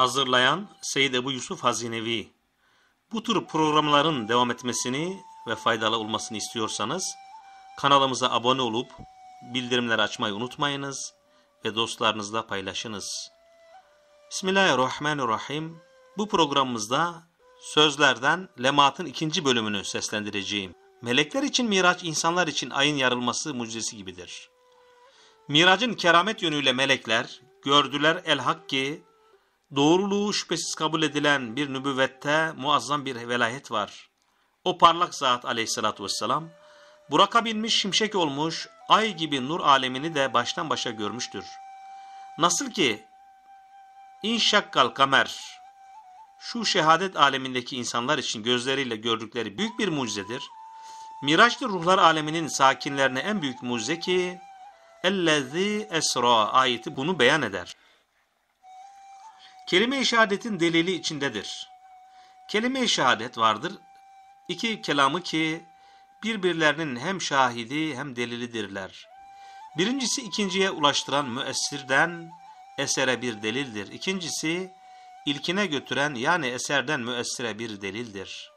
Hazırlayan Seyyid Ebu Yusuf Hazinevi Bu tür programların devam etmesini ve faydalı olmasını istiyorsanız kanalımıza abone olup bildirimleri açmayı unutmayınız ve dostlarınızla paylaşınız. Bismillahirrahmanirrahim. Bu programımızda sözlerden Lemat'ın ikinci bölümünü seslendireceğim. Melekler için miraç insanlar için ayın yarılması mucizesi gibidir. Miracın keramet yönüyle melekler gördüler el hakki doğruluğu şüphesiz kabul edilen bir nübüvvette muazzam bir velayet var. O parlak zat aleyhissalatü vesselam, Burak'a binmiş şimşek olmuş, ay gibi nur alemini de baştan başa görmüştür. Nasıl ki, inşakkal kamer, şu şehadet alemindeki insanlar için gözleriyle gördükleri büyük bir mucizedir. Miraçlı ruhlar aleminin sakinlerine en büyük mucize ki, اَلَّذ۪ي esra ayeti bunu beyan eder. Kelime-i şehadetin delili içindedir. Kelime-i şehadet vardır. İki kelamı ki birbirlerinin hem şahidi hem delilidirler. Birincisi ikinciye ulaştıran müessirden esere bir delildir. İkincisi ilkine götüren yani eserden müessire bir delildir.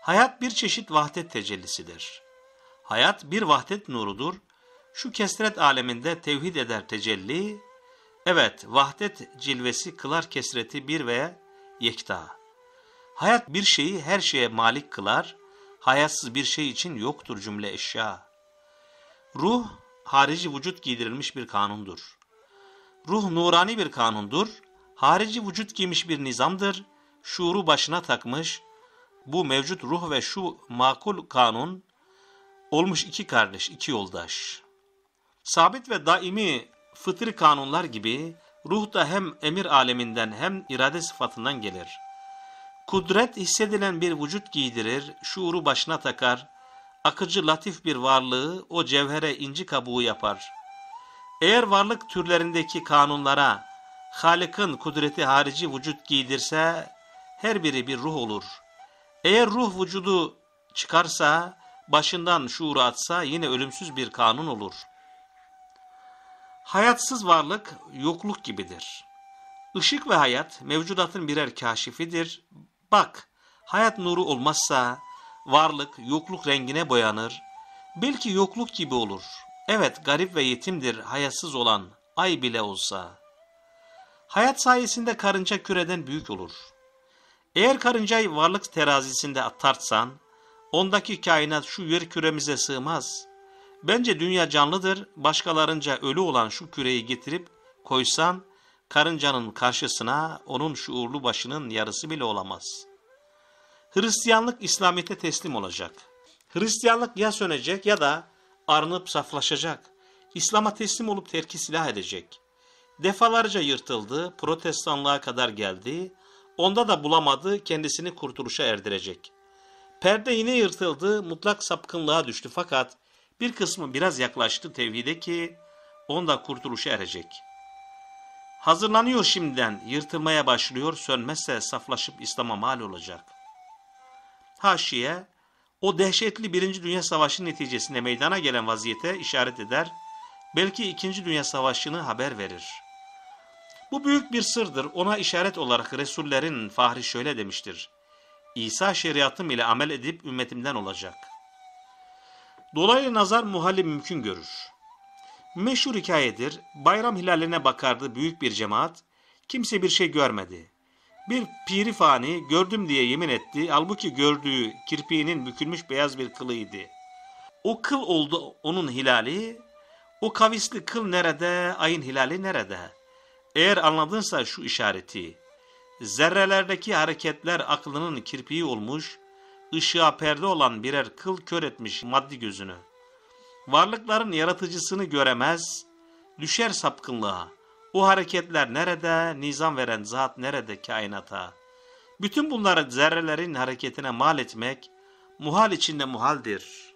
Hayat bir çeşit vahdet tecellisidir. Hayat bir vahdet nurudur. Şu kesret aleminde tevhid eder tecelli, Evet, vahdet cilvesi kılar kesreti bir veya yekta. Hayat bir şeyi her şeye malik kılar, hayatsız bir şey için yoktur cümle eşya. Ruh, harici vücut giydirilmiş bir kanundur. Ruh nurani bir kanundur, harici vücut giymiş bir nizamdır, şuuru başına takmış, bu mevcut ruh ve şu makul kanun olmuş iki kardeş, iki yoldaş. Sabit ve daimi fıtri kanunlar gibi ruh da hem emir aleminden hem irade sıfatından gelir. Kudret hissedilen bir vücut giydirir, şuuru başına takar, akıcı latif bir varlığı o cevhere inci kabuğu yapar. Eğer varlık türlerindeki kanunlara Halık'ın kudreti harici vücut giydirse her biri bir ruh olur. Eğer ruh vücudu çıkarsa, başından şuuru atsa yine ölümsüz bir kanun olur.'' Hayatsız varlık yokluk gibidir. Işık ve hayat mevcudatın birer kaşifidir. Bak, hayat nuru olmazsa varlık yokluk rengine boyanır. Belki yokluk gibi olur. Evet garip ve yetimdir hayatsız olan ay bile olsa. Hayat sayesinde karınca küreden büyük olur. Eğer karıncayı varlık terazisinde atarsan, ondaki kainat şu yer küremize sığmaz.'' Bence dünya canlıdır, başkalarınca ölü olan şu küreyi getirip koysan, karıncanın karşısına onun şuurlu başının yarısı bile olamaz. Hristiyanlık İslamiyet'e teslim olacak. Hristiyanlık ya sönecek ya da arınıp saflaşacak. İslam'a teslim olup terki silah edecek. Defalarca yırtıldı, protestanlığa kadar geldi, onda da bulamadı, kendisini kurtuluşa erdirecek. Perde yine yırtıldı, mutlak sapkınlığa düştü fakat bir kısmı biraz yaklaştı tevhide ki onda kurtuluşa erecek. Hazırlanıyor şimdiden, yırtılmaya başlıyor, sönmezse saflaşıp İslam'a mal olacak. Haşiye, o dehşetli Birinci Dünya Savaşı neticesinde meydana gelen vaziyete işaret eder, belki İkinci Dünya Savaşı'nı haber verir. Bu büyük bir sırdır, ona işaret olarak Resullerin Fahri şöyle demiştir, İsa şeriatım ile amel edip ümmetimden olacak.'' Dolaylı nazar muhalli mümkün görür. Meşhur hikayedir. Bayram hilaline bakardı büyük bir cemaat. Kimse bir şey görmedi. Bir piri fani gördüm diye yemin etti. Halbuki gördüğü kirpiğinin bükülmüş beyaz bir kılıydı. O kıl oldu onun hilali. O kavisli kıl nerede, ayın hilali nerede? Eğer anladınsa şu işareti. Zerrelerdeki hareketler aklının kirpiği olmuş.'' ışığa perde olan birer kıl kör etmiş maddi gözünü. Varlıkların yaratıcısını göremez, düşer sapkınlığa. Bu hareketler nerede, nizam veren zat nerede kainata? Bütün bunları zerrelerin hareketine mal etmek, muhal içinde muhaldir.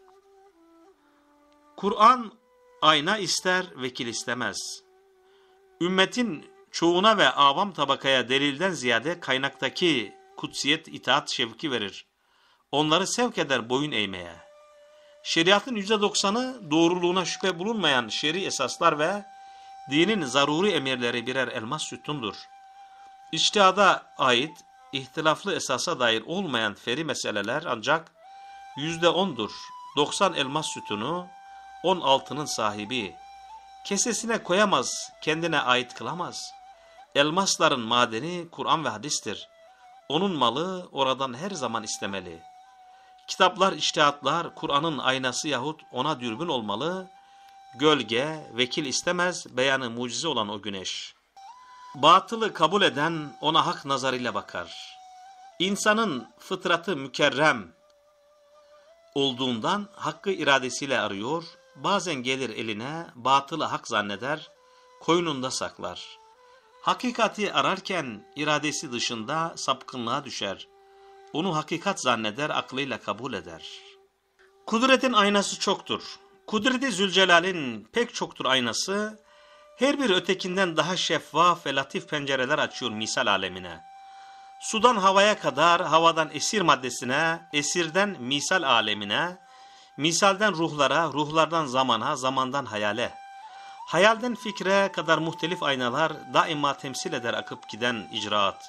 Kur'an ayna ister, vekil istemez. Ümmetin çoğuna ve avam tabakaya delilden ziyade kaynaktaki kutsiyet itaat şevki verir onları sevk eder boyun eğmeye. Şeriatın %90'ı doğruluğuna şüphe bulunmayan şer'i esaslar ve dinin zaruri emirleri birer elmas sütundur. İçtihada ait ihtilaflı esasa dair olmayan feri meseleler ancak %10'dur. 90 elmas sütunu, 10 altının sahibi. Kesesine koyamaz, kendine ait kılamaz. Elmasların madeni Kur'an ve hadistir. Onun malı oradan her zaman istemeli.'' Kitaplar iştihatlar, Kur'an'ın aynası yahut ona dürbün olmalı, gölge, vekil istemez, beyanı mucize olan o güneş. Batılı kabul eden ona hak nazarıyla bakar. İnsanın fıtratı mükerrem olduğundan hakkı iradesiyle arıyor, bazen gelir eline, batılı hak zanneder, koyununda saklar. Hakikati ararken iradesi dışında sapkınlığa düşer.'' Onu hakikat zanneder, aklıyla kabul eder. Kudretin aynası çoktur. Kudreti Zülcelal'in pek çoktur aynası, her bir ötekinden daha şeffaf ve latif pencereler açıyor misal alemine. Sudan havaya kadar, havadan esir maddesine, esirden misal alemine, misalden ruhlara, ruhlardan zamana, zamandan hayale. Hayalden fikre kadar muhtelif aynalar daima temsil eder akıp giden icraat.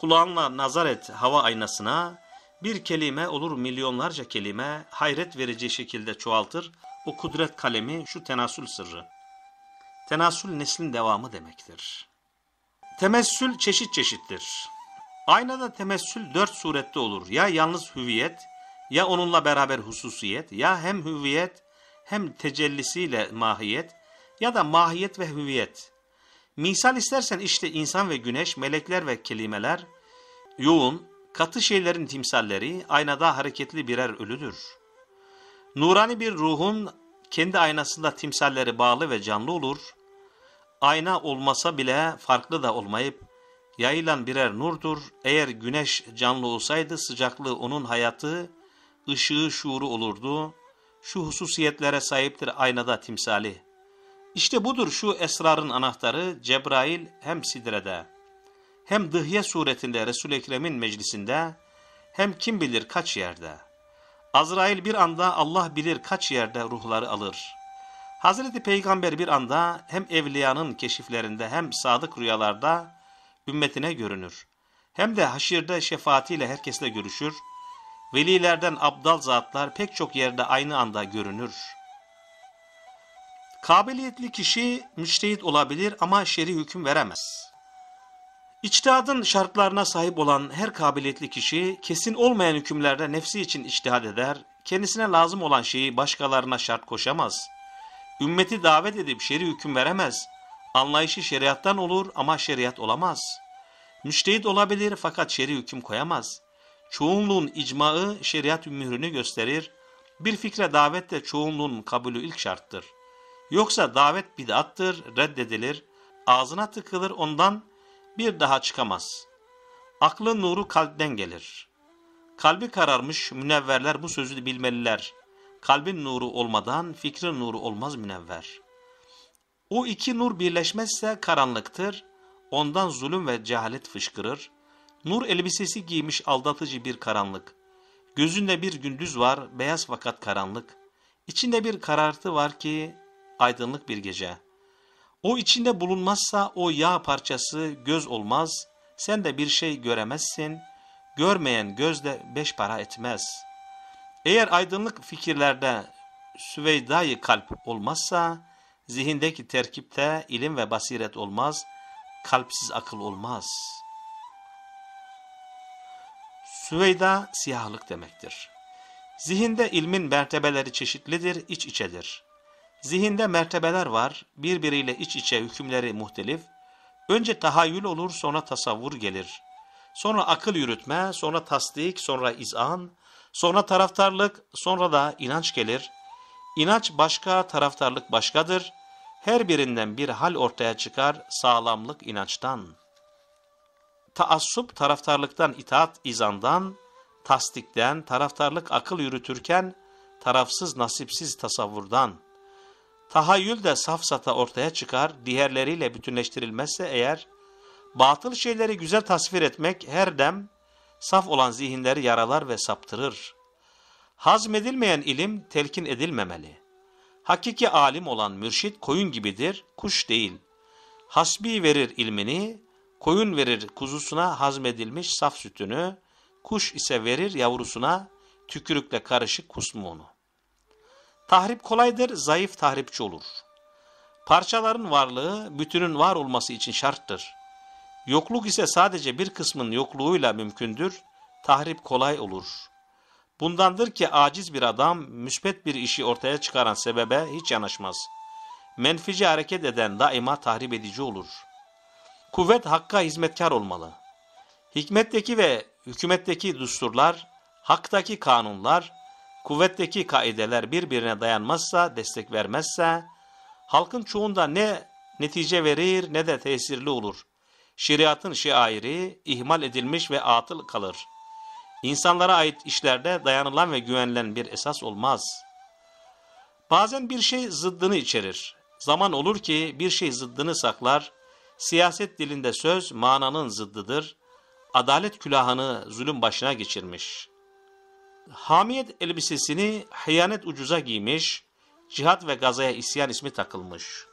Kulağınla nazar et hava aynasına, bir kelime olur milyonlarca kelime, hayret verici şekilde çoğaltır o kudret kalemi şu tenasül sırrı. Tenasül neslin devamı demektir. Temessül çeşit çeşittir. Aynada temessül dört surette olur. Ya yalnız hüviyet, ya onunla beraber hususiyet, ya hem hüviyet hem tecellisiyle mahiyet ya da mahiyet ve hüviyet. Misal istersen işte insan ve güneş, melekler ve kelimeler, yoğun, katı şeylerin timsalleri aynada hareketli birer ölüdür. Nurani bir ruhun kendi aynasında timsalleri bağlı ve canlı olur. Ayna olmasa bile farklı da olmayıp yayılan birer nurdur. Eğer güneş canlı olsaydı sıcaklığı onun hayatı, ışığı şuuru olurdu. Şu hususiyetlere sahiptir aynada timsali. İşte budur şu esrarın anahtarı Cebrail hem Sidre'de, hem Dıhye suretinde Resul-i Ekrem'in meclisinde, hem kim bilir kaç yerde. Azrail bir anda Allah bilir kaç yerde ruhları alır. Hazreti Peygamber bir anda hem evliyanın keşiflerinde hem sadık rüyalarda ümmetine görünür. Hem de haşirde şefaatiyle herkesle görüşür. Velilerden abdal zatlar pek çok yerde aynı anda görünür.'' Kabiliyetli kişi müçtehit olabilir ama şer'i hüküm veremez. İçtihadın şartlarına sahip olan her kabiliyetli kişi kesin olmayan hükümlerde nefsi için içtihad eder, kendisine lazım olan şeyi başkalarına şart koşamaz. Ümmeti davet edip şer'i hüküm veremez. Anlayışı şeriattan olur ama şeriat olamaz. Müçtehit olabilir fakat şer'i hüküm koyamaz. Çoğunluğun icmağı şeriat mührünü gösterir. Bir fikre davet de çoğunluğun kabulü ilk şarttır. Yoksa davet bidattır, reddedilir, ağzına tıkılır ondan bir daha çıkamaz. Aklın nuru kalpten gelir. Kalbi kararmış münevverler bu sözü bilmeliler. Kalbin nuru olmadan fikrin nuru olmaz münevver. O iki nur birleşmezse karanlıktır, ondan zulüm ve cehalet fışkırır. Nur elbisesi giymiş aldatıcı bir karanlık. Gözünde bir gündüz var, beyaz fakat karanlık. İçinde bir karartı var ki aydınlık bir gece. O içinde bulunmazsa o yağ parçası göz olmaz, sen de bir şey göremezsin, görmeyen göz de beş para etmez. Eğer aydınlık fikirlerde süveydayı kalp olmazsa, zihindeki terkipte ilim ve basiret olmaz, kalpsiz akıl olmaz. Süveyda siyahlık demektir. Zihinde ilmin mertebeleri çeşitlidir, iç içedir. Zihinde mertebeler var, birbiriyle iç içe hükümleri muhtelif. Önce tahayyül olur, sonra tasavvur gelir. Sonra akıl yürütme, sonra tasdik, sonra izan, sonra taraftarlık, sonra da inanç gelir. İnanç başka, taraftarlık başkadır. Her birinden bir hal ortaya çıkar, sağlamlık inançtan. Taassup taraftarlıktan itaat izandan, tasdikten taraftarlık akıl yürütürken, tarafsız nasipsiz tasavvurdan.'' Tahayyül de safsata ortaya çıkar, diğerleriyle bütünleştirilmezse eğer, batıl şeyleri güzel tasvir etmek her dem saf olan zihinleri yaralar ve saptırır. Hazmedilmeyen ilim telkin edilmemeli. Hakiki alim olan mürşit koyun gibidir, kuş değil. Hasbi verir ilmini, koyun verir kuzusuna hazmedilmiş saf sütünü, kuş ise verir yavrusuna tükürükle karışık kusmuğunu. Tahrip kolaydır, zayıf tahripçi olur. Parçaların varlığı bütünün var olması için şarttır. Yokluk ise sadece bir kısmın yokluğuyla mümkündür, tahrip kolay olur. Bundandır ki aciz bir adam müsbet bir işi ortaya çıkaran sebebe hiç yanaşmaz. Menfici hareket eden daima tahrip edici olur. Kuvvet hakka hizmetkar olmalı. Hikmetteki ve hükümetteki düsturlar, haktaki kanunlar, kuvvetteki kaideler birbirine dayanmazsa, destek vermezse, halkın çoğunda ne netice verir ne de tesirli olur. Şeriatın şiairi ihmal edilmiş ve atıl kalır. İnsanlara ait işlerde dayanılan ve güvenilen bir esas olmaz. Bazen bir şey zıddını içerir. Zaman olur ki bir şey zıddını saklar. Siyaset dilinde söz mananın zıddıdır. Adalet külahını zulüm başına geçirmiş.'' Hamiyet elbisesini hıyanet ucuza giymiş, cihat ve gazaya isyan ismi takılmış.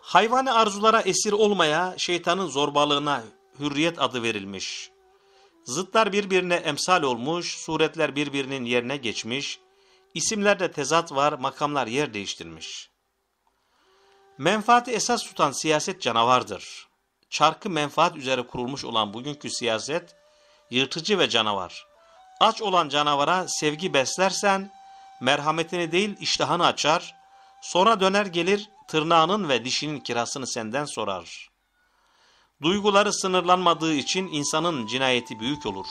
Hayvani arzulara esir olmaya, şeytanın zorbalığına hürriyet adı verilmiş. Zıtlar birbirine emsal olmuş, suretler birbirinin yerine geçmiş, isimlerde tezat var, makamlar yer değiştirmiş. Menfaati esas tutan siyaset canavardır. Çarkı menfaat üzere kurulmuş olan bugünkü siyaset, yırtıcı ve canavar. Aç olan canavara sevgi beslersen, merhametini değil iştahını açar, sonra döner gelir tırnağının ve dişinin kirasını senden sorar. Duyguları sınırlanmadığı için insanın cinayeti büyük olur.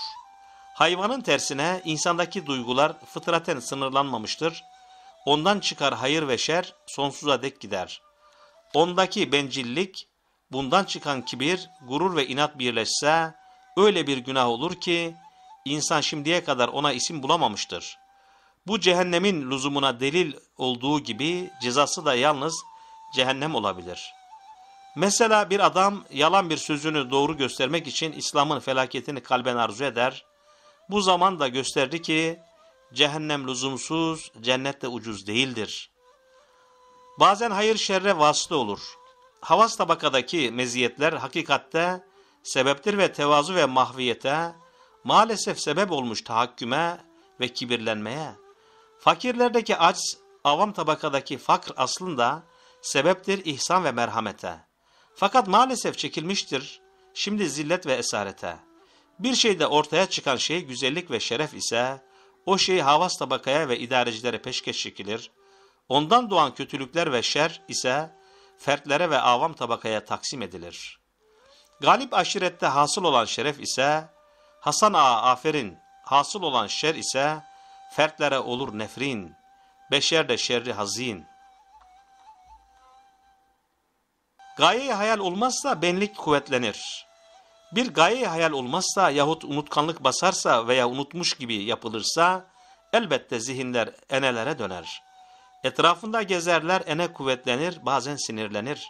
Hayvanın tersine insandaki duygular fıtraten sınırlanmamıştır. Ondan çıkar hayır ve şer sonsuza dek gider. Ondaki bencillik, bundan çıkan kibir, gurur ve inat birleşse öyle bir günah olur ki insan şimdiye kadar ona isim bulamamıştır. Bu cehennemin lüzumuna delil olduğu gibi cezası da yalnız cehennem olabilir. Mesela bir adam yalan bir sözünü doğru göstermek için İslam'ın felaketini kalben arzu eder. Bu zaman da gösterdi ki cehennem lüzumsuz, cennet de ucuz değildir. Bazen hayır şerre vasıta olur. Havas tabakadaki meziyetler hakikatte sebeptir ve tevazu ve mahviyete, maalesef sebep olmuş tahakküme ve kibirlenmeye. Fakirlerdeki aç avam tabakadaki fakr aslında sebeptir ihsan ve merhamete. Fakat maalesef çekilmiştir şimdi zillet ve esarete. Bir şeyde ortaya çıkan şey güzellik ve şeref ise o şey havas tabakaya ve idarecilere peşkeş çekilir. Ondan doğan kötülükler ve şer ise fertlere ve avam tabakaya taksim edilir. Galip aşirette hasıl olan şeref ise Hasan Ağa aferin, hasıl olan şer ise fertlere olur nefrin, beşer de şerri hazin. gaye hayal olmazsa benlik kuvvetlenir. Bir gaye hayal olmazsa yahut unutkanlık basarsa veya unutmuş gibi yapılırsa elbette zihinler enelere döner. Etrafında gezerler ene kuvvetlenir, bazen sinirlenir.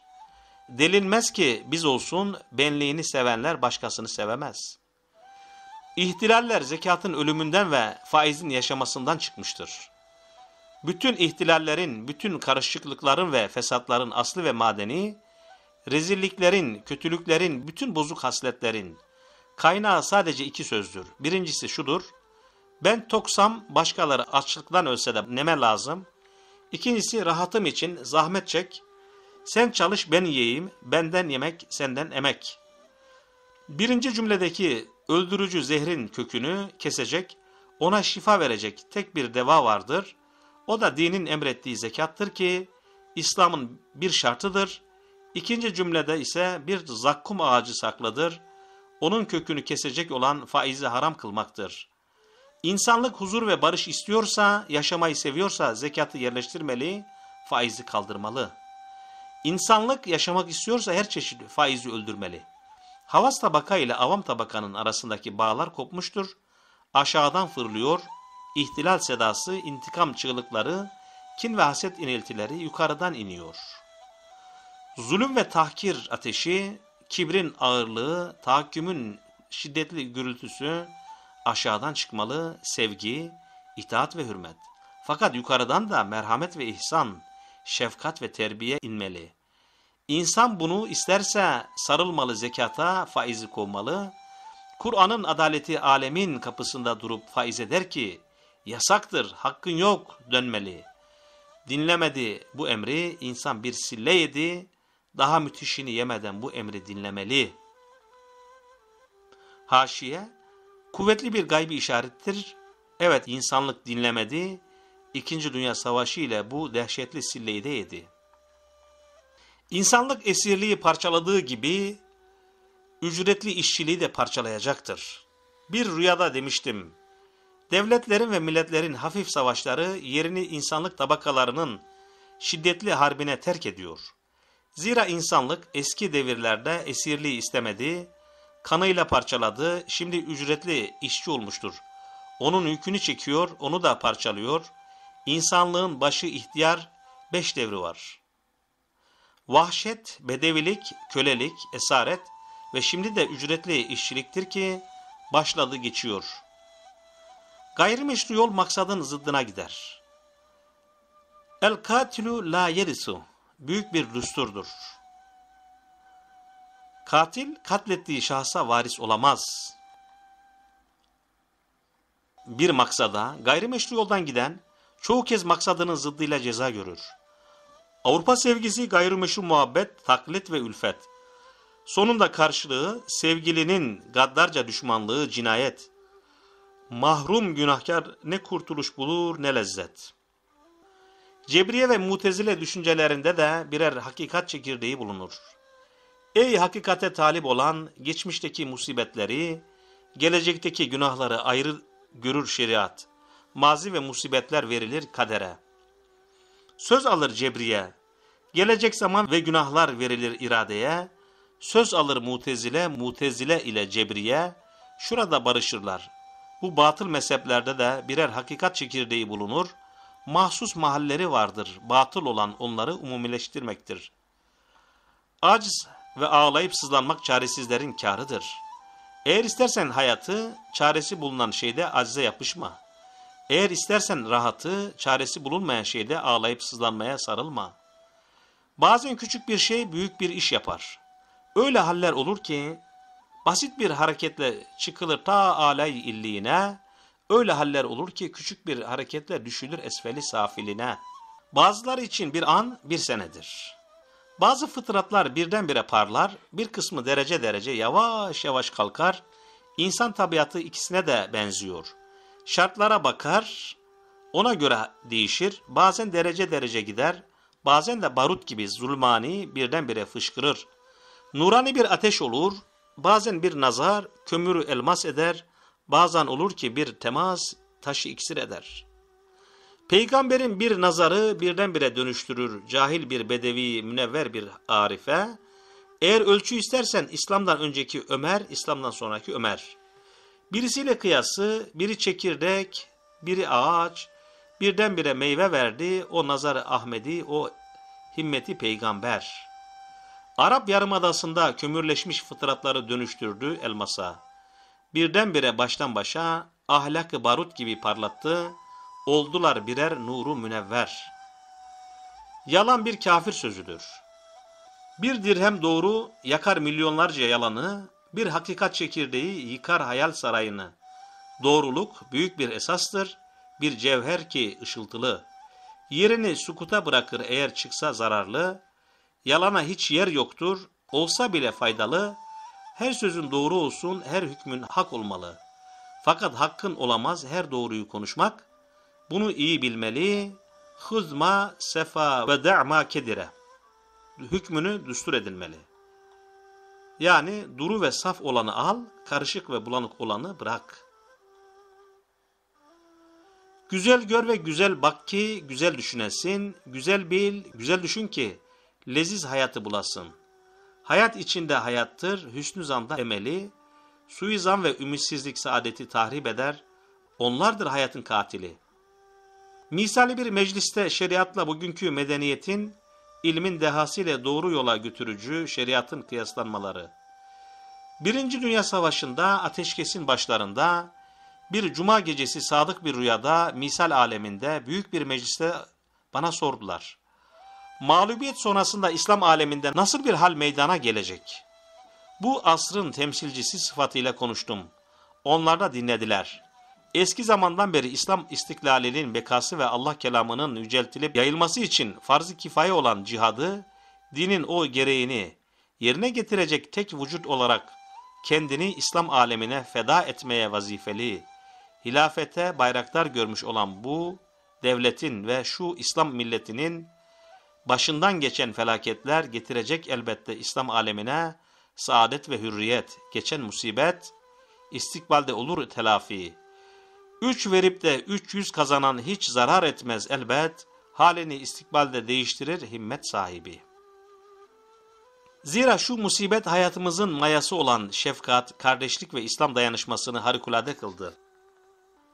Delinmez ki biz olsun benliğini sevenler başkasını sevemez.'' İhtilaller zekatın ölümünden ve faizin yaşamasından çıkmıştır. Bütün ihtilallerin, bütün karışıklıkların ve fesatların aslı ve madeni, rezilliklerin, kötülüklerin, bütün bozuk hasletlerin kaynağı sadece iki sözdür. Birincisi şudur, ben toksam başkaları açlıktan ölse de neme lazım. İkincisi rahatım için zahmet çek, sen çalış ben yiyeyim, benden yemek, senden emek. Birinci cümledeki öldürücü zehrin kökünü kesecek, ona şifa verecek tek bir deva vardır. O da dinin emrettiği zekattır ki İslam'ın bir şartıdır. İkinci cümlede ise bir zakkum ağacı sakladır. Onun kökünü kesecek olan faizi haram kılmaktır. İnsanlık huzur ve barış istiyorsa, yaşamayı seviyorsa zekatı yerleştirmeli, faizi kaldırmalı. İnsanlık yaşamak istiyorsa her çeşit faizi öldürmeli. Havas tabaka ile avam tabakanın arasındaki bağlar kopmuştur. Aşağıdan fırlıyor, ihtilal sedası, intikam çığlıkları, kin ve haset iniltileri yukarıdan iniyor. Zulüm ve tahkir ateşi, kibrin ağırlığı, tahakkümün şiddetli gürültüsü aşağıdan çıkmalı, sevgi, itaat ve hürmet. Fakat yukarıdan da merhamet ve ihsan, şefkat ve terbiye inmeli.'' İnsan bunu isterse sarılmalı zekata, faizi kovmalı. Kur'an'ın adaleti alemin kapısında durup faize der ki, yasaktır, hakkın yok, dönmeli. Dinlemedi bu emri, insan bir sille yedi, daha müthişini yemeden bu emri dinlemeli. Haşiye, kuvvetli bir gaybi işarettir. Evet, insanlık dinlemedi, İkinci Dünya Savaşı ile bu dehşetli silleyi de yedi. İnsanlık esirliği parçaladığı gibi ücretli işçiliği de parçalayacaktır. Bir rüyada demiştim. Devletlerin ve milletlerin hafif savaşları yerini insanlık tabakalarının şiddetli harbine terk ediyor. Zira insanlık eski devirlerde esirliği istemedi, kanıyla parçaladı, şimdi ücretli işçi olmuştur. Onun yükünü çekiyor, onu da parçalıyor. İnsanlığın başı ihtiyar beş devri var.'' Vahşet, bedevilik, kölelik, esaret ve şimdi de ücretli işçiliktir ki başladı geçiyor. Gayrimeşru yol maksadın zıddına gider. El katilu la yerisu büyük bir düsturdur. Katil katlettiği şahsa varis olamaz. Bir maksada gayrimeşru yoldan giden çoğu kez maksadının zıddıyla ceza görür. Avrupa sevgisi gayrimeşru muhabbet, taklit ve ülfet. Sonunda karşılığı sevgilinin gaddarca düşmanlığı, cinayet. Mahrum günahkar ne kurtuluş bulur ne lezzet. Cebriye ve mutezile düşüncelerinde de birer hakikat çekirdeği bulunur. Ey hakikate talip olan geçmişteki musibetleri, gelecekteki günahları ayrı görür şeriat. Mazi ve musibetler verilir kadere.'' söz alır cebriye, gelecek zaman ve günahlar verilir iradeye, söz alır mutezile, mutezile ile cebriye, şurada barışırlar. Bu batıl mezheplerde de birer hakikat çekirdeği bulunur, mahsus mahalleri vardır, batıl olan onları umumileştirmektir. Aciz ve ağlayıp sızlanmak çaresizlerin kârıdır. Eğer istersen hayatı, çaresi bulunan şeyde acize yapışma.'' Eğer istersen rahatı, çaresi bulunmayan şeyde ağlayıp sızlanmaya sarılma. Bazen küçük bir şey büyük bir iş yapar. Öyle haller olur ki basit bir hareketle çıkılır ta alay illiğine, öyle haller olur ki küçük bir hareketle düşülür esfeli safiline. Bazıları için bir an bir senedir. Bazı fıtratlar birdenbire parlar, bir kısmı derece derece yavaş yavaş kalkar, İnsan tabiatı ikisine de benziyor.'' Şartlara bakar, ona göre değişir. Bazen derece derece gider, bazen de barut gibi zulmani birdenbire fışkırır. Nurani bir ateş olur, bazen bir nazar kömürü elmas eder, bazen olur ki bir temas taşı iksir eder. Peygamberin bir nazarı birdenbire dönüştürür cahil bir bedevi münevver bir arife. Eğer ölçü istersen İslam'dan önceki Ömer, İslam'dan sonraki Ömer.'' Birisiyle kıyası, biri çekirdek, biri ağaç, birdenbire meyve verdi, o nazar Ahmedi, o himmeti peygamber. Arap Yarımadası'nda kömürleşmiş fıtratları dönüştürdü elmasa. Birdenbire baştan başa ahlak-ı barut gibi parlattı, oldular birer nuru münevver. Yalan bir kafir sözüdür. Bir dirhem doğru yakar milyonlarca yalanı, bir hakikat çekirdeği yıkar hayal sarayını. Doğruluk büyük bir esastır, bir cevher ki ışıltılı. Yerini sukuta bırakır eğer çıksa zararlı, yalana hiç yer yoktur, olsa bile faydalı, her sözün doğru olsun, her hükmün hak olmalı. Fakat hakkın olamaz her doğruyu konuşmak, bunu iyi bilmeli, hızma sefa ve da'ma kedire. Hükmünü düstur edilmeli.'' Yani duru ve saf olanı al, karışık ve bulanık olanı bırak. Güzel gör ve güzel bak ki güzel düşünesin, güzel bil, güzel düşün ki leziz hayatı bulasın. Hayat içinde hayattır, hüsnü zamda emeli, suizam ve ümitsizlik saadeti tahrip eder, onlardır hayatın katili. Misali bir mecliste şeriatla bugünkü medeniyetin ilmin dehasıyla doğru yola götürücü şeriatın kıyaslanmaları. Birinci Dünya Savaşı'nda ateşkesin başlarında, bir cuma gecesi sadık bir rüyada misal aleminde büyük bir mecliste bana sordular. Mağlubiyet sonrasında İslam aleminde nasıl bir hal meydana gelecek? Bu asrın temsilcisi sıfatıyla konuştum. Onlar da dinlediler. Eski zamandan beri İslam istiklalinin bekası ve Allah kelamının yüceltilip yayılması için farz-ı kifaye olan cihadı, dinin o gereğini yerine getirecek tek vücut olarak kendini İslam alemine feda etmeye vazifeli, hilafete bayraktar görmüş olan bu devletin ve şu İslam milletinin başından geçen felaketler getirecek elbette İslam alemine saadet ve hürriyet, geçen musibet, istikbalde olur telafi, Üç verip de üç yüz kazanan hiç zarar etmez elbet, halini istikbalde değiştirir himmet sahibi. Zira şu musibet hayatımızın mayası olan şefkat, kardeşlik ve İslam dayanışmasını harikulade kıldı.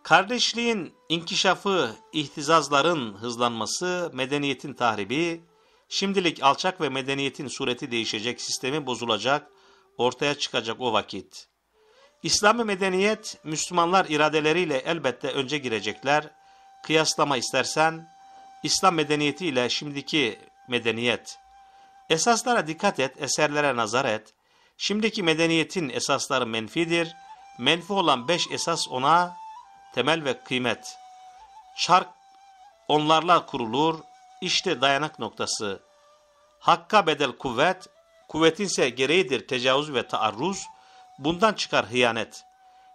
Kardeşliğin inkişafı, ihtizazların hızlanması, medeniyetin tahribi, şimdilik alçak ve medeniyetin sureti değişecek, sistemi bozulacak, ortaya çıkacak o vakit. İslami medeniyet Müslümanlar iradeleriyle elbette önce girecekler. Kıyaslama istersen İslam medeniyeti ile şimdiki medeniyet. Esaslara dikkat et, eserlere nazar et. Şimdiki medeniyetin esasları menfidir. Menfi olan beş esas ona temel ve kıymet. Çark onlarla kurulur. İşte dayanak noktası. Hakka bedel kuvvet, kuvvetin kuvvetinse gereğidir tecavüz ve taarruz.'' Bundan çıkar hıyanet.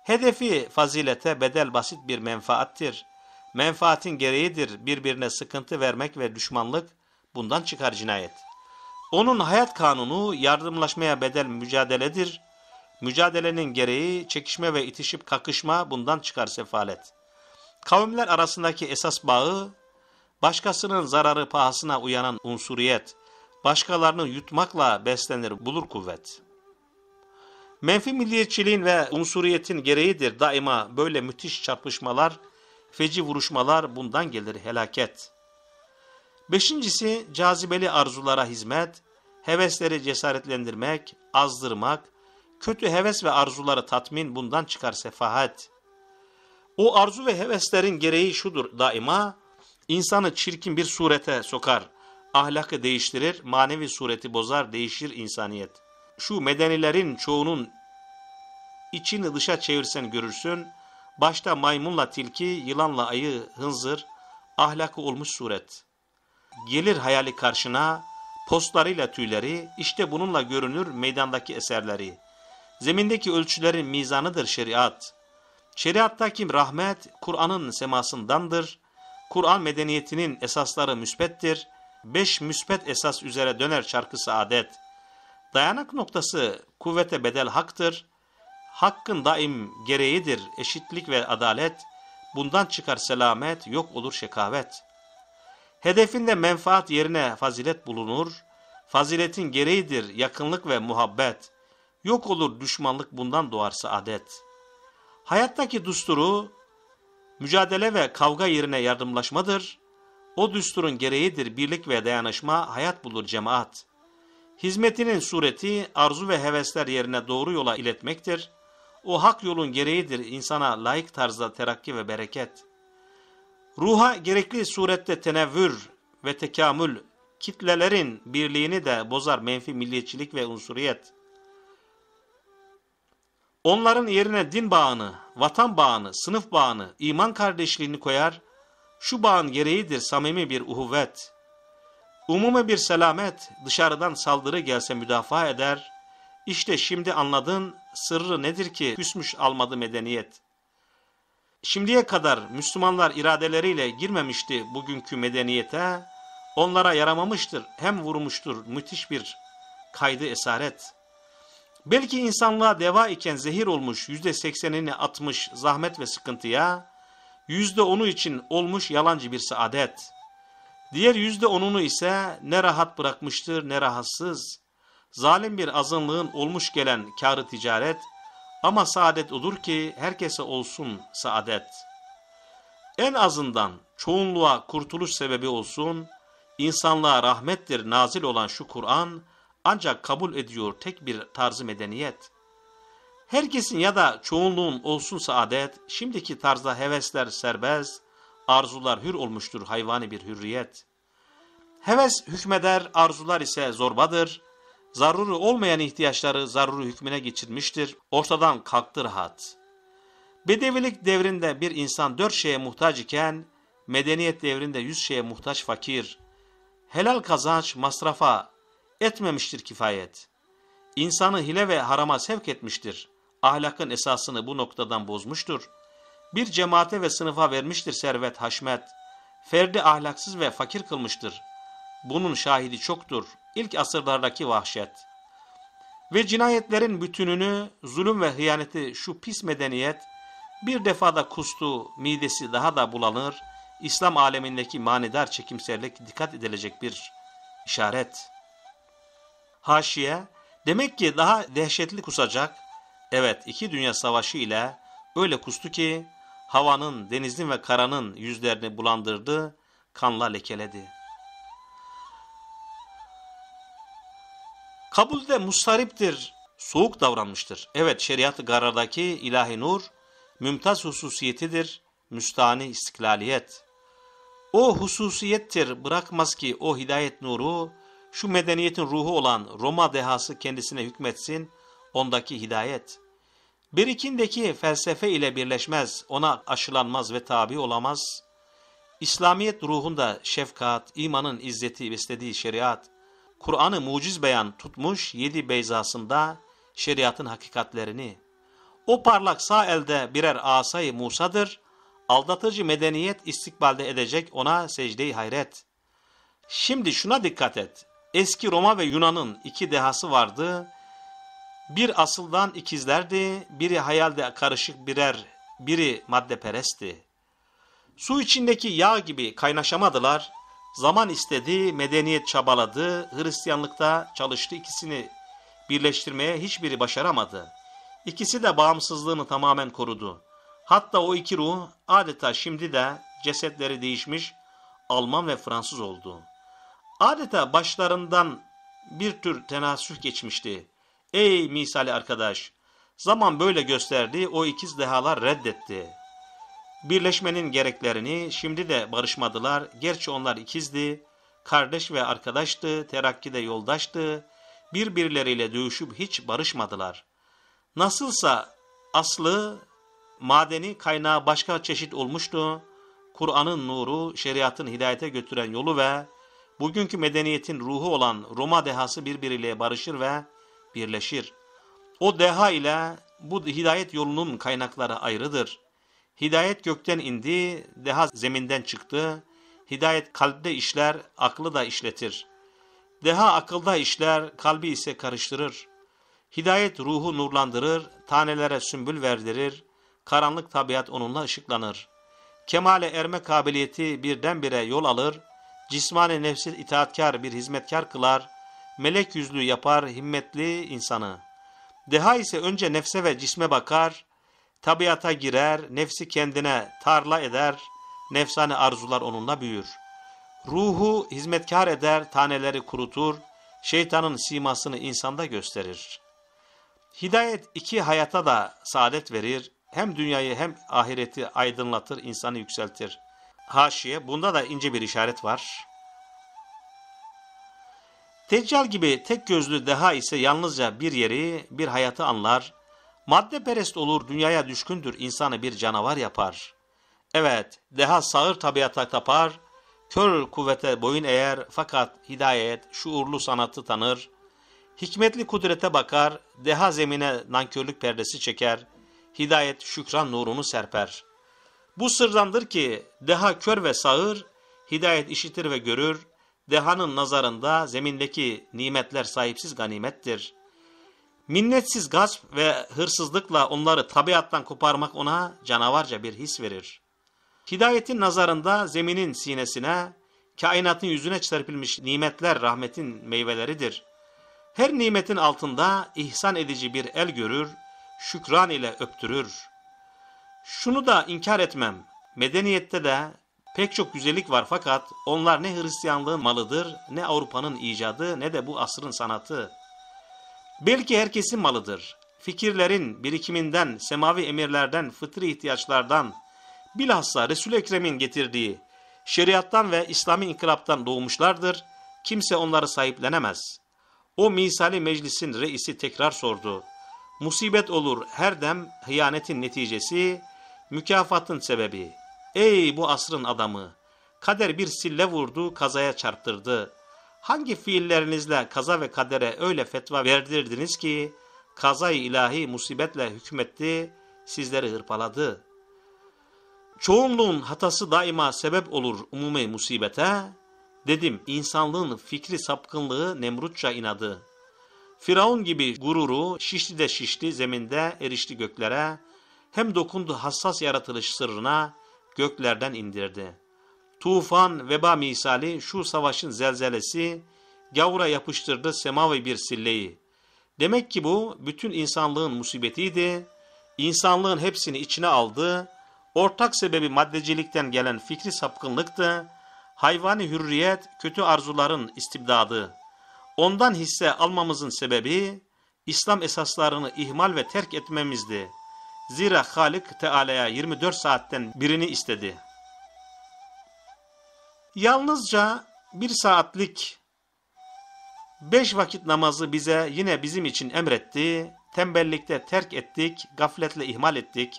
Hedefi fazilete bedel basit bir menfaattir. Menfaatin gereğidir birbirine sıkıntı vermek ve düşmanlık. Bundan çıkar cinayet. Onun hayat kanunu yardımlaşmaya bedel mücadeledir. Mücadelenin gereği çekişme ve itişip kakışma bundan çıkar sefalet. Kavimler arasındaki esas bağı, başkasının zararı pahasına uyanan unsuriyet, başkalarını yutmakla beslenir bulur kuvvet.'' Menfi milliyetçiliğin ve unsuriyetin gereğidir daima böyle müthiş çarpışmalar, feci vuruşmalar bundan gelir helaket. Beşincisi cazibeli arzulara hizmet, hevesleri cesaretlendirmek, azdırmak, kötü heves ve arzuları tatmin bundan çıkar sefahat. O arzu ve heveslerin gereği şudur daima, insanı çirkin bir surete sokar, ahlakı değiştirir, manevi sureti bozar, değişir insaniyet şu medenilerin çoğunun içini dışa çevirsen görürsün, başta maymunla tilki, yılanla ayı, hınzır, ahlakı olmuş suret. Gelir hayali karşına, postlarıyla tüyleri, işte bununla görünür meydandaki eserleri. Zemindeki ölçülerin mizanıdır şeriat. Şeriattaki rahmet, Kur'an'ın semasındandır. Kur'an medeniyetinin esasları müsbettir. Beş müsbet esas üzere döner çarkı adet. Dayanak noktası kuvvete bedel haktır. Hakkın daim gereğidir eşitlik ve adalet. Bundan çıkar selamet, yok olur şekavet. Hedefinde menfaat yerine fazilet bulunur. Faziletin gereğidir yakınlık ve muhabbet. Yok olur düşmanlık bundan doğar adet. Hayattaki düsturu mücadele ve kavga yerine yardımlaşmadır. O düsturun gereğidir birlik ve dayanışma hayat bulur cemaat.'' Hizmetinin sureti arzu ve hevesler yerine doğru yola iletmektir. O hak yolun gereğidir insana layık tarzda terakki ve bereket. Ruha gerekli surette tenevvür ve tekamül, kitlelerin birliğini de bozar menfi milliyetçilik ve unsuriyet. Onların yerine din bağını, vatan bağını, sınıf bağını, iman kardeşliğini koyar, şu bağın gereğidir samimi bir uhuvvet.'' Umumi bir selamet dışarıdan saldırı gelse müdafaa eder. İşte şimdi anladığın sırrı nedir ki küsmüş almadı medeniyet. Şimdiye kadar Müslümanlar iradeleriyle girmemişti bugünkü medeniyete. Onlara yaramamıştır hem vurmuştur müthiş bir kaydı esaret. Belki insanlığa deva iken zehir olmuş yüzde seksenini atmış zahmet ve sıkıntıya, yüzde onu için olmuş yalancı bir saadet.'' Diğer yüzde onunu ise ne rahat bırakmıştır ne rahatsız. Zalim bir azınlığın olmuş gelen karı ticaret ama saadet odur ki herkese olsun saadet. En azından çoğunluğa kurtuluş sebebi olsun, insanlığa rahmettir nazil olan şu Kur'an ancak kabul ediyor tek bir tarzı medeniyet. Herkesin ya da çoğunluğun olsun saadet, şimdiki tarzda hevesler serbest, arzular hür olmuştur hayvani bir hürriyet. Heves hükmeder, arzular ise zorbadır. Zaruru olmayan ihtiyaçları zaruru hükmüne geçirmiştir. Ortadan kalktı rahat. Bedevilik devrinde bir insan dört şeye muhtaç iken, medeniyet devrinde yüz şeye muhtaç fakir. Helal kazanç masrafa etmemiştir kifayet. İnsanı hile ve harama sevk etmiştir. Ahlakın esasını bu noktadan bozmuştur.'' bir cemaate ve sınıfa vermiştir servet, haşmet. Ferdi ahlaksız ve fakir kılmıştır. Bunun şahidi çoktur. İlk asırlardaki vahşet. Ve cinayetlerin bütününü, zulüm ve hıyaneti şu pis medeniyet, bir defada kustu, midesi daha da bulanır, İslam alemindeki manidar çekimserlik dikkat edilecek bir işaret. Haşiye, demek ki daha dehşetli kusacak, evet iki dünya savaşı ile öyle kustu ki havanın, denizin ve karanın yüzlerini bulandırdı, kanla lekeledi. Kabulde mustariptir, soğuk davranmıştır. Evet şeriatı garardaki ilahi nur, mümtaz hususiyetidir, müstani istiklaliyet. O hususiyettir, bırakmaz ki o hidayet nuru, şu medeniyetin ruhu olan Roma dehası kendisine hükmetsin, ondaki hidayet.'' Birikindeki felsefe ile birleşmez, ona aşılanmaz ve tabi olamaz. İslamiyet ruhunda şefkat, imanın izzeti istediği şeriat, Kur'an'ı muciz beyan tutmuş yedi beyzasında şeriatın hakikatlerini. O parlak sağ elde birer asayı Musa'dır, aldatıcı medeniyet istikbalde edecek ona secdeyi hayret. Şimdi şuna dikkat et, eski Roma ve Yunan'ın iki dehası vardı, bir asıldan ikizlerdi, biri hayalde karışık birer, biri madde maddeperestti. Su içindeki yağ gibi kaynaşamadılar, zaman istedi, medeniyet çabaladı, Hristiyanlıkta çalıştı ikisini birleştirmeye hiçbiri başaramadı. İkisi de bağımsızlığını tamamen korudu. Hatta o iki ruh adeta şimdi de cesetleri değişmiş Alman ve Fransız oldu. Adeta başlarından bir tür tenasüh geçmişti. Ey misali arkadaş! Zaman böyle gösterdi, o ikiz dehalar reddetti. Birleşmenin gereklerini şimdi de barışmadılar, gerçi onlar ikizdi, kardeş ve arkadaştı, terakkide yoldaştı, birbirleriyle dövüşüp hiç barışmadılar. Nasılsa aslı, madeni kaynağı başka çeşit olmuştu, Kur'an'ın nuru, şeriatın hidayete götüren yolu ve bugünkü medeniyetin ruhu olan Roma dehası birbiriyle barışır ve birleşir. O deha ile bu hidayet yolunun kaynakları ayrıdır. Hidayet gökten indi, deha zeminden çıktı. Hidayet kalpte işler, aklı da işletir. Deha akılda işler, kalbi ise karıştırır. Hidayet ruhu nurlandırır, tanelere sümbül verdirir. Karanlık tabiat onunla ışıklanır. Kemale erme kabiliyeti birdenbire yol alır. Cismane nefsi itaatkar bir hizmetkar kılar melek yüzlü yapar himmetli insanı. Deha ise önce nefse ve cisme bakar, tabiata girer, nefsi kendine tarla eder, nefsane arzular onunla büyür. Ruhu hizmetkar eder, taneleri kurutur, şeytanın simasını insanda gösterir. Hidayet iki hayata da saadet verir, hem dünyayı hem ahireti aydınlatır, insanı yükseltir. Haşiye, bunda da ince bir işaret var. Deccal gibi tek gözlü deha ise yalnızca bir yeri, bir hayatı anlar, maddeperest olur, dünyaya düşkündür, insanı bir canavar yapar. Evet, deha sağır tabiata tapar, kör kuvvete boyun eğer fakat hidayet, şuurlu sanatı tanır, hikmetli kudrete bakar, deha zemine nankörlük perdesi çeker, hidayet şükran nurunu serper. Bu sırdandır ki deha kör ve sağır, hidayet işitir ve görür, Dehanın nazarında zemindeki nimetler sahipsiz ganimettir. Minnetsiz gasp ve hırsızlıkla onları tabiattan koparmak ona canavarca bir his verir. Hidayetin nazarında zeminin sinesine, kainatın yüzüne çarpılmış nimetler rahmetin meyveleridir. Her nimetin altında ihsan edici bir el görür, şükran ile öptürür. Şunu da inkar etmem, medeniyette de Pek çok güzellik var fakat onlar ne Hristiyanlığın malıdır, ne Avrupa'nın icadı, ne de bu asrın sanatı. Belki herkesin malıdır. Fikirlerin birikiminden, semavi emirlerden, fıtri ihtiyaçlardan, bilhassa Resul-i Ekrem'in getirdiği şeriattan ve İslami inkılaptan doğmuşlardır. Kimse onları sahiplenemez. O misali meclisin reisi tekrar sordu. Musibet olur her dem hıyanetin neticesi, mükafatın sebebi.'' Ey bu asrın adamı! Kader bir sille vurdu, kazaya çarptırdı. Hangi fiillerinizle kaza ve kadere öyle fetva verdirdiniz ki, kazay ilahi musibetle hükmetti, sizleri hırpaladı. Çoğunluğun hatası daima sebep olur umumi musibete, dedim insanlığın fikri sapkınlığı Nemrutça inadı. Firavun gibi gururu şişti de şişti zeminde erişti göklere, hem dokundu hassas yaratılış sırrına, göklerden indirdi. Tufan veba misali şu savaşın zelzelesi gavura yapıştırdı semavi bir silleyi. Demek ki bu bütün insanlığın musibetiydi. İnsanlığın hepsini içine aldı. Ortak sebebi maddecilikten gelen fikri sapkınlıktı. Hayvani hürriyet kötü arzuların istibdadı. Ondan hisse almamızın sebebi İslam esaslarını ihmal ve terk etmemizdi.'' Zira Halik Teala'ya 24 saatten birini istedi. Yalnızca bir saatlik beş vakit namazı bize yine bizim için emretti, tembellikte terk ettik, gafletle ihmal ettik.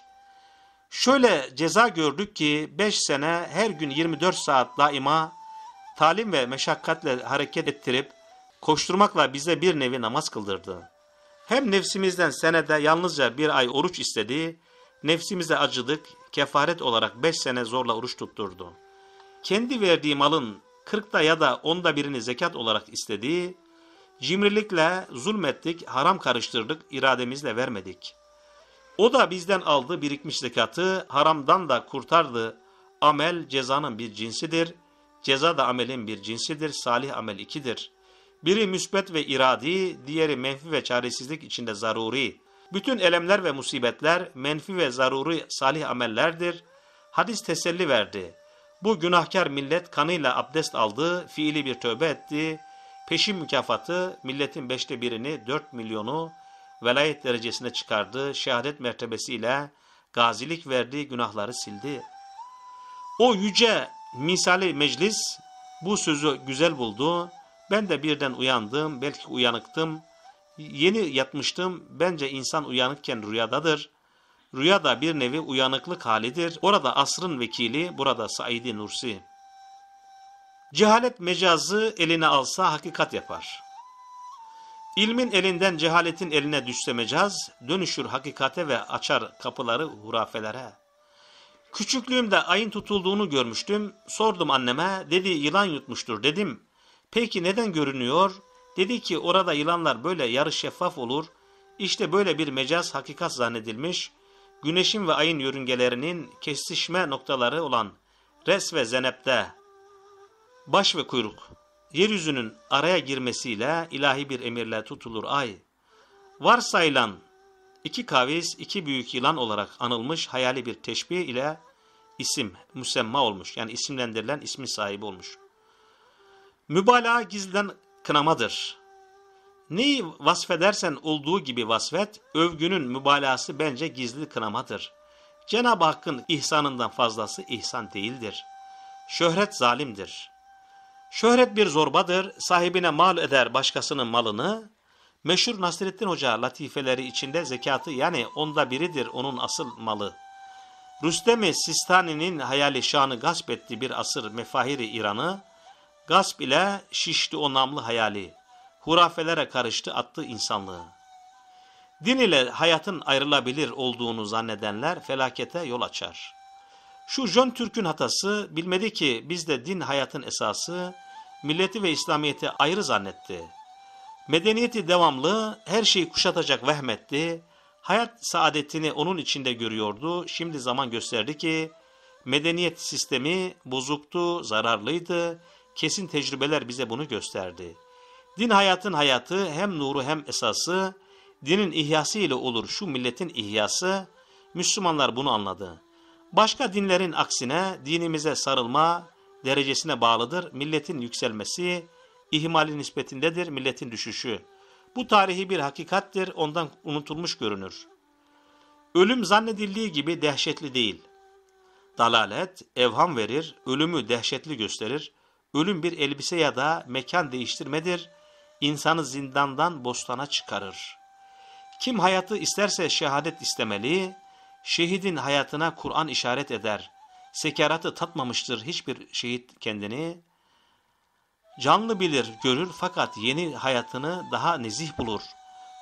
Şöyle ceza gördük ki beş sene her gün 24 saat daima talim ve meşakkatle hareket ettirip koşturmakla bize bir nevi namaz kıldırdı.'' Hem nefsimizden senede yalnızca bir ay oruç istedi, nefsimize acıdık, kefaret olarak beş sene zorla oruç tutturdu. Kendi verdiği malın kırkta ya da onda birini zekat olarak istedi, cimrilikle zulmettik, haram karıştırdık, irademizle vermedik. O da bizden aldı birikmiş zekatı, haramdan da kurtardı. Amel cezanın bir cinsidir, ceza da amelin bir cinsidir, salih amel ikidir. Biri müsbet ve iradi, diğeri menfi ve çaresizlik içinde zaruri. Bütün elemler ve musibetler menfi ve zaruri salih amellerdir. Hadis teselli verdi. Bu günahkar millet kanıyla abdest aldı, fiili bir tövbe etti. Peşin mükafatı milletin beşte birini, dört milyonu velayet derecesine çıkardı. Şehadet mertebesiyle gazilik verdiği günahları sildi. O yüce misali meclis bu sözü güzel buldu. Ben de birden uyandım, belki uyanıktım. Yeni yatmıştım. Bence insan uyanıkken rüyadadır. Rüya da bir nevi uyanıklık halidir. Orada asrın vekili, burada Said-i Nursi. Cehalet mecazı eline alsa hakikat yapar. İlmin elinden cehaletin eline düşse mecaz, dönüşür hakikate ve açar kapıları hurafelere. Küçüklüğümde ayın tutulduğunu görmüştüm. Sordum anneme, dedi yılan yutmuştur dedim. Peki neden görünüyor? Dedi ki orada yılanlar böyle yarı şeffaf olur. İşte böyle bir mecaz hakikat zannedilmiş. Güneşin ve ayın yörüngelerinin kesişme noktaları olan res ve zenepte baş ve kuyruk yeryüzünün araya girmesiyle ilahi bir emirle tutulur ay. Varsayılan iki kavis iki büyük yılan olarak anılmış hayali bir teşbih ile isim, müsemma olmuş. Yani isimlendirilen ismi sahibi olmuş. Mübalağa gizlen kınamadır. Neyi vasfedersen olduğu gibi vasfet, övgünün mübalağası bence gizli kınamadır. Cenab-ı Hakk'ın ihsanından fazlası ihsan değildir. Şöhret zalimdir. Şöhret bir zorbadır, sahibine mal eder başkasının malını. Meşhur Nasreddin Hoca latifeleri içinde zekatı yani onda biridir onun asıl malı. Rüstem-i Sistani'nin hayali şanı gasp etti bir asır mefahiri İran'ı, Gasp ile şişti o namlı hayali. Hurafelere karıştı attı insanlığı. Din ile hayatın ayrılabilir olduğunu zannedenler felakete yol açar. Şu Jön Türk'ün hatası bilmedi ki bizde din hayatın esası, milleti ve İslamiyet'i ayrı zannetti. Medeniyeti devamlı, her şeyi kuşatacak vehmetti, hayat saadetini onun içinde görüyordu, şimdi zaman gösterdi ki medeniyet sistemi bozuktu, zararlıydı, Kesin tecrübeler bize bunu gösterdi. Din hayatın hayatı hem nuru hem esası, dinin ihyası ile olur şu milletin ihyası, Müslümanlar bunu anladı. Başka dinlerin aksine dinimize sarılma derecesine bağlıdır. Milletin yükselmesi, ihmali nispetindedir milletin düşüşü. Bu tarihi bir hakikattir, ondan unutulmuş görünür. Ölüm zannedildiği gibi dehşetli değil. Dalalet, evham verir, ölümü dehşetli gösterir. Ölüm bir elbise ya da mekan değiştirmedir. İnsanı zindandan bostana çıkarır. Kim hayatı isterse şehadet istemeli, şehidin hayatına Kur'an işaret eder. Sekaratı tatmamıştır hiçbir şehit kendini. Canlı bilir, görür fakat yeni hayatını daha nezih bulur.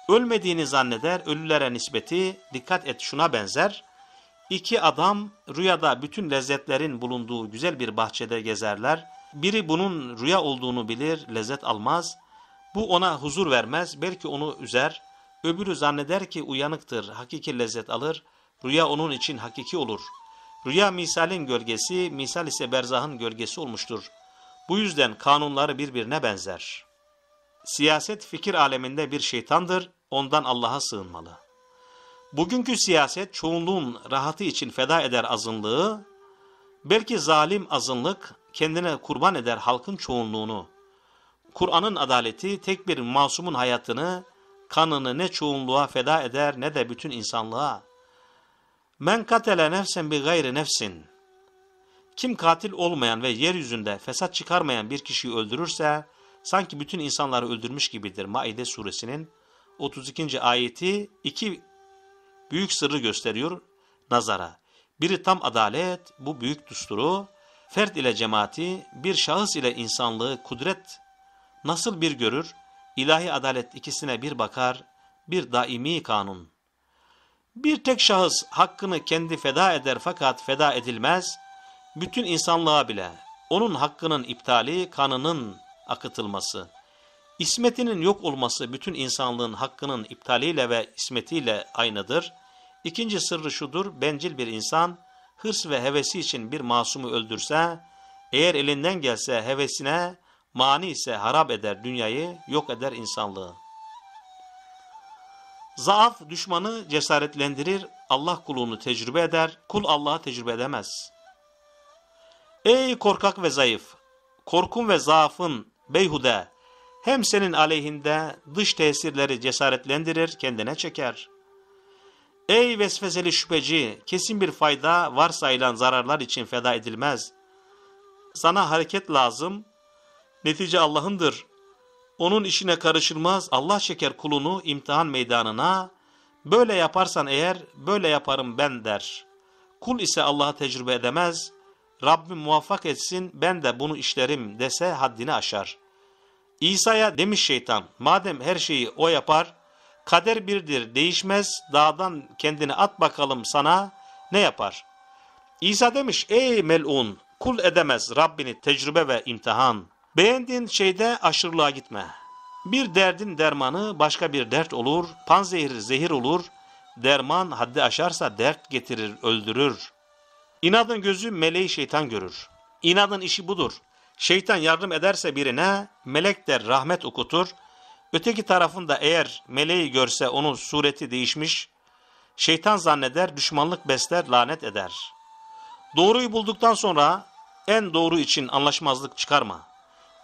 Ölmediğini zanneder, ölülere nisbeti dikkat et şuna benzer. İki adam rüyada bütün lezzetlerin bulunduğu güzel bir bahçede gezerler biri bunun rüya olduğunu bilir, lezzet almaz. Bu ona huzur vermez, belki onu üzer. Öbürü zanneder ki uyanıktır, hakiki lezzet alır. Rüya onun için hakiki olur. Rüya misalin gölgesi, misal ise berzahın gölgesi olmuştur. Bu yüzden kanunları birbirine benzer. Siyaset fikir aleminde bir şeytandır, ondan Allah'a sığınmalı. Bugünkü siyaset çoğunluğun rahatı için feda eder azınlığı, belki zalim azınlık kendine kurban eder halkın çoğunluğunu. Kur'an'ın adaleti tek bir masumun hayatını, kanını ne çoğunluğa feda eder ne de bütün insanlığa. Men katele nefsen bi gayri nefsin. Kim katil olmayan ve yeryüzünde fesat çıkarmayan bir kişiyi öldürürse, sanki bütün insanları öldürmüş gibidir. Maide suresinin 32. ayeti iki büyük sırrı gösteriyor nazara. Biri tam adalet, bu büyük düsturu fert ile cemaati, bir şahıs ile insanlığı kudret nasıl bir görür, İlahi adalet ikisine bir bakar, bir daimi kanun. Bir tek şahıs hakkını kendi feda eder fakat feda edilmez, bütün insanlığa bile onun hakkının iptali kanının akıtılması, ismetinin yok olması bütün insanlığın hakkının iptaliyle ve ismetiyle aynıdır. İkinci sırrı şudur, bencil bir insan, hırs ve hevesi için bir masumu öldürse, eğer elinden gelse hevesine, mani ise harap eder dünyayı, yok eder insanlığı. Zaaf düşmanı cesaretlendirir, Allah kulunu tecrübe eder, kul Allah'ı tecrübe edemez. Ey korkak ve zayıf! Korkun ve zaafın beyhude, hem senin aleyhinde dış tesirleri cesaretlendirir, kendine çeker. Ey vesveseli şüpheci, kesin bir fayda varsayılan zararlar için feda edilmez. Sana hareket lazım. Netice Allah'ındır. Onun işine karışılmaz. Allah şeker kulunu imtihan meydanına. Böyle yaparsan eğer, böyle yaparım ben der. Kul ise Allah'a tecrübe edemez. Rabbim muvaffak etsin, ben de bunu işlerim dese haddini aşar. İsa'ya demiş şeytan, madem her şeyi o yapar, Kader birdir, değişmez. Dağdan kendini at bakalım sana ne yapar? İsa demiş, ey melun, kul edemez Rabbini tecrübe ve imtihan. Beğendiğin şeyde aşırılığa gitme. Bir derdin dermanı başka bir dert olur, panzehir zehir olur, derman haddi aşarsa dert getirir, öldürür. İnadın gözü meleği şeytan görür. İnadın işi budur. Şeytan yardım ederse birine, melek der, rahmet okutur.'' Öteki tarafında eğer meleği görse onun sureti değişmiş, şeytan zanneder, düşmanlık besler, lanet eder. Doğruyu bulduktan sonra en doğru için anlaşmazlık çıkarma.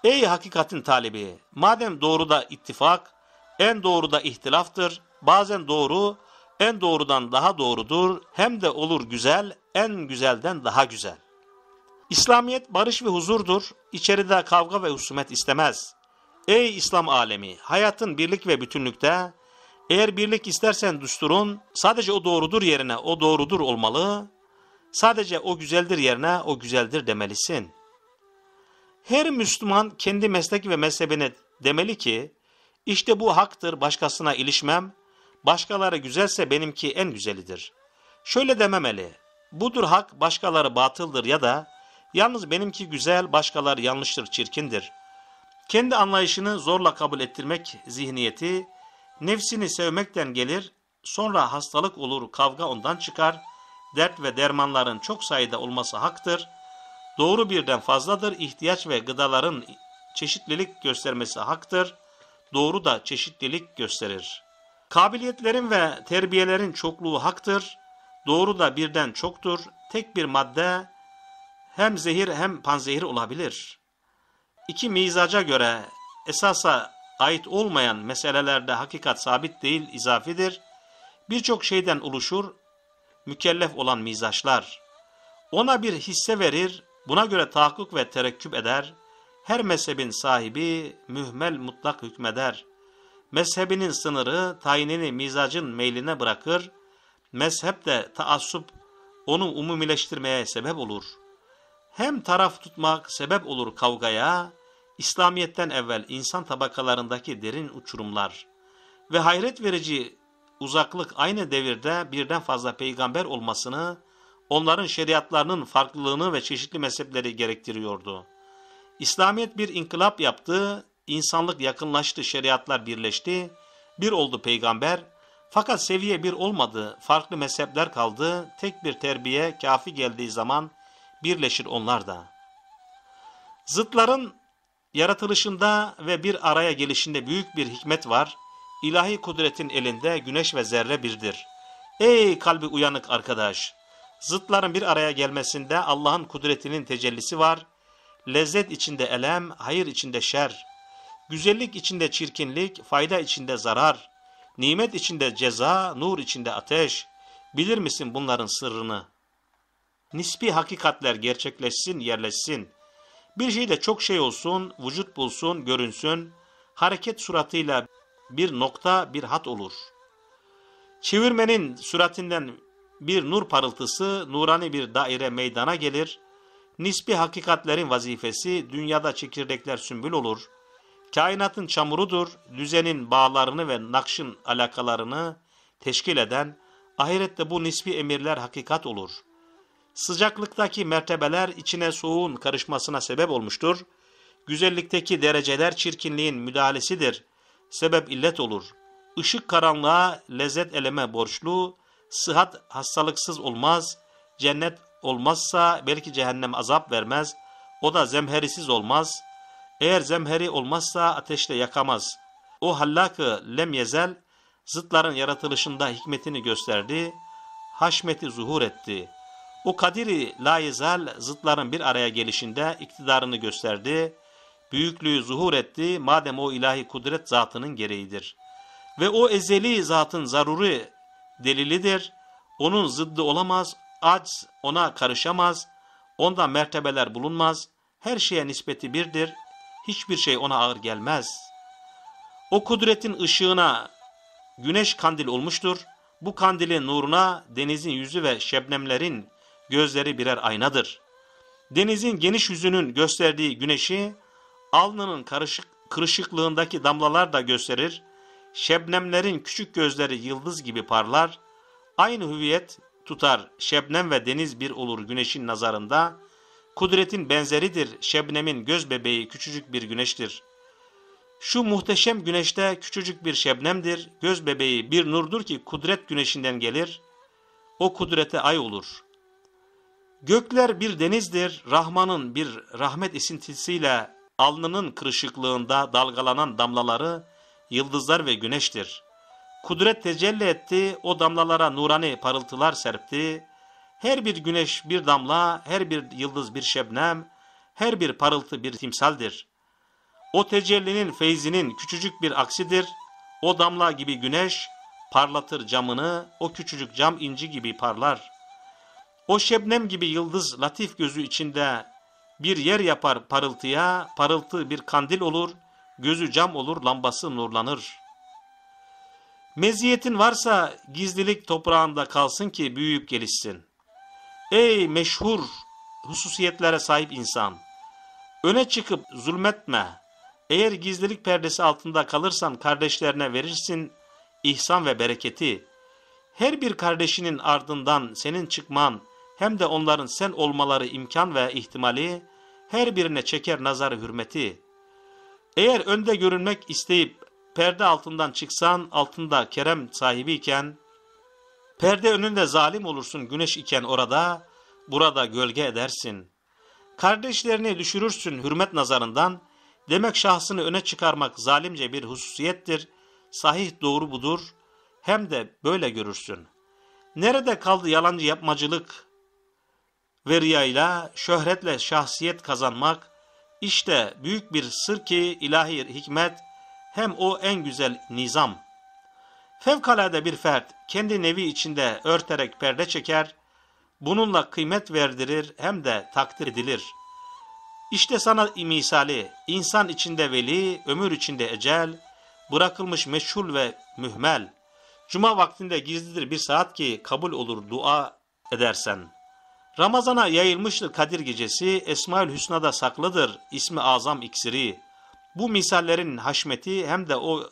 Ey hakikatin talebi, madem doğruda ittifak, en doğruda ihtilaftır, bazen doğru, en doğrudan daha doğrudur, hem de olur güzel, en güzelden daha güzel. İslamiyet barış ve huzurdur, içeride kavga ve husumet istemez. Ey İslam alemi, hayatın birlik ve bütünlükte, eğer birlik istersen düsturun, sadece o doğrudur yerine o doğrudur olmalı, sadece o güzeldir yerine o güzeldir demelisin. Her Müslüman kendi meslek ve mezhebine demeli ki, işte bu haktır başkasına ilişmem, başkaları güzelse benimki en güzelidir. Şöyle dememeli, budur hak başkaları batıldır ya da yalnız benimki güzel başkaları yanlıştır çirkindir.'' Kendi anlayışını zorla kabul ettirmek zihniyeti, nefsini sevmekten gelir, sonra hastalık olur, kavga ondan çıkar, dert ve dermanların çok sayıda olması haktır, doğru birden fazladır, ihtiyaç ve gıdaların çeşitlilik göstermesi haktır, doğru da çeşitlilik gösterir. Kabiliyetlerin ve terbiyelerin çokluğu haktır, doğru da birden çoktur, tek bir madde hem zehir hem panzehir olabilir.'' iki mizaca göre esasa ait olmayan meselelerde hakikat sabit değil, izafidir. Birçok şeyden oluşur, mükellef olan mizaçlar. Ona bir hisse verir, buna göre tahakkuk ve terekküp eder. Her mezhebin sahibi mühmel mutlak hükmeder. Mezhebinin sınırı tayinini mizacın meyline bırakır. Mezhep de taassup onu umumileştirmeye sebep olur. Hem taraf tutmak sebep olur kavgaya, İslamiyet'ten evvel insan tabakalarındaki derin uçurumlar ve hayret verici uzaklık aynı devirde birden fazla peygamber olmasını, onların şeriatlarının farklılığını ve çeşitli mezhepleri gerektiriyordu. İslamiyet bir inkılap yaptı, insanlık yakınlaştı, şeriatlar birleşti, bir oldu peygamber, fakat seviye bir olmadı, farklı mezhepler kaldı, tek bir terbiye kafi geldiği zaman birleşir onlar da. Zıtların Yaratılışında ve bir araya gelişinde büyük bir hikmet var. İlahi kudretin elinde güneş ve zerre birdir. Ey kalbi uyanık arkadaş! Zıtların bir araya gelmesinde Allah'ın kudretinin tecellisi var. Lezzet içinde elem, hayır içinde şer. Güzellik içinde çirkinlik, fayda içinde zarar. Nimet içinde ceza, nur içinde ateş. Bilir misin bunların sırrını? Nispi hakikatler gerçekleşsin, yerleşsin.'' Bir şeyde çok şey olsun, vücut bulsun, görünsün, hareket suratıyla bir nokta, bir hat olur. Çevirmenin suratinden bir nur parıltısı, nurani bir daire meydana gelir. Nisbi hakikatlerin vazifesi dünyada çekirdekler sümbül olur. Kainatın çamurudur, düzenin bağlarını ve nakşın alakalarını teşkil eden, ahirette bu nisbi emirler hakikat olur.'' Sıcaklıktaki mertebeler içine soğuğun karışmasına sebep olmuştur. Güzellikteki dereceler çirkinliğin müdahalesidir. Sebep illet olur. Işık karanlığa, lezzet eleme borçlu, sıhhat hastalıksız olmaz, cennet olmazsa belki cehennem azap vermez, o da zemherisiz olmaz. Eğer zemheri olmazsa ateşle yakamaz. O hallakı lem yezel, zıtların yaratılışında hikmetini gösterdi, haşmeti zuhur etti.'' Bu Kadiri layizal zıtların bir araya gelişinde iktidarını gösterdi, büyüklüğü zuhur etti madem o ilahi kudret zatının gereğidir. Ve o ezeli zatın zaruri delilidir, onun zıddı olamaz, aç ona karışamaz, onda mertebeler bulunmaz, her şeye nispeti birdir, hiçbir şey ona ağır gelmez. O kudretin ışığına güneş kandil olmuştur, bu kandilin nuruna denizin yüzü ve şebnemlerin gözleri birer aynadır. Denizin geniş yüzünün gösterdiği güneşi, alnının karışık, kırışıklığındaki damlalar da gösterir, şebnemlerin küçük gözleri yıldız gibi parlar, aynı hüviyet tutar şebnem ve deniz bir olur güneşin nazarında, kudretin benzeridir şebnemin göz bebeği küçücük bir güneştir. Şu muhteşem güneşte küçücük bir şebnemdir, göz bebeği bir nurdur ki kudret güneşinden gelir, o kudrete ay olur.'' Gökler bir denizdir, Rahman'ın bir rahmet esintisiyle alnının kırışıklığında dalgalanan damlaları yıldızlar ve güneştir. Kudret tecelli etti, o damlalara nurani parıltılar serpti. Her bir güneş bir damla, her bir yıldız bir şebnem, her bir parıltı bir timsaldir. O tecellinin feyzinin küçücük bir aksidir. O damla gibi güneş parlatır camını, o küçücük cam inci gibi parlar.'' O şebnem gibi yıldız latif gözü içinde bir yer yapar parıltıya, parıltı bir kandil olur, gözü cam olur, lambası nurlanır. Meziyetin varsa gizlilik toprağında kalsın ki büyüyüp gelişsin. Ey meşhur hususiyetlere sahip insan! Öne çıkıp zulmetme. Eğer gizlilik perdesi altında kalırsan kardeşlerine verirsin ihsan ve bereketi. Her bir kardeşinin ardından senin çıkman, hem de onların sen olmaları imkan ve ihtimali her birine çeker nazar hürmeti. Eğer önde görünmek isteyip perde altından çıksan altında kerem sahibi iken, perde önünde zalim olursun güneş iken orada, burada gölge edersin. Kardeşlerini düşürürsün hürmet nazarından, demek şahsını öne çıkarmak zalimce bir hususiyettir, sahih doğru budur, hem de böyle görürsün. Nerede kaldı yalancı yapmacılık, ve riyayla, şöhretle şahsiyet kazanmak, işte büyük bir sır ki ilahi hikmet hem o en güzel nizam. Fevkalade bir fert kendi nevi içinde örterek perde çeker, bununla kıymet verdirir hem de takdir edilir. İşte sana misali, insan içinde veli, ömür içinde ecel, bırakılmış meşhul ve mühmel. Cuma vaktinde gizlidir bir saat ki kabul olur dua edersen.'' Ramazana yayılmıştır Kadir Gecesi, Esmaül Hüsna'da saklıdır ismi azam iksiri. Bu misallerin haşmeti hem de o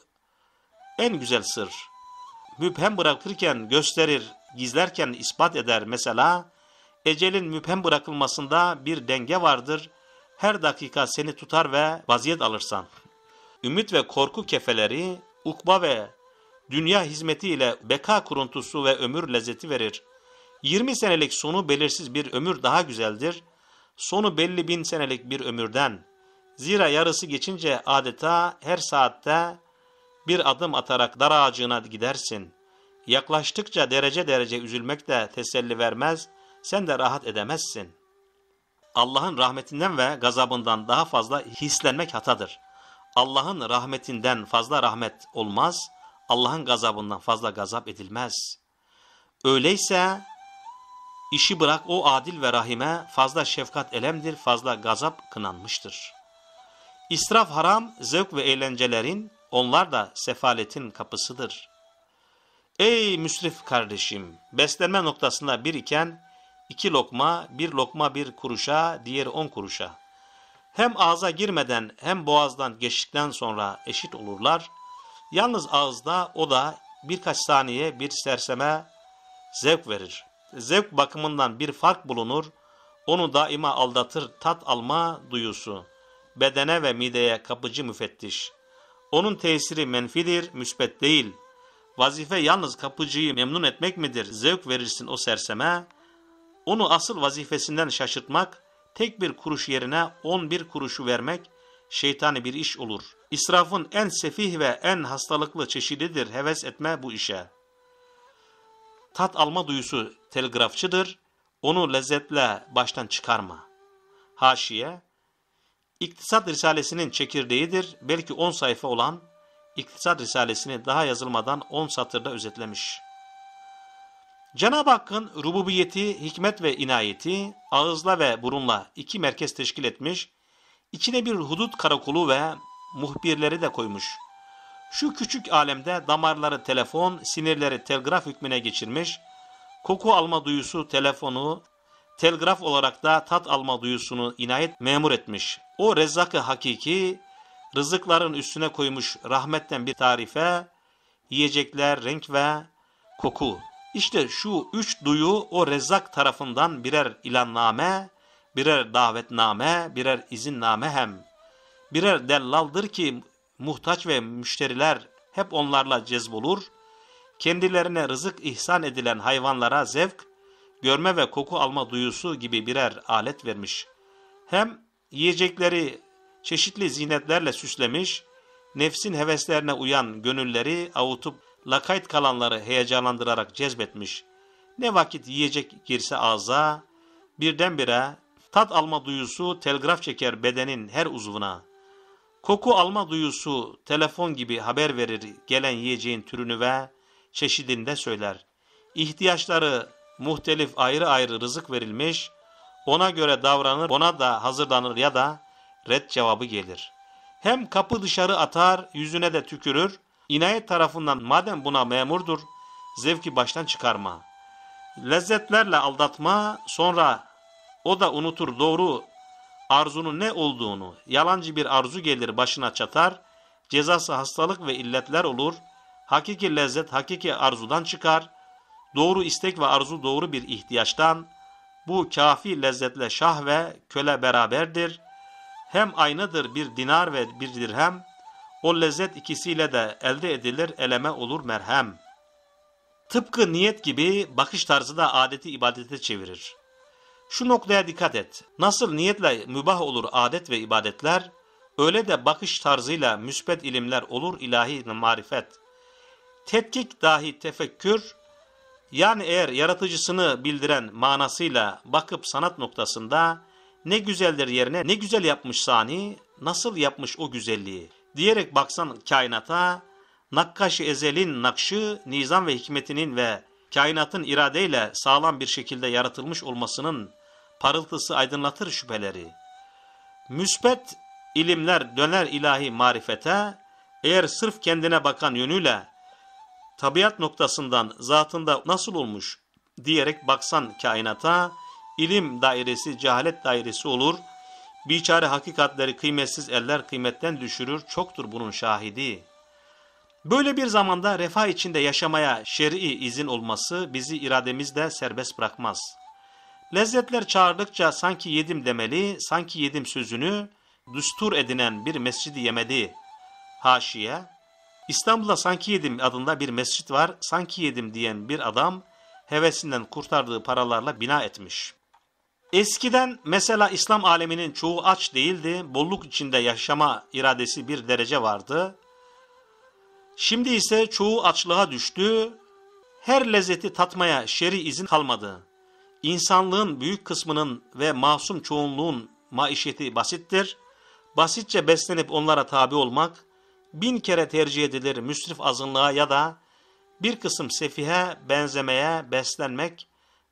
en güzel sır. Müphem bırakırken gösterir, gizlerken ispat eder mesela. Ecelin müphem bırakılmasında bir denge vardır. Her dakika seni tutar ve vaziyet alırsan. Ümit ve korku kefeleri, ukba ve dünya hizmeti ile beka kuruntusu ve ömür lezzeti verir.'' 20 senelik sonu belirsiz bir ömür daha güzeldir. Sonu belli bin senelik bir ömürden. Zira yarısı geçince adeta her saatte bir adım atarak dar ağacına gidersin. Yaklaştıkça derece derece üzülmek de teselli vermez, sen de rahat edemezsin. Allah'ın rahmetinden ve gazabından daha fazla hislenmek hatadır. Allah'ın rahmetinden fazla rahmet olmaz, Allah'ın gazabından fazla gazap edilmez. Öyleyse İşi bırak o adil ve rahime fazla şefkat elemdir, fazla gazap kınanmıştır. İsraf haram, zevk ve eğlencelerin, onlar da sefaletin kapısıdır. Ey müsrif kardeşim, beslenme noktasında biriken iki lokma, bir lokma bir kuruşa, diğer on kuruşa. Hem ağza girmeden hem boğazdan geçtikten sonra eşit olurlar. Yalnız ağızda o da birkaç saniye bir serseme zevk verir.'' zevk bakımından bir fark bulunur, onu daima aldatır tat alma duyusu, bedene ve mideye kapıcı müfettiş. Onun tesiri menfidir, müsbet değil. Vazife yalnız kapıcıyı memnun etmek midir? Zevk verirsin o serseme. Onu asıl vazifesinden şaşırtmak, tek bir kuruş yerine on bir kuruşu vermek, şeytani bir iş olur. İsrafın en sefih ve en hastalıklı çeşididir heves etme bu işe. Tat alma duyusu telgrafçıdır. Onu lezzetle baştan çıkarma. Haşiye İktisat Risalesi'nin çekirdeğidir. Belki 10 sayfa olan İktisat Risalesini daha yazılmadan 10 satırda özetlemiş. Cenab-ı Hakk'ın rububiyeti, hikmet ve inayeti ağızla ve burunla iki merkez teşkil etmiş, İçine bir hudut karakolu ve muhbirleri de koymuş. Şu küçük alemde damarları telefon, sinirleri telgraf hükmüne geçirmiş, koku alma duyusu telefonu, telgraf olarak da tat alma duyusunu inayet memur etmiş. O rezzakı hakiki, rızıkların üstüne koymuş rahmetten bir tarife, yiyecekler, renk ve koku. İşte şu üç duyu o rezzak tarafından birer ilanname, birer davetname, birer izinname hem. Birer dellaldır ki muhtaç ve müşteriler hep onlarla cezbolur, kendilerine rızık ihsan edilen hayvanlara zevk, görme ve koku alma duyusu gibi birer alet vermiş. Hem yiyecekleri çeşitli zinetlerle süslemiş, nefsin heveslerine uyan gönülleri avutup lakayt kalanları heyecanlandırarak cezbetmiş. Ne vakit yiyecek girse ağza, birdenbire tat alma duyusu telgraf çeker bedenin her uzvuna. Koku alma duyusu telefon gibi haber verir gelen yiyeceğin türünü ve çeşidinde söyler. İhtiyaçları muhtelif ayrı ayrı rızık verilmiş, ona göre davranır, ona da hazırlanır ya da red cevabı gelir. Hem kapı dışarı atar, yüzüne de tükürür, inayet tarafından madem buna memurdur, zevki baştan çıkarma. Lezzetlerle aldatma, sonra o da unutur doğru arzunun ne olduğunu, yalancı bir arzu gelir başına çatar, cezası hastalık ve illetler olur.'' Hakiki lezzet hakiki arzudan çıkar. Doğru istek ve arzu doğru bir ihtiyaçtan. Bu kafi lezzetle şah ve köle beraberdir. Hem aynıdır bir dinar ve bir dirhem. O lezzet ikisiyle de elde edilir eleme olur merhem. Tıpkı niyet gibi bakış tarzı da adeti ibadete çevirir. Şu noktaya dikkat et. Nasıl niyetle mübah olur adet ve ibadetler, öyle de bakış tarzıyla müsbet ilimler olur ilahi marifet.'' tetkik dahi tefekkür yani eğer yaratıcısını bildiren manasıyla bakıp sanat noktasında ne güzeldir yerine ne güzel yapmış sani, nasıl yapmış o güzelliği diyerek baksan kainata, nakkaş ezelin nakşı, nizam ve hikmetinin ve kainatın iradeyle sağlam bir şekilde yaratılmış olmasının parıltısı aydınlatır şüpheleri. Müspet ilimler döner ilahi marifete, eğer sırf kendine bakan yönüyle tabiat noktasından zatında nasıl olmuş diyerek baksan kainata, ilim dairesi cehalet dairesi olur. Biçare hakikatleri kıymetsiz eller kıymetten düşürür, çoktur bunun şahidi. Böyle bir zamanda refah içinde yaşamaya şer'i izin olması bizi irademizde serbest bırakmaz. Lezzetler çağırdıkça sanki yedim demeli, sanki yedim sözünü düstur edinen bir mescidi yemedi. Haşiye, İstanbul'da yedim adında bir mescit var. Sanki yedim diyen bir adam hevesinden kurtardığı paralarla bina etmiş. Eskiden mesela İslam aleminin çoğu aç değildi. Bolluk içinde yaşama iradesi bir derece vardı. Şimdi ise çoğu açlığa düştü. Her lezzeti tatmaya şer'i izin kalmadı. İnsanlığın büyük kısmının ve masum çoğunluğun maişeti basittir. Basitçe beslenip onlara tabi olmak, bin kere tercih edilir müsrif azınlığa ya da bir kısım sefihe benzemeye beslenmek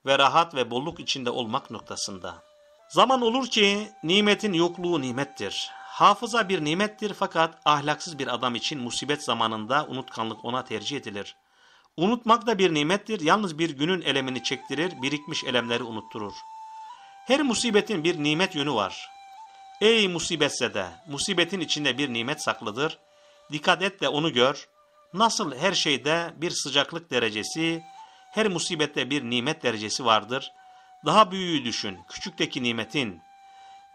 ve rahat ve bolluk içinde olmak noktasında. Zaman olur ki nimetin yokluğu nimettir. Hafıza bir nimettir fakat ahlaksız bir adam için musibet zamanında unutkanlık ona tercih edilir. Unutmak da bir nimettir, yalnız bir günün elemini çektirir, birikmiş elemleri unutturur. Her musibetin bir nimet yönü var. Ey musibetse de, musibetin içinde bir nimet saklıdır.'' Dikkat et de onu gör. Nasıl her şeyde bir sıcaklık derecesi, her musibette bir nimet derecesi vardır. Daha büyüğü düşün, küçükteki nimetin.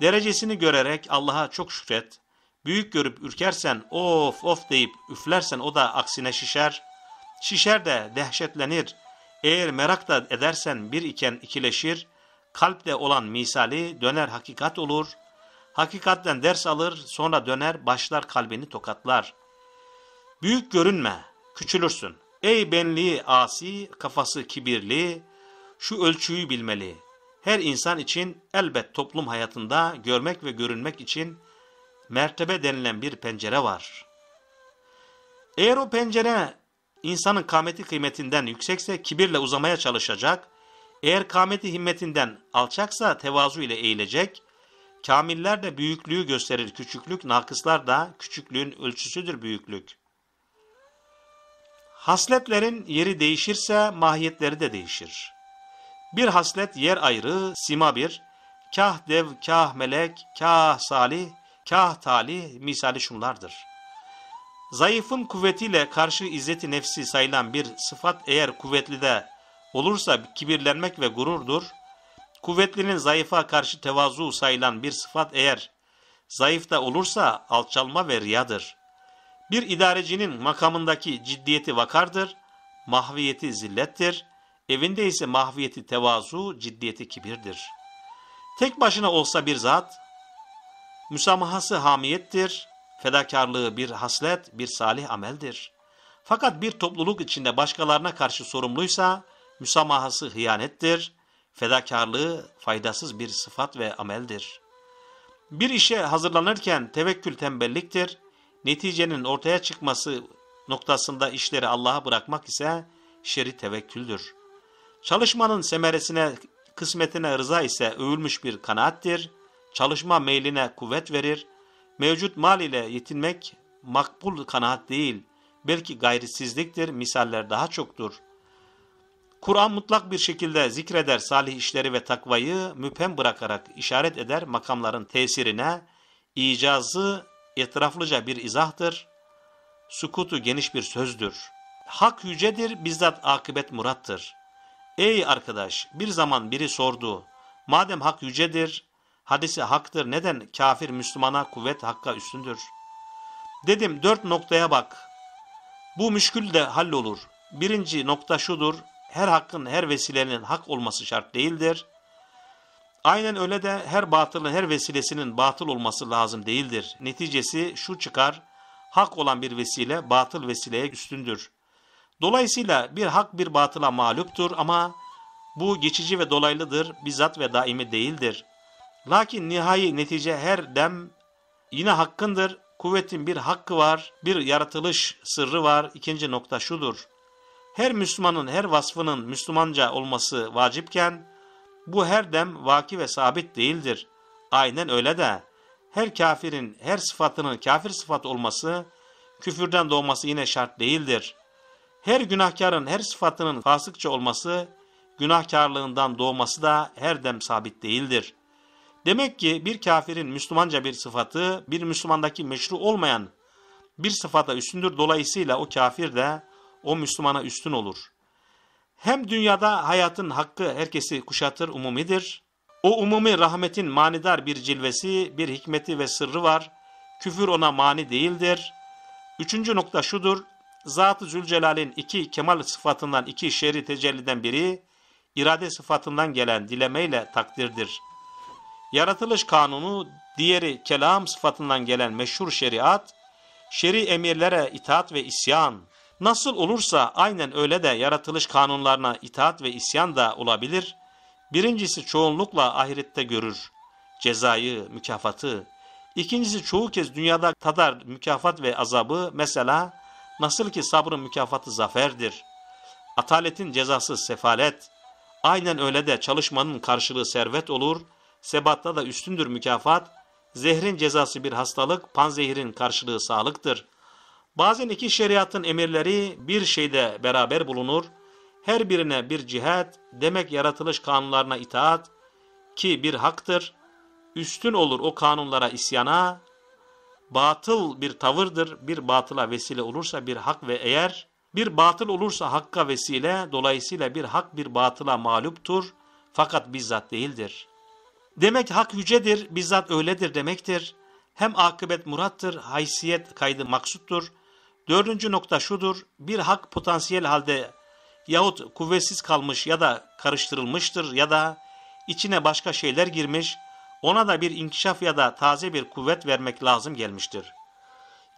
Derecesini görerek Allah'a çok şükret. Büyük görüp ürkersen of of deyip üflersen o da aksine şişer. Şişer de dehşetlenir. Eğer merak da edersen bir iken ikileşir. Kalpte olan misali döner hakikat olur. Hakikatten ders alır sonra döner başlar kalbini tokatlar.'' Büyük görünme, küçülürsün. Ey benliği asi, kafası kibirli, şu ölçüyü bilmeli. Her insan için elbet toplum hayatında görmek ve görünmek için mertebe denilen bir pencere var. Eğer o pencere insanın kâmeti kıymetinden yüksekse kibirle uzamaya çalışacak, eğer kâmeti himmetinden alçaksa tevazu ile eğilecek, kamiller de büyüklüğü gösterir küçüklük, nakıslar da küçüklüğün ölçüsüdür büyüklük.'' Hasletlerin yeri değişirse mahiyetleri de değişir. Bir haslet yer ayrı, sima bir, kah dev, kah melek, kah salih, kah talih misali şunlardır. Zayıfın kuvvetiyle karşı izzeti nefsi sayılan bir sıfat eğer kuvvetli de olursa kibirlenmek ve gururdur. Kuvvetlinin zayıfa karşı tevazu sayılan bir sıfat eğer zayıf da olursa alçalma ve riyadır. Bir idarecinin makamındaki ciddiyeti vakardır, mahviyeti zillettir, evinde ise mahviyeti tevazu, ciddiyeti kibirdir. Tek başına olsa bir zat, müsamahası hamiyettir, fedakarlığı bir haslet, bir salih ameldir. Fakat bir topluluk içinde başkalarına karşı sorumluysa, müsamahası hıyanettir, fedakarlığı faydasız bir sıfat ve ameldir. Bir işe hazırlanırken tevekkül tembelliktir, Neticenin ortaya çıkması noktasında işleri Allah'a bırakmak ise şeri tevekküldür. Çalışmanın semeresine, kısmetine rıza ise övülmüş bir kanaattir. Çalışma meyline kuvvet verir. Mevcut mal ile yetinmek makbul kanaat değil, belki gayritsizliktir, misaller daha çoktur. Kur'an mutlak bir şekilde zikreder salih işleri ve takvayı müphem bırakarak işaret eder makamların tesirine, icazı etraflıca bir izahtır. Sukutu geniş bir sözdür. Hak yücedir, bizzat akıbet murattır. Ey arkadaş, bir zaman biri sordu. Madem hak yücedir, hadisi haktır, neden kafir Müslümana kuvvet hakka üstündür? Dedim dört noktaya bak. Bu müşkül de hallolur. Birinci nokta şudur, her hakkın her vesilenin hak olması şart değildir.'' Aynen öyle de her batılın her vesilesinin batıl olması lazım değildir. Neticesi şu çıkar, hak olan bir vesile batıl vesileye üstündür. Dolayısıyla bir hak bir batıla mağluptur ama bu geçici ve dolaylıdır, bizzat ve daimi değildir. Lakin nihai netice her dem yine hakkındır. Kuvvetin bir hakkı var, bir yaratılış sırrı var. İkinci nokta şudur. Her Müslümanın her vasfının Müslümanca olması vacipken, bu her dem vaki ve sabit değildir. Aynen öyle de her kafirin her sıfatının kafir sıfat olması küfürden doğması yine şart değildir. Her günahkarın her sıfatının fasıkça olması günahkarlığından doğması da her dem sabit değildir. Demek ki bir kafirin Müslümanca bir sıfatı bir Müslümandaki meşru olmayan bir sıfata üstündür. Dolayısıyla o kafir de o Müslümana üstün olur.'' Hem dünyada hayatın hakkı herkesi kuşatır umumidir. O umumi rahmetin manidar bir cilvesi, bir hikmeti ve sırrı var. Küfür ona mani değildir. Üçüncü nokta şudur. Zat-ı Zülcelal'in iki kemal sıfatından iki şeri tecelliden biri, irade sıfatından gelen dilemeyle takdirdir. Yaratılış kanunu, diğeri kelam sıfatından gelen meşhur şeriat, şer'i emirlere itaat ve isyan, Nasıl olursa aynen öyle de yaratılış kanunlarına itaat ve isyan da olabilir. Birincisi çoğunlukla ahirette görür. Cezayı, mükafatı. İkincisi çoğu kez dünyada tadar mükafat ve azabı mesela nasıl ki sabrın mükafatı zaferdir. Ataletin cezası sefalet. Aynen öyle de çalışmanın karşılığı servet olur. Sebatta da üstündür mükafat. Zehrin cezası bir hastalık, panzehirin karşılığı sağlıktır.'' Bazen iki şeriatın emirleri bir şeyde beraber bulunur, her birine bir cihet, demek yaratılış kanunlarına itaat ki bir haktır, üstün olur o kanunlara isyana, batıl bir tavırdır, bir batıla vesile olursa bir hak ve eğer, bir batıl olursa hakka vesile, dolayısıyla bir hak bir batıla mağluptur, fakat bizzat değildir. Demek hak yücedir, bizzat öyledir demektir. Hem akıbet murattır, haysiyet kaydı maksuttur, Dördüncü nokta şudur. Bir hak potansiyel halde yahut kuvvetsiz kalmış ya da karıştırılmıştır ya da içine başka şeyler girmiş, ona da bir inkişaf ya da taze bir kuvvet vermek lazım gelmiştir.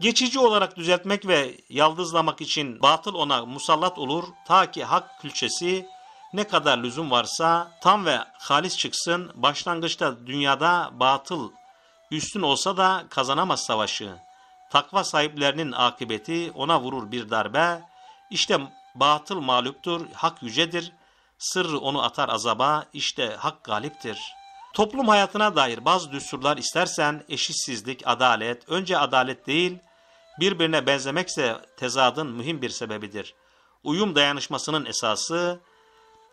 Geçici olarak düzeltmek ve yaldızlamak için batıl ona musallat olur ta ki hak külçesi ne kadar lüzum varsa tam ve halis çıksın başlangıçta dünyada batıl üstün olsa da kazanamaz savaşı.'' Takva sahiplerinin akıbeti ona vurur bir darbe. İşte batıl mağluptur, hak yücedir. Sırrı onu atar azaba, işte hak galiptir. Toplum hayatına dair bazı düsturlar istersen eşitsizlik, adalet, önce adalet değil, birbirine benzemekse tezadın mühim bir sebebidir. Uyum dayanışmasının esası,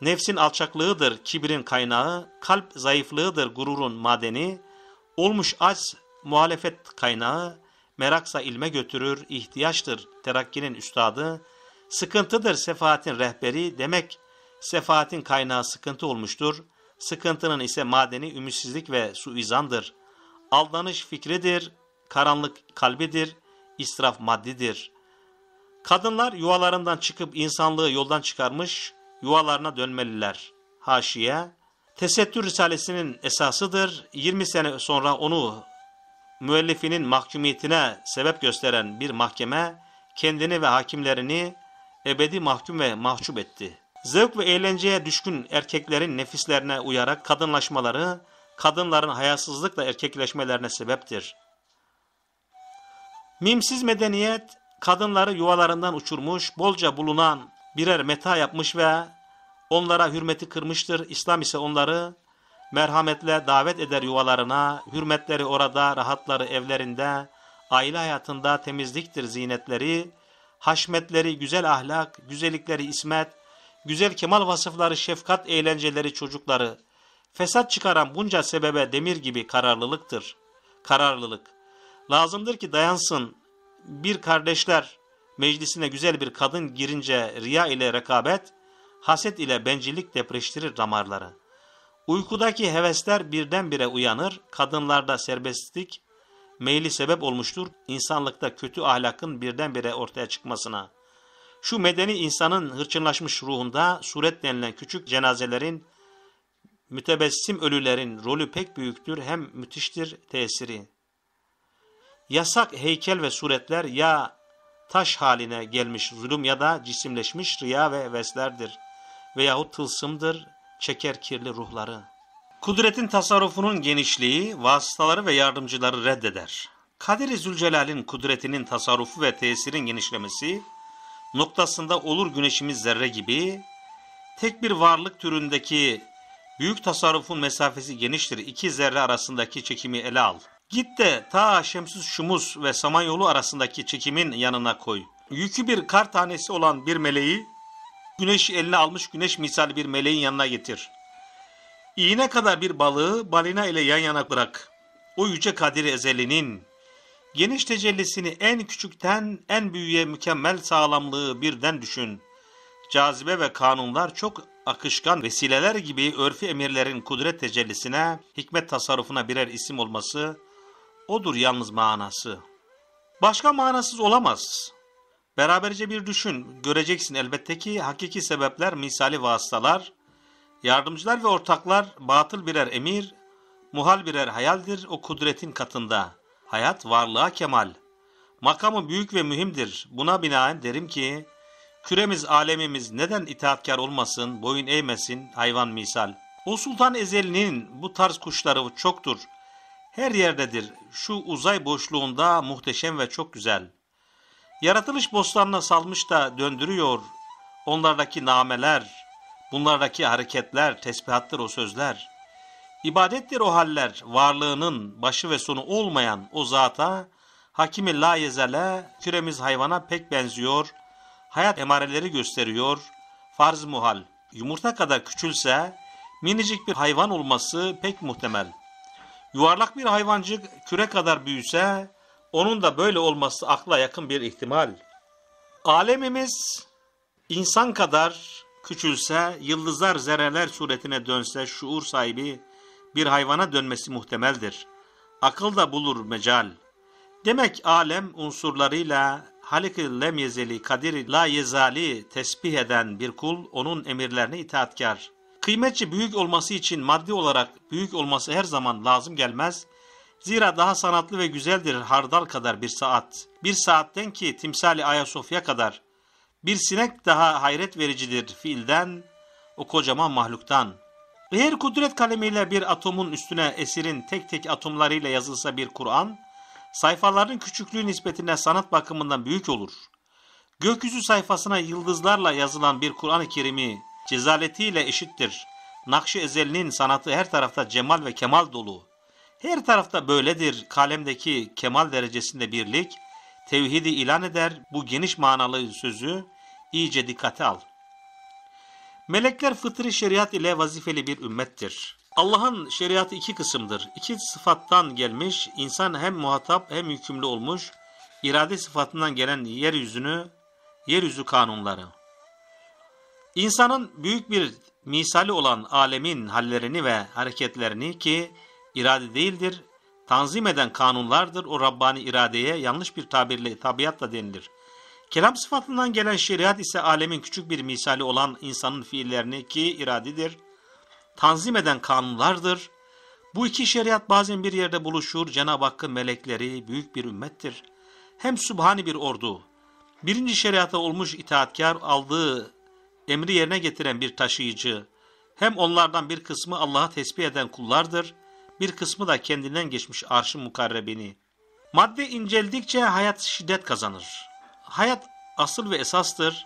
nefsin alçaklığıdır kibrin kaynağı, kalp zayıflığıdır gururun madeni, olmuş az muhalefet kaynağı, meraksa ilme götürür, ihtiyaçtır terakkinin üstadı, sıkıntıdır sefaatin rehberi demek sefaatin kaynağı sıkıntı olmuştur, sıkıntının ise madeni ümitsizlik ve suizandır. Aldanış fikridir, karanlık kalbidir, israf maddidir. Kadınlar yuvalarından çıkıp insanlığı yoldan çıkarmış, yuvalarına dönmeliler. Haşiye, tesettür risalesinin esasıdır. 20 sene sonra onu müellifinin mahkumiyetine sebep gösteren bir mahkeme kendini ve hakimlerini ebedi mahkum ve mahcup etti. Zevk ve eğlenceye düşkün erkeklerin nefislerine uyarak kadınlaşmaları, kadınların hayasızlıkla erkekleşmelerine sebeptir. Mimsiz medeniyet, kadınları yuvalarından uçurmuş, bolca bulunan birer meta yapmış ve onlara hürmeti kırmıştır. İslam ise onları merhametle davet eder yuvalarına, hürmetleri orada, rahatları evlerinde, aile hayatında temizliktir zinetleri, haşmetleri güzel ahlak, güzellikleri ismet, güzel kemal vasıfları şefkat eğlenceleri çocukları, fesat çıkaran bunca sebebe demir gibi kararlılıktır. Kararlılık. Lazımdır ki dayansın bir kardeşler meclisine güzel bir kadın girince riya ile rekabet, haset ile bencillik depreştirir damarları.'' Uykudaki hevesler birdenbire uyanır, kadınlarda serbestlik meyli sebep olmuştur insanlıkta kötü ahlakın birdenbire ortaya çıkmasına. Şu medeni insanın hırçınlaşmış ruhunda suret denilen küçük cenazelerin, mütebessim ölülerin rolü pek büyüktür hem müthiştir tesiri. Yasak heykel ve suretler ya taş haline gelmiş zulüm ya da cisimleşmiş riya ve veslerdir veyahut tılsımdır, çeker kirli ruhları. Kudretin tasarrufunun genişliği, vasıtaları ve yardımcıları reddeder. Kadir-i Zülcelal'in kudretinin tasarrufu ve tesirin genişlemesi, noktasında olur güneşimiz zerre gibi, tek bir varlık türündeki büyük tasarrufun mesafesi geniştir. İki zerre arasındaki çekimi ele al. Git de ta Şemsüz Şumus ve Samanyolu arasındaki çekimin yanına koy. Yükü bir kar tanesi olan bir meleği Güneş eline almış güneş misali bir meleğin yanına getir. İğne kadar bir balığı balina ile yan yana bırak. O yüce kadir ezelinin geniş tecellisini en küçükten en büyüğe mükemmel sağlamlığı birden düşün. Cazibe ve kanunlar çok akışkan vesileler gibi örfü emirlerin kudret tecellisine, hikmet tasarrufuna birer isim olması, odur yalnız manası. Başka manasız olamaz.'' Beraberce bir düşün. Göreceksin elbette ki hakiki sebepler misali vasıtalar, yardımcılar ve ortaklar batıl birer emir, muhal birer hayaldir o kudretin katında. Hayat varlığa kemal. Makamı büyük ve mühimdir. Buna binaen derim ki, küremiz alemimiz neden itaatkar olmasın, boyun eğmesin hayvan misal. O sultan ezelinin bu tarz kuşları çoktur. Her yerdedir. Şu uzay boşluğunda muhteşem ve çok güzel.'' Yaratılış bostanına salmış da döndürüyor. Onlardaki nameler, bunlardaki hareketler, tesbihattır o sözler. İbadettir o haller, varlığının başı ve sonu olmayan o zata, hakimi la yezele, küremiz hayvana pek benziyor, hayat emareleri gösteriyor, farz muhal, yumurta kadar küçülse, minicik bir hayvan olması pek muhtemel. Yuvarlak bir hayvancık küre kadar büyüse, onun da böyle olması akla yakın bir ihtimal. Alemimiz insan kadar küçülse, yıldızlar zerreler suretine dönse şuur sahibi bir hayvana dönmesi muhtemeldir. Akıl da bulur mecal. Demek alem unsurlarıyla Halik-i Lemyezeli Kadir-i La Yezali tesbih eden bir kul onun emirlerine itaatkar. Kıymetçi büyük olması için maddi olarak büyük olması her zaman lazım gelmez. Zira daha sanatlı ve güzeldir hardal kadar bir saat. Bir saatten ki timsali Ayasofya kadar. Bir sinek daha hayret vericidir fiilden, o kocaman mahluktan. Eğer kudret kalemiyle bir atomun üstüne esirin tek tek atomlarıyla yazılsa bir Kur'an, sayfaların küçüklüğü nispetine sanat bakımından büyük olur. Gökyüzü sayfasına yıldızlarla yazılan bir Kur'an-ı Kerim'i cezaletiyle eşittir. Nakşi Ezeli'nin sanatı her tarafta cemal ve kemal dolu.'' Her tarafta böyledir kalemdeki kemal derecesinde birlik, tevhidi ilan eder bu geniş manalı sözü iyice dikkate al. Melekler fıtri şeriat ile vazifeli bir ümmettir. Allah'ın şeriatı iki kısımdır. İki sıfattan gelmiş, insan hem muhatap hem yükümlü olmuş, irade sıfatından gelen yeryüzünü, yeryüzü kanunları. İnsanın büyük bir misali olan alemin hallerini ve hareketlerini ki irade değildir. Tanzim eden kanunlardır. O Rabbani iradeye yanlış bir tabirle tabiatla denilir. Kelam sıfatından gelen şeriat ise alemin küçük bir misali olan insanın fiillerini ki iradedir, tanzim eden kanunlardır. Bu iki şeriat bazen bir yerde buluşur. Cenab-ı Hakk'ın melekleri büyük bir ümmettir. Hem Subhani bir ordu. Birinci şeriata olmuş itaatkar aldığı emri yerine getiren bir taşıyıcı. Hem onlardan bir kısmı Allah'a tesbih eden kullardır.'' bir kısmı da kendinden geçmiş arşın mukarrebini. Madde inceldikçe hayat şiddet kazanır. Hayat asıl ve esastır.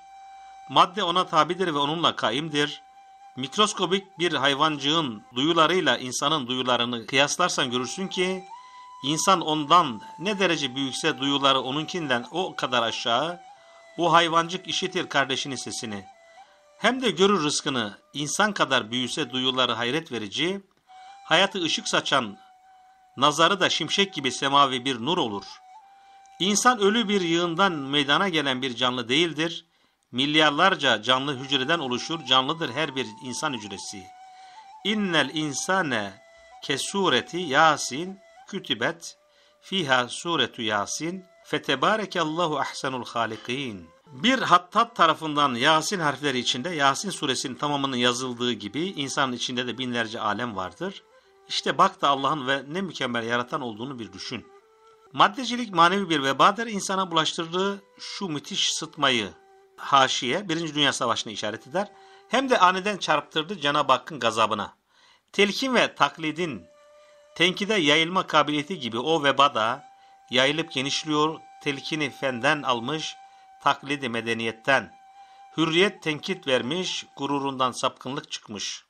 Madde ona tabidir ve onunla kaimdir. Mikroskobik bir hayvancığın duyularıyla insanın duyularını kıyaslarsan görürsün ki insan ondan ne derece büyükse duyuları onunkinden o kadar aşağı o hayvancık işitir kardeşinin sesini. Hem de görür rızkını insan kadar büyüse duyuları hayret verici, hayatı ışık saçan, nazarı da şimşek gibi semavi bir nur olur. İnsan ölü bir yığından meydana gelen bir canlı değildir. Milyarlarca canlı hücreden oluşur, canlıdır her bir insan hücresi. İnnel insane kesureti Yasin kütübet fiha suretu Yasin fetebarekallahu ahsenul halikin. Bir hattat tarafından Yasin harfleri içinde Yasin suresinin tamamının yazıldığı gibi insanın içinde de binlerce alem vardır. İşte bak da Allah'ın ve ne mükemmel yaratan olduğunu bir düşün. Maddecilik manevi bir vebadır. insana bulaştırdığı şu müthiş sıtmayı haşiye birinci Dünya Savaşı'na işaret eder. Hem de aniden çarptırdı Cenab-ı Hakk'ın gazabına. Telkin ve taklidin tenkide yayılma kabiliyeti gibi o veba da yayılıp genişliyor, telkini fenden almış, taklidi medeniyetten. Hürriyet tenkit vermiş, gururundan sapkınlık çıkmış.''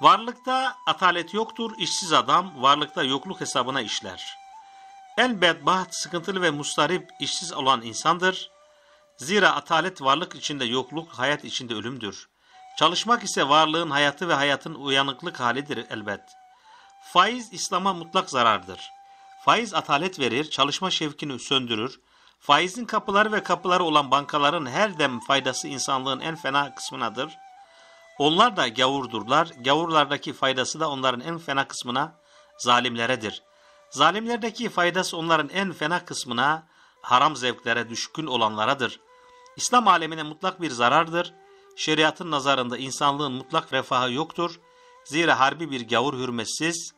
Varlıkta atalet yoktur, işsiz adam varlıkta yokluk hesabına işler. En bedbaht, sıkıntılı ve mustarip, işsiz olan insandır. Zira atalet varlık içinde yokluk, hayat içinde ölümdür. Çalışmak ise varlığın hayatı ve hayatın uyanıklık halidir elbet. Faiz İslam'a mutlak zarardır. Faiz atalet verir, çalışma şevkini söndürür. Faizin kapıları ve kapıları olan bankaların her dem faydası insanlığın en fena kısmınadır.'' Onlar da gavurdurlar. Gavurlardaki faydası da onların en fena kısmına zalimleredir. Zalimlerdeki faydası onların en fena kısmına haram zevklere düşkün olanlaradır. İslam alemine mutlak bir zarardır. Şeriatın nazarında insanlığın mutlak refahı yoktur. Zira harbi bir gavur hürmetsiz,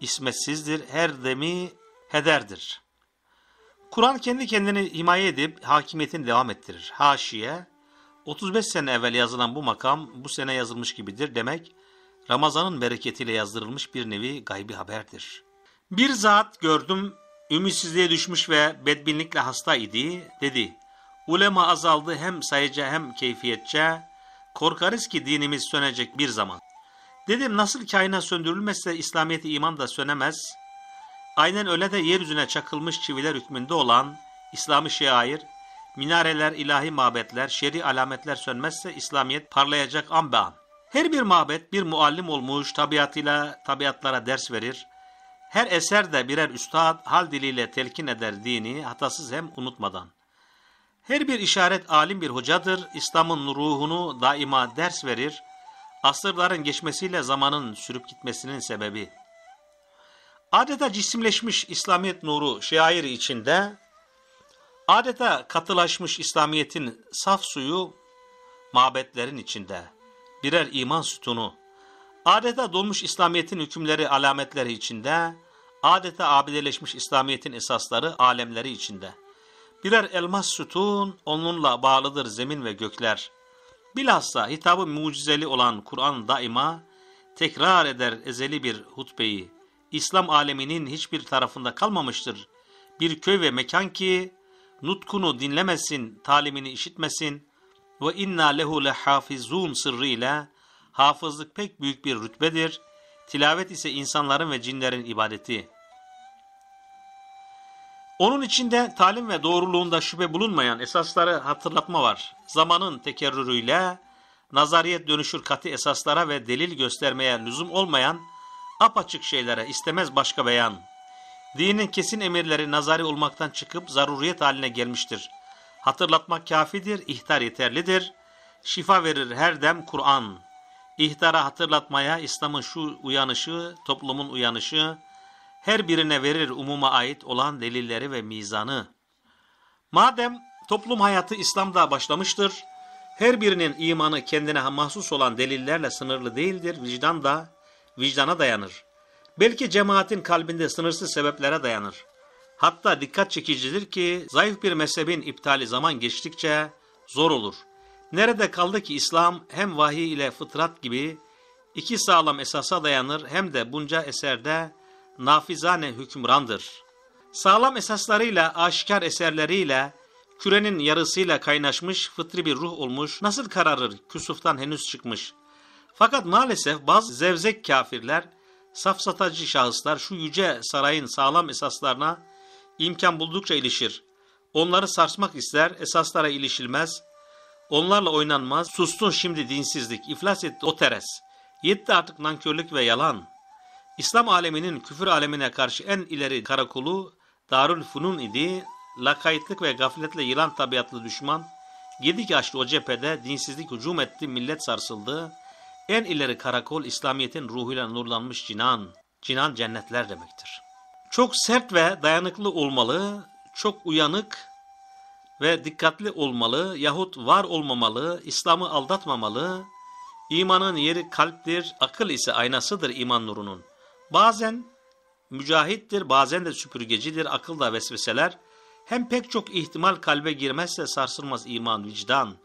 ismetsizdir, her demi hederdir. Kur'an kendi kendini himaye edip hakimiyetini devam ettirir. Haşiye 35 sene evvel yazılan bu makam bu sene yazılmış gibidir demek, Ramazan'ın bereketiyle yazdırılmış bir nevi gaybi haberdir. Bir zat gördüm, ümitsizliğe düşmüş ve bedbinlikle hasta idi, dedi. Ulema azaldı hem sayıca hem keyfiyetçe, korkarız ki dinimiz sönecek bir zaman. Dedim nasıl kainat söndürülmezse İslamiyet iman da sönemez. Aynen öyle de yeryüzüne çakılmış çiviler hükmünde olan İslami şair minareler, ilahi mabetler, şer'i alametler sönmezse İslamiyet parlayacak an be an. Her bir mabet bir muallim olmuş, tabiatıyla tabiatlara ders verir. Her eser de birer üstad hal diliyle telkin eder dini hatasız hem unutmadan. Her bir işaret alim bir hocadır, İslam'ın ruhunu daima ders verir, asırların geçmesiyle zamanın sürüp gitmesinin sebebi. Adeta cisimleşmiş İslamiyet nuru şairi içinde Adeta katılaşmış İslamiyet'in saf suyu mabetlerin içinde, birer iman sütunu, adeta dolmuş İslamiyet'in hükümleri alametleri içinde, adeta abideleşmiş İslamiyet'in esasları alemleri içinde. Birer elmas sütun, onunla bağlıdır zemin ve gökler. Bilhassa hitabı mucizeli olan Kur'an daima tekrar eder ezeli bir hutbeyi. İslam aleminin hiçbir tarafında kalmamıştır. Bir köy ve mekan ki nutkunu dinlemesin, talimini işitmesin ve inna lehu lehafizun sırrıyla hafızlık pek büyük bir rütbedir. Tilavet ise insanların ve cinlerin ibadeti. Onun içinde talim ve doğruluğunda şüphe bulunmayan esasları hatırlatma var. Zamanın tekerrürüyle nazariyet dönüşür katı esaslara ve delil göstermeye lüzum olmayan apaçık şeylere istemez başka beyan.'' Dinin kesin emirleri nazari olmaktan çıkıp zaruriyet haline gelmiştir. Hatırlatmak kafidir, ihtar yeterlidir. Şifa verir her dem Kur'an. İhtara hatırlatmaya İslam'ın şu uyanışı, toplumun uyanışı, her birine verir umuma ait olan delilleri ve mizanı. Madem toplum hayatı İslam'da başlamıştır, her birinin imanı kendine mahsus olan delillerle sınırlı değildir, vicdan da vicdana dayanır. Belki cemaatin kalbinde sınırsız sebeplere dayanır. Hatta dikkat çekicidir ki zayıf bir mezhebin iptali zaman geçtikçe zor olur. Nerede kaldı ki İslam hem vahiy ile fıtrat gibi iki sağlam esasa dayanır hem de bunca eserde nafizane hükümrandır. Sağlam esaslarıyla, aşikar eserleriyle, kürenin yarısıyla kaynaşmış, fıtri bir ruh olmuş, nasıl kararır, küsuftan henüz çıkmış. Fakat maalesef bazı zevzek kafirler, Safsatacı şahıslar şu yüce sarayın sağlam esaslarına imkan buldukça ilişir. Onları sarsmak ister, esaslara ilişilmez. Onlarla oynanmaz. Sustun şimdi dinsizlik, iflas etti o teres. Yetti artık nankörlük ve yalan. İslam aleminin küfür alemine karşı en ileri karakolu Darül Funun idi. Lakaytlık ve gafletle yılan tabiatlı düşman. Yedi açtı o cephede dinsizlik hücum etti, millet sarsıldı. En ileri karakol İslamiyet'in ruhuyla nurlanmış cinan, cinan cennetler demektir. Çok sert ve dayanıklı olmalı, çok uyanık ve dikkatli olmalı yahut var olmamalı, İslam'ı aldatmamalı. İmanın yeri kalptir, akıl ise aynasıdır iman nurunun. Bazen mücahittir, bazen de süpürgecidir akılda vesveseler. Hem pek çok ihtimal kalbe girmezse sarsılmaz iman, vicdan.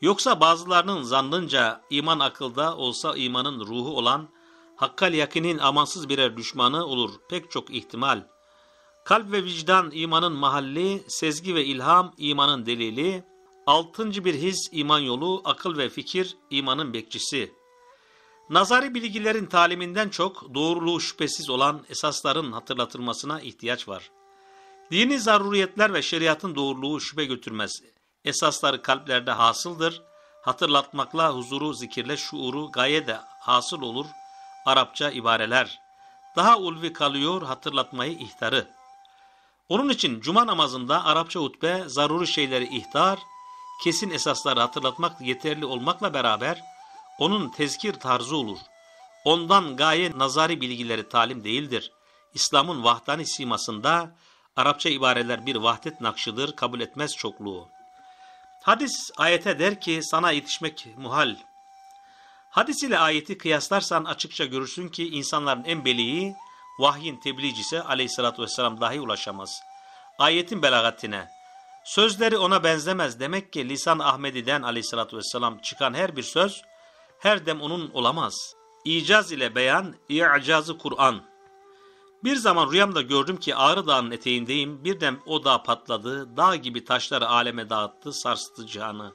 Yoksa bazılarının zannınca iman akılda olsa imanın ruhu olan hakkal yakinin amansız birer düşmanı olur pek çok ihtimal. Kalp ve vicdan imanın mahalli, sezgi ve ilham imanın delili, altıncı bir his iman yolu, akıl ve fikir imanın bekçisi. Nazari bilgilerin taliminden çok doğruluğu şüphesiz olan esasların hatırlatılmasına ihtiyaç var. Dini zaruriyetler ve şeriatın doğruluğu şüphe götürmez. Esasları kalplerde hasıldır. Hatırlatmakla huzuru, zikirle şuuru, gaye de hasıl olur. Arapça ibareler. Daha ulvi kalıyor hatırlatmayı ihtarı. Onun için cuma namazında Arapça hutbe, zaruri şeyleri ihtar, kesin esasları hatırlatmak yeterli olmakla beraber onun tezkir tarzı olur. Ondan gaye nazari bilgileri talim değildir. İslam'ın vahdani simasında Arapça ibareler bir vahdet nakşıdır, kabul etmez çokluğu. Hadis ayete der ki sana yetişmek muhal. Hadis ile ayeti kıyaslarsan açıkça görürsün ki insanların en beliği vahyin tebliğcisi aleyhissalatü vesselam dahi ulaşamaz. Ayetin belagatine, sözleri ona benzemez demek ki lisan Ahmedi'den aleyhissalatü vesselam çıkan her bir söz her dem onun olamaz. İcaz ile beyan, i'cazı Kur'an. Bir zaman rüyamda gördüm ki Ağrı Dağı'nın eteğindeyim. Birden o dağ patladı. Dağ gibi taşları aleme dağıttı, sarstı canı.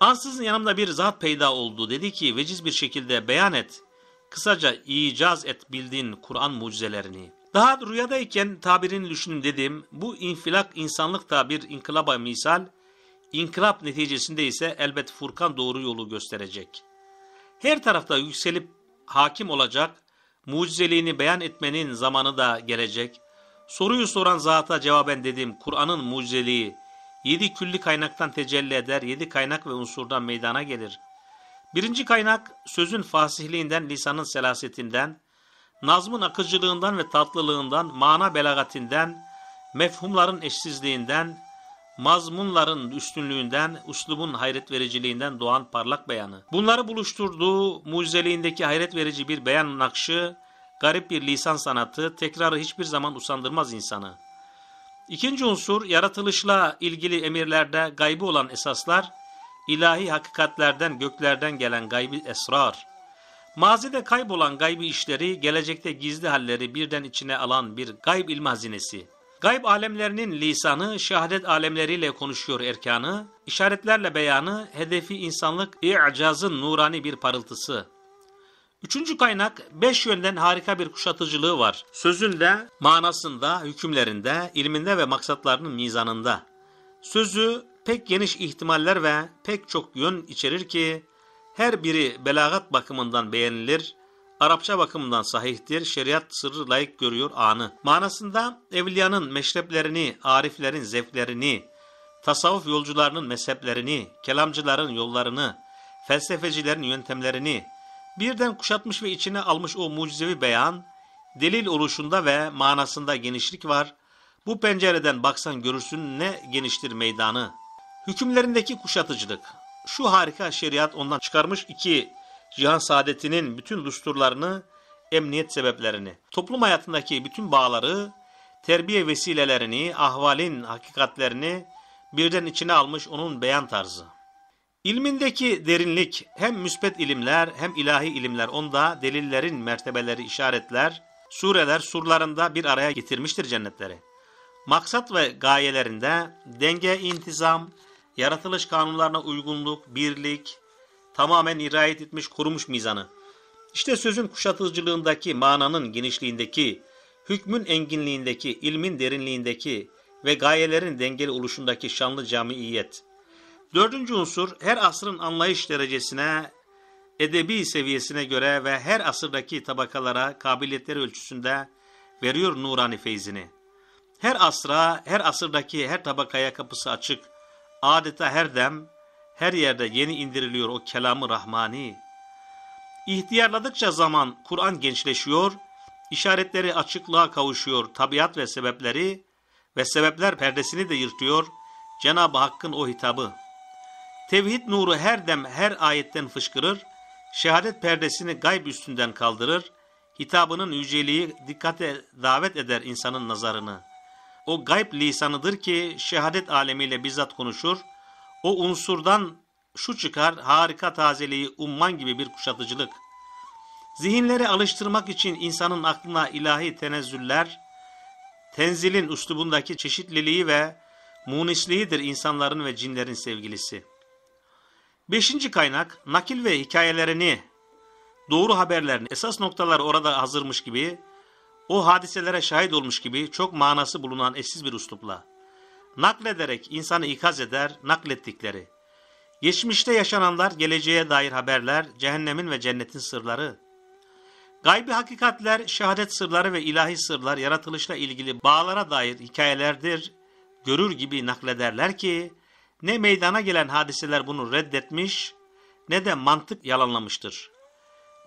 Ansızın yanımda bir zat peyda oldu. Dedi ki veciz bir şekilde beyan et. Kısaca icaz et bildiğin Kur'an mucizelerini. Daha rüyadayken tabirini düşündüm dedim. Bu infilak insanlıkta bir inkılaba misal. İnkılap neticesinde ise elbet Furkan doğru yolu gösterecek. Her tarafta yükselip hakim olacak, mucizeliğini beyan etmenin zamanı da gelecek. Soruyu soran zata cevaben dedim Kur'an'ın mucizeliği yedi külli kaynaktan tecelli eder, yedi kaynak ve unsurdan meydana gelir. Birinci kaynak sözün fasihliğinden, lisanın selasetinden, nazmın akıcılığından ve tatlılığından, mana belagatinden, mefhumların eşsizliğinden, mazmunların üstünlüğünden, uslubun hayret vericiliğinden doğan parlak beyanı. Bunları buluşturduğu mucizeliğindeki hayret verici bir beyan nakşı, garip bir lisan sanatı, tekrarı hiçbir zaman usandırmaz insanı. İkinci unsur, yaratılışla ilgili emirlerde gaybı olan esaslar, ilahi hakikatlerden, göklerden gelen gaybi esrar. Mazide kaybolan gaybi işleri, gelecekte gizli halleri birden içine alan bir gayb ilmi hazinesi. Gayb alemlerinin lisanı, şehadet alemleriyle konuşuyor erkanı, işaretlerle beyanı, hedefi insanlık, i'cazın nurani bir parıltısı. Üçüncü kaynak, beş yönden harika bir kuşatıcılığı var. Sözünde, manasında, hükümlerinde, ilminde ve maksatlarının mizanında. Sözü pek geniş ihtimaller ve pek çok yön içerir ki, her biri belagat bakımından beğenilir, Arapça bakımından sahihtir, şeriat sırrı layık görüyor anı. Manasında evliyanın meşreplerini, ariflerin zevklerini, tasavvuf yolcularının mezheplerini, kelamcıların yollarını, felsefecilerin yöntemlerini, birden kuşatmış ve içine almış o mucizevi beyan, delil oluşunda ve manasında genişlik var. Bu pencereden baksan görürsün ne geniştir meydanı. Hükümlerindeki kuşatıcılık. Şu harika şeriat ondan çıkarmış iki cihan saadetinin bütün lusturlarını, emniyet sebeplerini, toplum hayatındaki bütün bağları, terbiye vesilelerini, ahvalin hakikatlerini birden içine almış onun beyan tarzı. İlmindeki derinlik hem müspet ilimler hem ilahi ilimler onda delillerin mertebeleri işaretler, sureler surlarında bir araya getirmiştir cennetleri. Maksat ve gayelerinde denge, intizam, yaratılış kanunlarına uygunluk, birlik, tamamen irayet etmiş kurumuş mizanı. İşte sözün kuşatıcılığındaki, mananın genişliğindeki, hükmün enginliğindeki, ilmin derinliğindeki ve gayelerin dengeli oluşundaki şanlı camiiyet. Dördüncü unsur her asrın anlayış derecesine, edebi seviyesine göre ve her asırdaki tabakalara kabiliyetleri ölçüsünde veriyor nurani feyzini. Her asra, her asırdaki her tabakaya kapısı açık, adeta her dem her yerde yeni indiriliyor o kelamı rahmani. İhtiyarladıkça zaman Kur'an gençleşiyor, işaretleri açıklığa kavuşuyor, tabiat ve sebepleri ve sebepler perdesini de yırtıyor Cenab-ı Hakk'ın o hitabı. Tevhid nuru her dem her ayetten fışkırır, şehadet perdesini gayb üstünden kaldırır, hitabının yüceliği dikkate davet eder insanın nazarını. O gayb lisanıdır ki şehadet alemiyle bizzat konuşur, o unsurdan şu çıkar harika tazeliği umman gibi bir kuşatıcılık. Zihinlere alıştırmak için insanın aklına ilahi tenezzüller, tenzilin üslubundaki çeşitliliği ve munisliğidir insanların ve cinlerin sevgilisi. Beşinci kaynak, nakil ve hikayelerini, doğru haberlerini, esas noktalar orada hazırmış gibi, o hadiselere şahit olmuş gibi çok manası bulunan eşsiz bir üslupla naklederek insanı ikaz eder naklettikleri. Geçmişte yaşananlar, geleceğe dair haberler, cehennemin ve cennetin sırları. Gaybi hakikatler, şehadet sırları ve ilahi sırlar yaratılışla ilgili bağlara dair hikayelerdir. Görür gibi naklederler ki ne meydana gelen hadiseler bunu reddetmiş ne de mantık yalanlamıştır.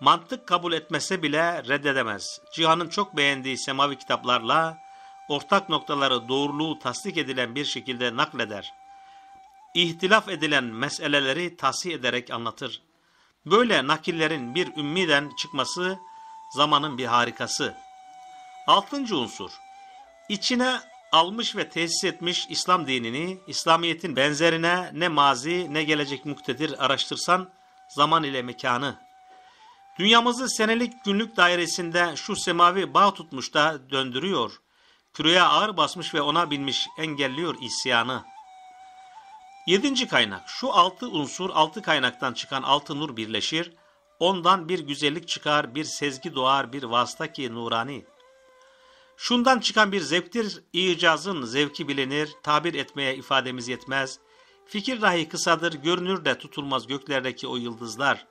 Mantık kabul etmese bile reddedemez. Cihan'ın çok beğendiği semavi kitaplarla ortak noktaları doğruluğu tasdik edilen bir şekilde nakleder. İhtilaf edilen meseleleri tahsih ederek anlatır. Böyle nakillerin bir ümmiden çıkması zamanın bir harikası. Altıncı unsur, içine almış ve tesis etmiş İslam dinini, İslamiyet'in benzerine ne mazi ne gelecek muktedir araştırsan zaman ile mekanı Dünyamızı senelik günlük dairesinde şu semavi bağ tutmuş da döndürüyor. Küreye ağır basmış ve ona binmiş engelliyor isyanı. Yedinci kaynak. Şu altı unsur altı kaynaktan çıkan altı nur birleşir. Ondan bir güzellik çıkar, bir sezgi doğar, bir vastaki nurani. Şundan çıkan bir zevktir, icazın zevki bilinir, tabir etmeye ifademiz yetmez. Fikir dahi kısadır, görünür de tutulmaz göklerdeki o yıldızlar.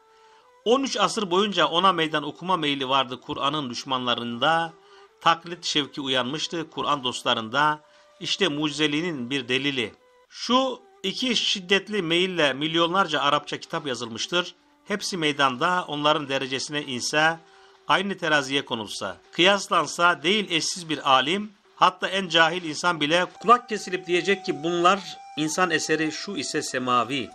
13 asır boyunca ona meydan okuma meyli vardı Kur'an'ın düşmanlarında.'' taklit şevki uyanmıştı Kur'an dostlarında. İşte mucizeliğinin bir delili. Şu iki şiddetli meyille milyonlarca Arapça kitap yazılmıştır. Hepsi meydanda onların derecesine inse, aynı teraziye konulsa, kıyaslansa değil eşsiz bir alim, hatta en cahil insan bile kulak kesilip diyecek ki bunlar insan eseri şu ise semavi.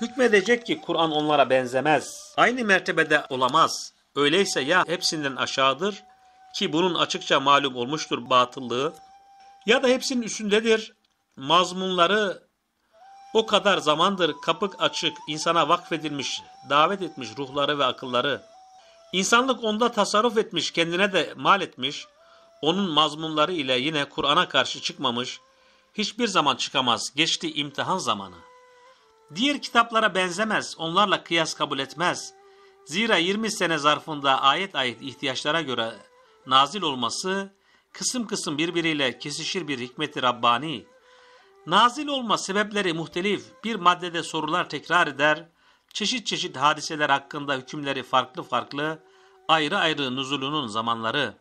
Hükmedecek ki Kur'an onlara benzemez. Aynı mertebede olamaz. Öyleyse ya hepsinden aşağıdır ki bunun açıkça malum olmuştur batıllığı ya da hepsinin üstündedir. Mazmunları o kadar zamandır kapık açık insana vakfedilmiş, davet etmiş ruhları ve akılları. İnsanlık onda tasarruf etmiş, kendine de mal etmiş. Onun mazmunları ile yine Kur'an'a karşı çıkmamış. Hiçbir zaman çıkamaz. Geçti imtihan zamanı. Diğer kitaplara benzemez. Onlarla kıyas kabul etmez. Zira 20 sene zarfında ayet ayet ihtiyaçlara göre nazil olması kısım kısım birbiriyle kesişir bir hikmeti Rabbani. Nazil olma sebepleri muhtelif bir maddede sorular tekrar eder, çeşit çeşit hadiseler hakkında hükümleri farklı farklı, ayrı ayrı nuzulunun zamanları.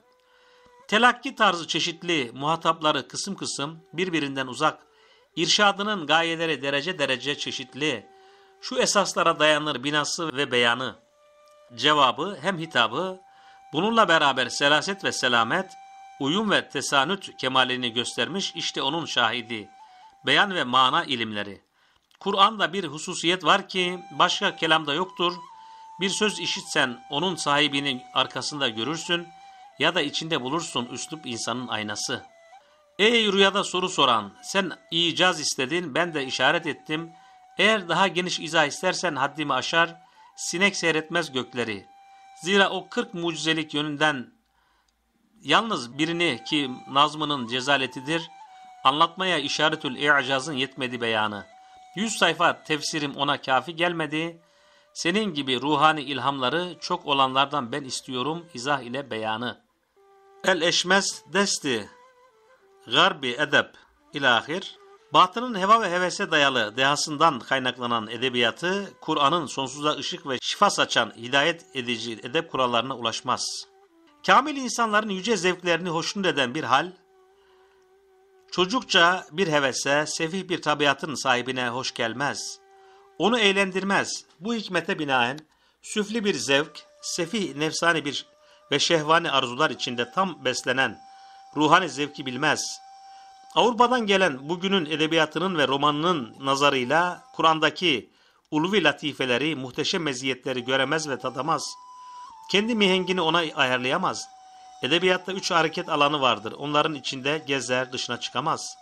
Telakki tarzı çeşitli muhatapları kısım kısım birbirinden uzak, irşadının gayeleri derece derece çeşitli, şu esaslara dayanır binası ve beyanı. Cevabı hem hitabı Bununla beraber selaset ve selamet, uyum ve tesanüt kemalini göstermiş işte onun şahidi, beyan ve mana ilimleri. Kur'an'da bir hususiyet var ki başka kelamda yoktur. Bir söz işitsen onun sahibinin arkasında görürsün ya da içinde bulursun üslup insanın aynası. Ey rüyada soru soran, sen icaz istedin ben de işaret ettim. Eğer daha geniş izah istersen haddimi aşar, sinek seyretmez gökleri.'' Zira o 40 mucizelik yönünden yalnız birini ki Nazmı'nın cezaletidir, anlatmaya işaretül i'cazın yetmedi beyanı. Yüz sayfa tefsirim ona kafi gelmedi. Senin gibi ruhani ilhamları çok olanlardan ben istiyorum izah ile beyanı. El eşmez desti garbi edep ilahir Batının heva ve hevese dayalı dehasından kaynaklanan edebiyatı, Kur'an'ın sonsuza ışık ve şifa saçan hidayet edici edep kurallarına ulaşmaz. Kamil insanların yüce zevklerini hoşnut eden bir hal, çocukça bir hevese, sefih bir tabiatın sahibine hoş gelmez. Onu eğlendirmez. Bu hikmete binaen, süflü bir zevk, sefih nefsani bir ve şehvani arzular içinde tam beslenen, ruhani zevki bilmez.'' Avrupa'dan gelen bugünün edebiyatının ve romanının nazarıyla Kur'an'daki ulvi latifeleri, muhteşem meziyetleri göremez ve tadamaz. Kendi mihengini ona ayarlayamaz. Edebiyatta üç hareket alanı vardır. Onların içinde gezer, dışına çıkamaz.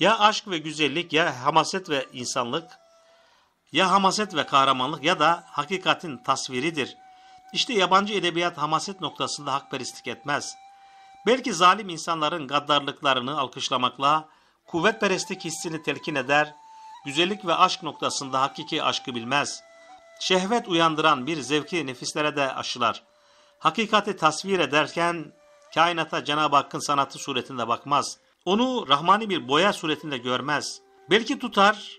Ya aşk ve güzellik, ya hamaset ve insanlık, ya hamaset ve kahramanlık ya da hakikatin tasviridir. İşte yabancı edebiyat hamaset noktasında hakperistlik etmez.'' Belki zalim insanların gaddarlıklarını alkışlamakla kuvvetperestlik hissini telkin eder, güzellik ve aşk noktasında hakiki aşkı bilmez. Şehvet uyandıran bir zevki nefislere de aşılar. Hakikati tasvir ederken kainata Cenab-ı Hakk'ın sanatı suretinde bakmaz. Onu rahmani bir boya suretinde görmez. Belki tutar,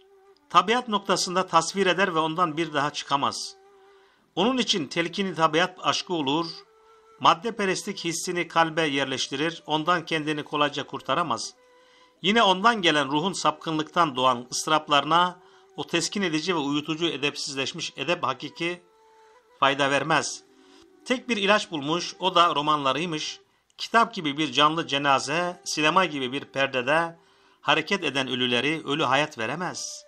tabiat noktasında tasvir eder ve ondan bir daha çıkamaz. Onun için telkini tabiat aşkı olur, Madde maddeperestlik hissini kalbe yerleştirir, ondan kendini kolayca kurtaramaz. Yine ondan gelen ruhun sapkınlıktan doğan ıstıraplarına o teskin edici ve uyutucu edepsizleşmiş edep hakiki fayda vermez. Tek bir ilaç bulmuş, o da romanlarıymış. Kitap gibi bir canlı cenaze, sinema gibi bir perdede hareket eden ölüleri ölü hayat veremez.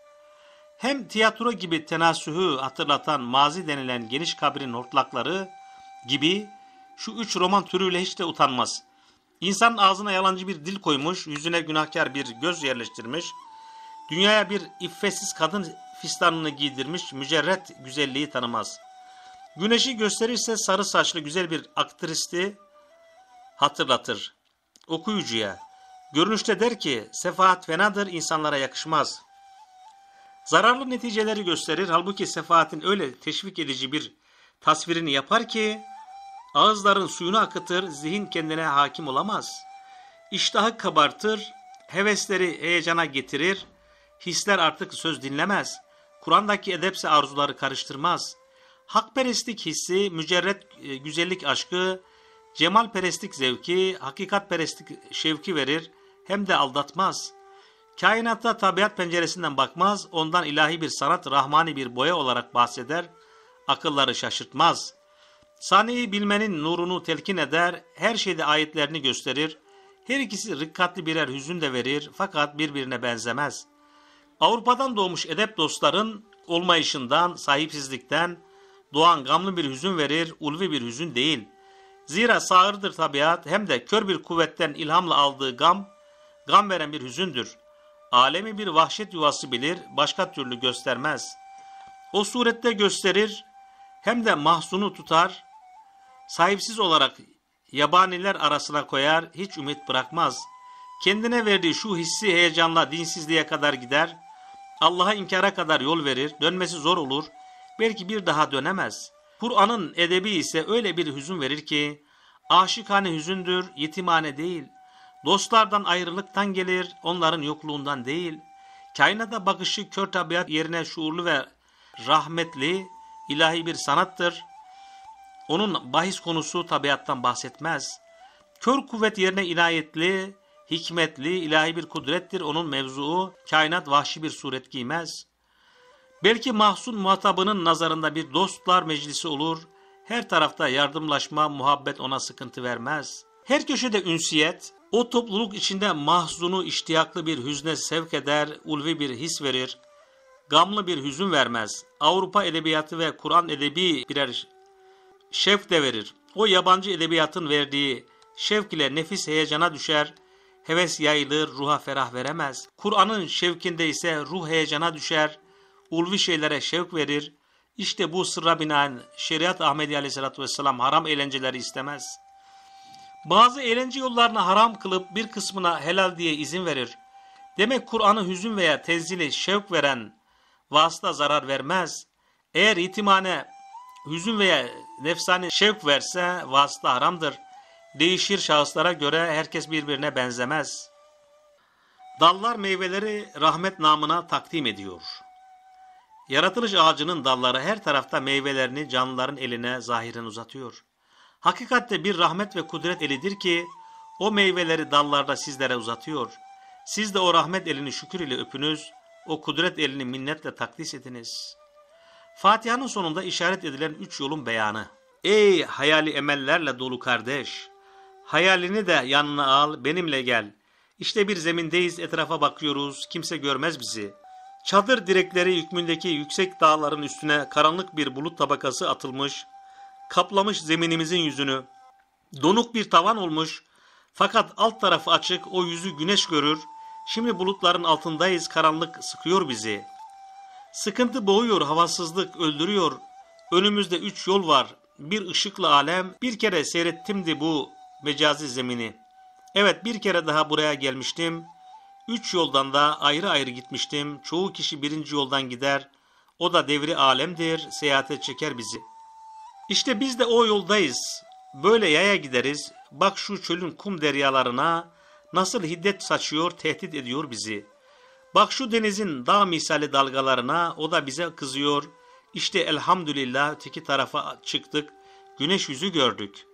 Hem tiyatro gibi tenasühü hatırlatan mazi denilen geniş kabrin hortlakları gibi şu üç roman türüyle hiç de utanmaz. İnsan ağzına yalancı bir dil koymuş, yüzüne günahkar bir göz yerleştirmiş, dünyaya bir iffetsiz kadın fistanını giydirmiş, mücerret güzelliği tanımaz. Güneşi gösterirse sarı saçlı güzel bir aktristi hatırlatır. Okuyucuya, görünüşte der ki, sefahat fenadır, insanlara yakışmaz. Zararlı neticeleri gösterir, halbuki sefaatin öyle teşvik edici bir tasvirini yapar ki, Ağızların suyunu akıtır, zihin kendine hakim olamaz. İştahı kabartır, hevesleri heyecana getirir, hisler artık söz dinlemez. Kur'an'daki edepse arzuları karıştırmaz. Hakperestlik hissi, mücerret e, güzellik aşkı, cemalperestlik zevki, hakikatperestlik şevki verir, hem de aldatmaz. Kainatta tabiat penceresinden bakmaz, ondan ilahi bir sanat, rahmani bir boya olarak bahseder, akılları şaşırtmaz.'' Saniyeyi bilmenin nurunu telkin eder, her şeyde ayetlerini gösterir. Her ikisi rıkkatli birer hüzün de verir fakat birbirine benzemez. Avrupa'dan doğmuş edep dostların olmayışından, sahipsizlikten doğan gamlı bir hüzün verir, ulvi bir hüzün değil. Zira sağırdır tabiat hem de kör bir kuvvetten ilhamla aldığı gam, gam veren bir hüzündür. Alemi bir vahşet yuvası bilir, başka türlü göstermez. O surette gösterir, hem de mahzunu tutar, Sahipsiz olarak yabaniler arasına koyar, hiç ümit bırakmaz. Kendine verdiği şu hissi heyecanla dinsizliğe kadar gider. Allah'a inkara kadar yol verir, dönmesi zor olur. Belki bir daha dönemez. Kur'an'ın edebi ise öyle bir hüzün verir ki, aşikane hüzündür, yetimhane değil. Dostlardan ayrılıktan gelir, onların yokluğundan değil. Kainata bakışı kör tabiat yerine şuurlu ve rahmetli, ilahi bir sanattır. Onun bahis konusu tabiattan bahsetmez. Kör kuvvet yerine inayetli, hikmetli, ilahi bir kudrettir. Onun mevzuu kainat vahşi bir suret giymez. Belki mahzun muhatabının nazarında bir dostlar meclisi olur. Her tarafta yardımlaşma, muhabbet ona sıkıntı vermez. Her köşede ünsiyet, o topluluk içinde mahzunu iştiyaklı bir hüzne sevk eder, ulvi bir his verir. Gamlı bir hüzün vermez. Avrupa edebiyatı ve Kur'an edebi birer şevk de verir. O yabancı edebiyatın verdiği şevk ile nefis heyecana düşer, heves yayılır, ruha ferah veremez. Kur'an'ın şevkinde ise ruh heyecana düşer, ulvi şeylere şevk verir. İşte bu sırra binaen şeriat Ahmedi aleyhissalatü vesselam haram eğlenceleri istemez. Bazı eğlence yollarını haram kılıp bir kısmına helal diye izin verir. Demek Kur'an'ı hüzün veya tenzili şevk veren vasıta zarar vermez. Eğer itimane Hüzün veya nefsani şevk verse vasıta haramdır. Değişir şahıslara göre herkes birbirine benzemez. Dallar meyveleri rahmet namına takdim ediyor. Yaratılış ağacının dalları her tarafta meyvelerini canlıların eline zahirin uzatıyor. Hakikatte bir rahmet ve kudret elidir ki o meyveleri dallarda sizlere uzatıyor. Siz de o rahmet elini şükür ile öpünüz, o kudret elini minnetle takdis ediniz.'' Fatiha'nın sonunda işaret edilen üç yolun beyanı. Ey hayali emellerle dolu kardeş! Hayalini de yanına al, benimle gel. İşte bir zemindeyiz, etrafa bakıyoruz, kimse görmez bizi. Çadır direkleri hükmündeki yüksek dağların üstüne karanlık bir bulut tabakası atılmış, kaplamış zeminimizin yüzünü. Donuk bir tavan olmuş, fakat alt tarafı açık, o yüzü güneş görür. Şimdi bulutların altındayız, karanlık sıkıyor bizi.'' Sıkıntı boğuyor, havasızlık öldürüyor. Önümüzde üç yol var. Bir ışıklı alem, bir kere seyrettimdi bu mecazi zemini. Evet bir kere daha buraya gelmiştim. Üç yoldan da ayrı ayrı gitmiştim. Çoğu kişi birinci yoldan gider. O da devri alemdir, seyahate çeker bizi. İşte biz de o yoldayız. Böyle yaya gideriz. Bak şu çölün kum deryalarına nasıl hiddet saçıyor, tehdit ediyor bizi. Bak şu denizin dağ misali dalgalarına o da bize kızıyor. İşte elhamdülillah öteki tarafa çıktık. Güneş yüzü gördük.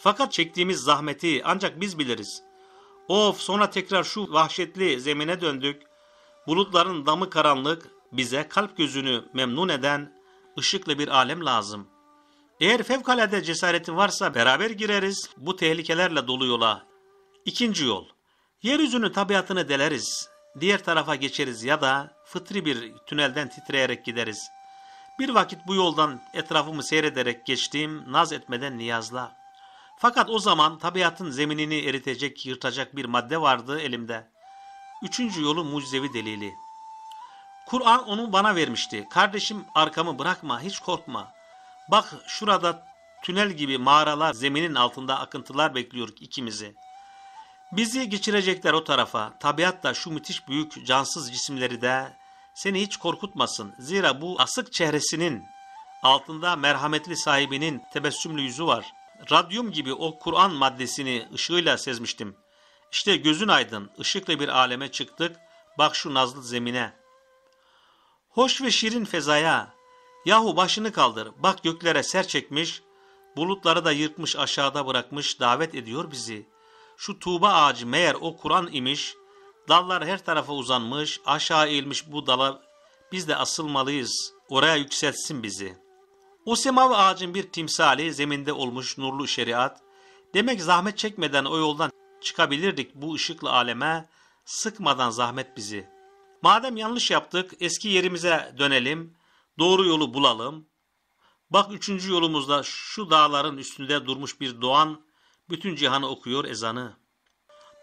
Fakat çektiğimiz zahmeti ancak biz biliriz. Of sonra tekrar şu vahşetli zemine döndük. Bulutların damı karanlık, bize kalp gözünü memnun eden ışıklı bir alem lazım. Eğer fevkalade cesaretin varsa beraber gireriz bu tehlikelerle dolu yola. İkinci yol. Yeryüzünün tabiatını deleriz diğer tarafa geçeriz ya da fıtri bir tünelden titreyerek gideriz. Bir vakit bu yoldan etrafımı seyrederek geçtiğim naz etmeden niyazla. Fakat o zaman tabiatın zeminini eritecek, yırtacak bir madde vardı elimde. Üçüncü yolu mucizevi delili. Kur'an onu bana vermişti. Kardeşim arkamı bırakma, hiç korkma. Bak şurada tünel gibi mağaralar, zeminin altında akıntılar bekliyor ikimizi.'' Bizi geçirecekler o tarafa. Tabiatla şu müthiş büyük cansız cisimleri de seni hiç korkutmasın. Zira bu asık çehresinin altında merhametli sahibinin tebessümlü yüzü var. Radyum gibi o Kur'an maddesini ışığıyla sezmiştim. İşte gözün aydın, ışıkla bir aleme çıktık. Bak şu nazlı zemine. Hoş ve şirin fezaya. Yahu başını kaldır. Bak göklere ser çekmiş. Bulutları da yırtmış aşağıda bırakmış davet ediyor bizi. Şu tuğba ağacı meğer o Kur'an imiş, dallar her tarafa uzanmış, aşağı eğilmiş bu dala biz de asılmalıyız, oraya yükseltsin bizi. O semavi ağacın bir timsali zeminde olmuş nurlu şeriat, demek zahmet çekmeden o yoldan çıkabilirdik bu ışıklı aleme, sıkmadan zahmet bizi. Madem yanlış yaptık, eski yerimize dönelim, doğru yolu bulalım. Bak üçüncü yolumuzda şu dağların üstünde durmuş bir doğan bütün cihanı okuyor ezanı.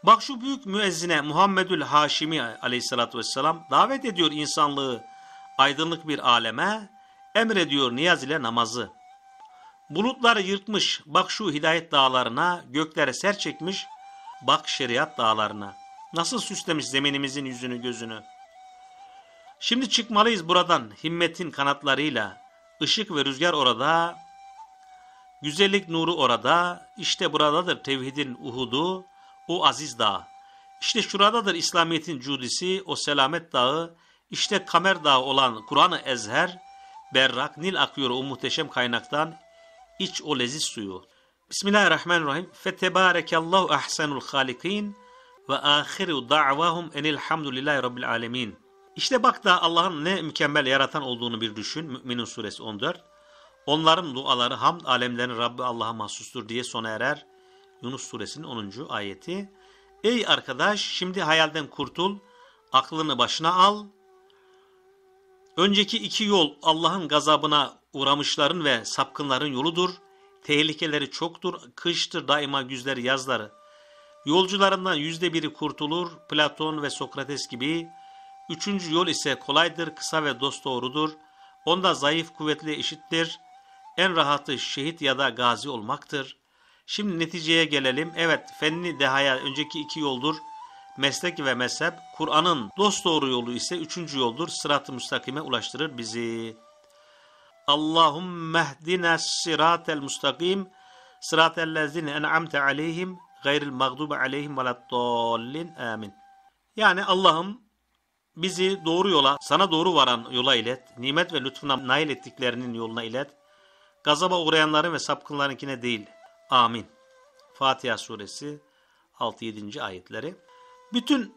Bak şu büyük müezzine Muhammedül Haşimi aleyhissalatü vesselam davet ediyor insanlığı aydınlık bir aleme, emrediyor niyaz ile namazı. Bulutları yırtmış, bak şu hidayet dağlarına, göklere ser çekmiş, bak şeriat dağlarına. Nasıl süslemiş zeminimizin yüzünü gözünü. Şimdi çıkmalıyız buradan himmetin kanatlarıyla. Işık ve rüzgar orada, Güzellik nuru orada, işte buradadır tevhidin uhudu, o aziz dağ. İşte şuradadır İslamiyet'in cudisi, o selamet dağı, işte Kamer Dağı olan Kur'an-ı Ezher, berrak Nil akıyor o muhteşem kaynaktan, iç o leziz suyu. Bismillahirrahmanirrahim. Fetebarekallahu ahsenul halikin ve ahiru da'vahum enilhamdülillahi rabbil alemin. İşte bak da Allah'ın ne mükemmel yaratan olduğunu bir düşün. Mü'minun suresi 14. Onların duaları hamd alemlerin Rabbi Allah'a mahsustur diye sona erer. Yunus suresinin 10. ayeti. Ey arkadaş şimdi hayalden kurtul, aklını başına al. Önceki iki yol Allah'ın gazabına uğramışların ve sapkınların yoludur. Tehlikeleri çoktur, kıştır daima güzleri yazları. Yolcularından yüzde biri kurtulur, Platon ve Sokrates gibi. Üçüncü yol ise kolaydır, kısa ve dost doğrudur. Onda zayıf kuvvetli eşittir. En rahatı şehit ya da gazi olmaktır. Şimdi neticeye gelelim. Evet fenni dehaya önceki iki yoldur. Meslek ve mezhep. Kur'an'ın dost doğru yolu ise üçüncü yoldur. Sırat-ı müstakime ulaştırır bizi. Allahümme sıratel müstakim. Sıratel lezine en'amte aleyhim. Gayril mağdube aleyhim veladdallin. Amin. Yani Allah'ım bizi doğru yola, sana doğru varan yola ilet, nimet ve lütfuna nail ettiklerinin yoluna ilet, Gazaba uğrayanların ve sapkınlarınkine değil. Amin. Fatiha suresi 6-7. ayetleri. Bütün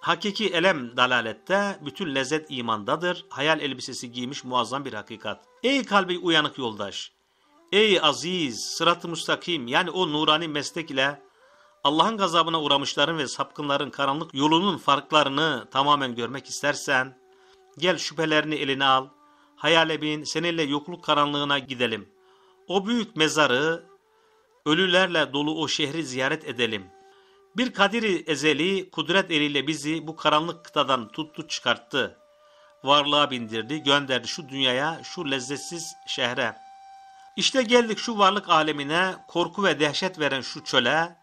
hakiki elem dalalette, bütün lezzet imandadır. Hayal elbisesi giymiş muazzam bir hakikat. Ey kalbi uyanık yoldaş! Ey aziz, sırat-ı müstakim yani o nurani meslek ile Allah'ın gazabına uğramışların ve sapkınların karanlık yolunun farklarını tamamen görmek istersen, gel şüphelerini eline al, hayalemin seninle yokluk karanlığına gidelim. O büyük mezarı, ölülerle dolu o şehri ziyaret edelim. Bir kadiri ezeli kudret eliyle bizi bu karanlık kıtadan tuttu çıkarttı. Varlığa bindirdi, gönderdi şu dünyaya, şu lezzetsiz şehre. İşte geldik şu varlık alemine, korku ve dehşet veren şu çöle.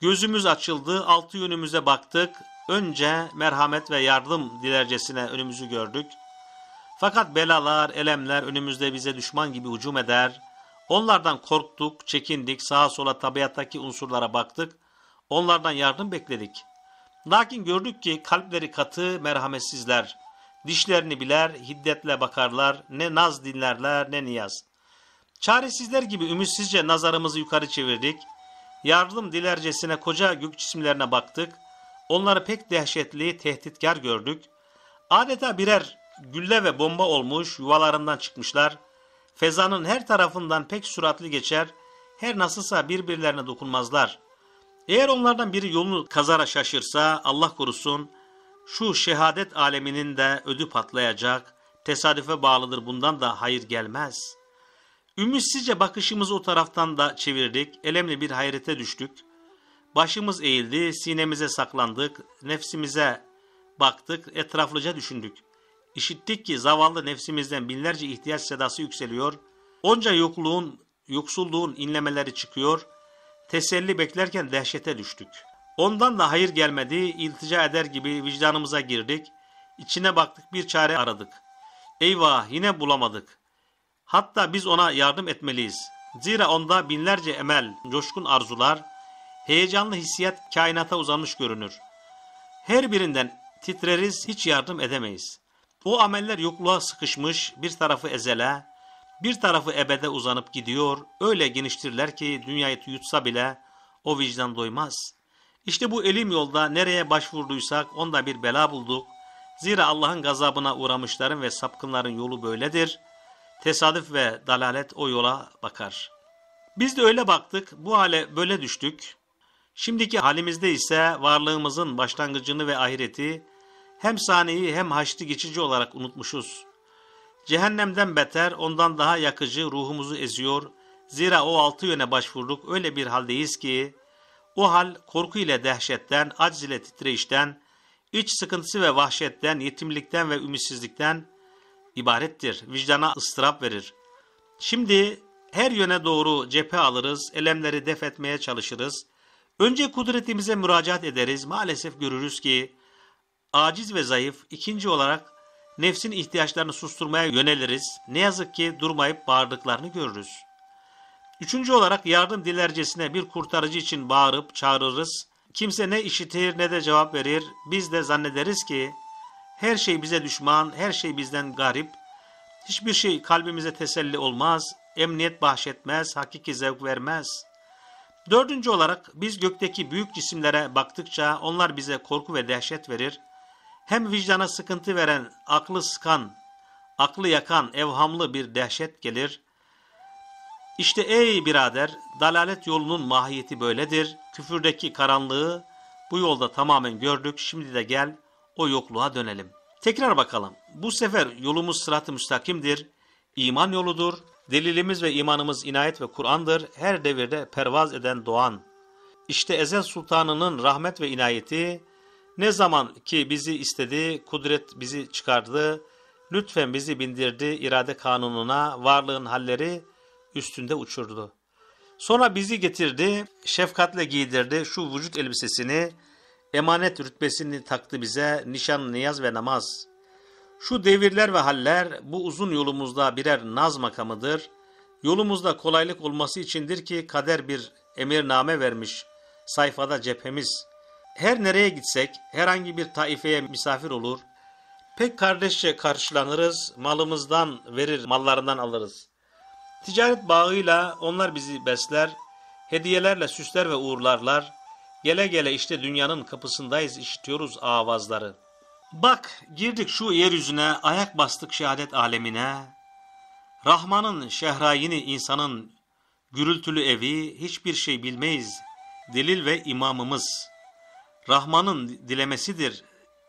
Gözümüz açıldı, altı yönümüze baktık. Önce merhamet ve yardım dilercesine önümüzü gördük.'' Fakat belalar, elemler önümüzde bize düşman gibi hücum eder. Onlardan korktuk, çekindik, sağa sola tabiattaki unsurlara baktık. Onlardan yardım bekledik. Lakin gördük ki kalpleri katı, merhametsizler. Dişlerini biler, hiddetle bakarlar, ne naz dinlerler ne niyaz. Çaresizler gibi ümitsizce nazarımızı yukarı çevirdik. Yardım dilercesine koca gök cisimlerine baktık. Onları pek dehşetli, tehditkar gördük. Adeta birer gülle ve bomba olmuş yuvalarından çıkmışlar. Fezanın her tarafından pek süratli geçer, her nasılsa birbirlerine dokunmazlar. Eğer onlardan biri yolunu kazara şaşırsa Allah korusun şu şehadet aleminin de ödü patlayacak, tesadüfe bağlıdır bundan da hayır gelmez. Ümitsizce bakışımızı o taraftan da çevirdik, elemli bir hayrete düştük. Başımız eğildi, sinemize saklandık, nefsimize baktık, etraflıca düşündük.'' İşittik ki zavallı nefsimizden binlerce ihtiyaç sedası yükseliyor. Onca yokluğun, yoksulluğun inlemeleri çıkıyor. Teselli beklerken dehşete düştük. Ondan da hayır gelmedi, iltica eder gibi vicdanımıza girdik. içine baktık bir çare aradık. Eyvah yine bulamadık. Hatta biz ona yardım etmeliyiz. Zira onda binlerce emel, coşkun arzular, heyecanlı hissiyat kainata uzanmış görünür. Her birinden titreriz, hiç yardım edemeyiz. Bu ameller yokluğa sıkışmış, bir tarafı ezele, bir tarafı ebede uzanıp gidiyor, öyle geniştirler ki dünyayı yutsa bile o vicdan doymaz. İşte bu elim yolda nereye başvurduysak onda bir bela bulduk. Zira Allah'ın gazabına uğramışların ve sapkınların yolu böyledir. Tesadüf ve dalalet o yola bakar. Biz de öyle baktık, bu hale böyle düştük. Şimdiki halimizde ise varlığımızın başlangıcını ve ahireti hem saniyi hem haçlı geçici olarak unutmuşuz. Cehennemden beter, ondan daha yakıcı ruhumuzu eziyor. Zira o altı yöne başvurduk, öyle bir haldeyiz ki, o hal korku ile dehşetten, acz ile titreyişten, iç sıkıntısı ve vahşetten, yetimlikten ve ümitsizlikten ibarettir. Vicdana ıstırap verir. Şimdi her yöne doğru cephe alırız, elemleri def etmeye çalışırız. Önce kudretimize müracaat ederiz, maalesef görürüz ki, aciz ve zayıf, ikinci olarak nefsin ihtiyaçlarını susturmaya yöneliriz. Ne yazık ki durmayıp bağırdıklarını görürüz. Üçüncü olarak yardım dilercesine bir kurtarıcı için bağırıp çağırırız. Kimse ne işitir ne de cevap verir. Biz de zannederiz ki her şey bize düşman, her şey bizden garip. Hiçbir şey kalbimize teselli olmaz, emniyet bahşetmez, hakiki zevk vermez. Dördüncü olarak biz gökteki büyük cisimlere baktıkça onlar bize korku ve dehşet verir. Hem vicdana sıkıntı veren, aklı sıkan, aklı yakan evhamlı bir dehşet gelir. İşte ey birader, dalalet yolunun mahiyeti böyledir. Küfürdeki karanlığı bu yolda tamamen gördük. Şimdi de gel o yokluğa dönelim. Tekrar bakalım. Bu sefer yolumuz sırat-ı müstakimdir. İman yoludur. Delilimiz ve imanımız inayet ve Kur'an'dır. Her devirde pervaz eden doğan. İşte ezel sultanının rahmet ve inayeti ne zaman ki bizi istedi, kudret bizi çıkardı, lütfen bizi bindirdi irade kanununa, varlığın halleri üstünde uçurdu. Sonra bizi getirdi, şefkatle giydirdi şu vücut elbisesini, emanet rütbesini taktı bize, nişan, niyaz ve namaz. Şu devirler ve haller bu uzun yolumuzda birer naz makamıdır. Yolumuzda kolaylık olması içindir ki kader bir emirname vermiş sayfada cephemiz.'' Her nereye gitsek, herhangi bir taifeye misafir olur, pek kardeşçe karşılanırız, malımızdan verir, mallarından alırız. Ticaret bağıyla onlar bizi besler, hediyelerle süsler ve uğurlarlar. Gele gele işte dünyanın kapısındayız, işitiyoruz avazları. Bak girdik şu yeryüzüne, ayak bastık şehadet alemine. Rahman'ın şehrayini insanın gürültülü evi, hiçbir şey bilmeyiz. Delil ve imamımız.'' Rahman'ın dilemesidir.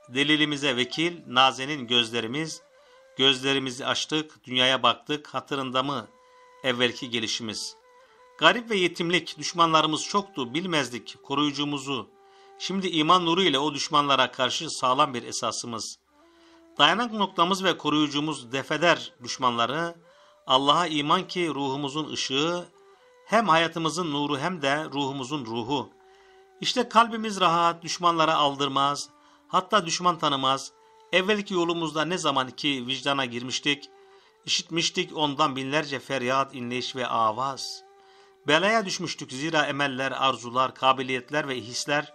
Delilimize vekil, nazenin gözlerimiz, gözlerimizi açtık, dünyaya baktık, hatırında mı evvelki gelişimiz? Garip ve yetimlik, düşmanlarımız çoktu, bilmezdik koruyucumuzu. Şimdi iman nuru ile o düşmanlara karşı sağlam bir esasımız. Dayanak noktamız ve koruyucumuz defeder düşmanları. Allah'a iman ki ruhumuzun ışığı, hem hayatımızın nuru hem de ruhumuzun ruhu. İşte kalbimiz rahat, düşmanlara aldırmaz, hatta düşman tanımaz. Evvelki yolumuzda ne zaman ki vicdana girmiştik, işitmiştik ondan binlerce feryat, inleyiş ve avaz. Belaya düşmüştük zira emeller, arzular, kabiliyetler ve hisler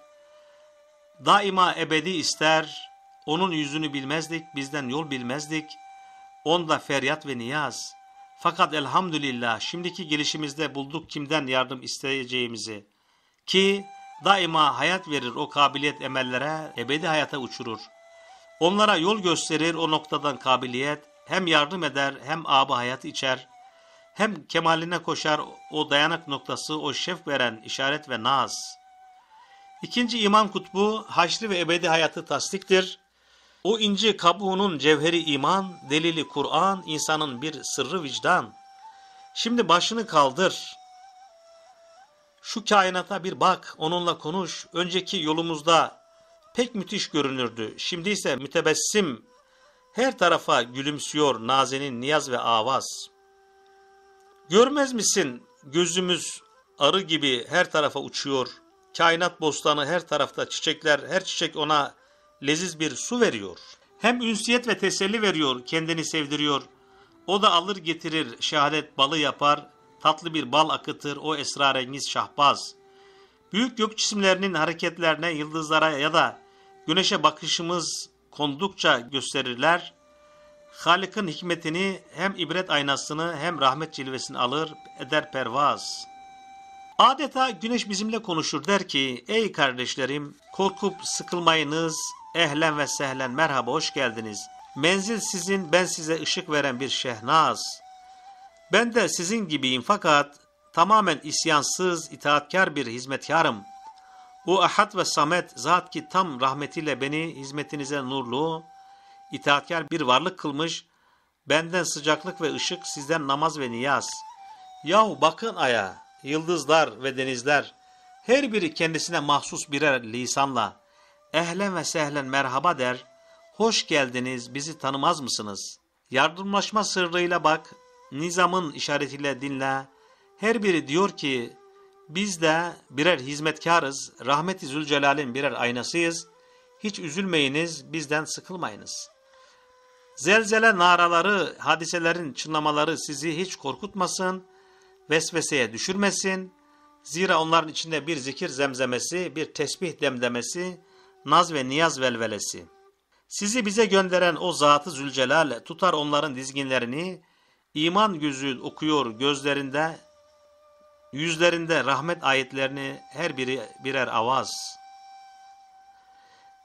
daima ebedi ister, onun yüzünü bilmezdik, bizden yol bilmezdik, onda feryat ve niyaz. Fakat elhamdülillah şimdiki gelişimizde bulduk kimden yardım isteyeceğimizi ki daima hayat verir o kabiliyet emellere, ebedi hayata uçurur. Onlara yol gösterir o noktadan kabiliyet, hem yardım eder hem abı hayat içer. Hem kemaline koşar o dayanak noktası, o şef veren işaret ve naz. İkinci iman kutbu, haşri ve ebedi hayatı tasdiktir. O inci kabuğunun cevheri iman, delili Kur'an, insanın bir sırrı vicdan. Şimdi başını kaldır, şu kainata bir bak, onunla konuş. Önceki yolumuzda pek müthiş görünürdü. Şimdi ise mütebessim, her tarafa gülümsüyor nazenin niyaz ve avaz. Görmez misin gözümüz arı gibi her tarafa uçuyor. Kainat bostanı her tarafta çiçekler, her çiçek ona leziz bir su veriyor. Hem ünsiyet ve teselli veriyor, kendini sevdiriyor. O da alır getirir, şehadet balı yapar, tatlı bir bal akıtır o esrarengiz şahbaz. Büyük gök cisimlerinin hareketlerine, yıldızlara ya da güneşe bakışımız kondukça gösterirler. Halik'in hikmetini hem ibret aynasını hem rahmet cilvesini alır, eder pervaz. Adeta güneş bizimle konuşur der ki, ey kardeşlerim korkup sıkılmayınız, ehlen ve sehlen merhaba hoş geldiniz. Menzil sizin ben size ışık veren bir şehnaz.'' Ben de sizin gibiyim fakat tamamen isyansız, itaatkar bir hizmetkarım. O Ahad ve Samet zat ki tam rahmetiyle beni hizmetinize nurlu, itaatkar bir varlık kılmış, benden sıcaklık ve ışık, sizden namaz ve niyaz. Yahu bakın aya, yıldızlar ve denizler, her biri kendisine mahsus birer lisanla, ehlen ve sehlen merhaba der, hoş geldiniz, bizi tanımaz mısınız? Yardımlaşma sırrıyla bak, nizamın işaretiyle dinle. Her biri diyor ki biz de birer hizmetkarız, rahmeti Zülcelal'in birer aynasıyız. Hiç üzülmeyiniz, bizden sıkılmayınız. Zelzele naraları, hadiselerin çınlamaları sizi hiç korkutmasın, vesveseye düşürmesin. Zira onların içinde bir zikir zemzemesi, bir tesbih demdemesi, naz ve niyaz velvelesi. Sizi bize gönderen o zatı Zülcelal tutar onların dizginlerini, İman gözü okuyor gözlerinde, yüzlerinde rahmet ayetlerini her biri birer avaz.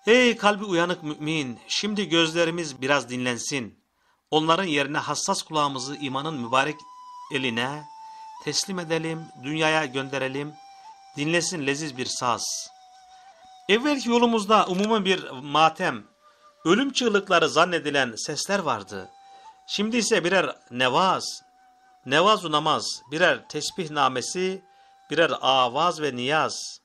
Ey kalbi uyanık mümin, şimdi gözlerimiz biraz dinlensin. Onların yerine hassas kulağımızı imanın mübarek eline teslim edelim, dünyaya gönderelim. Dinlesin leziz bir saz. Evvelki yolumuzda umumun bir matem, ölüm çığlıkları zannedilen sesler vardı.'' Şimdi ise birer nevaz, nevaz namaz, birer tesbih namesi, birer avaz ve niyaz.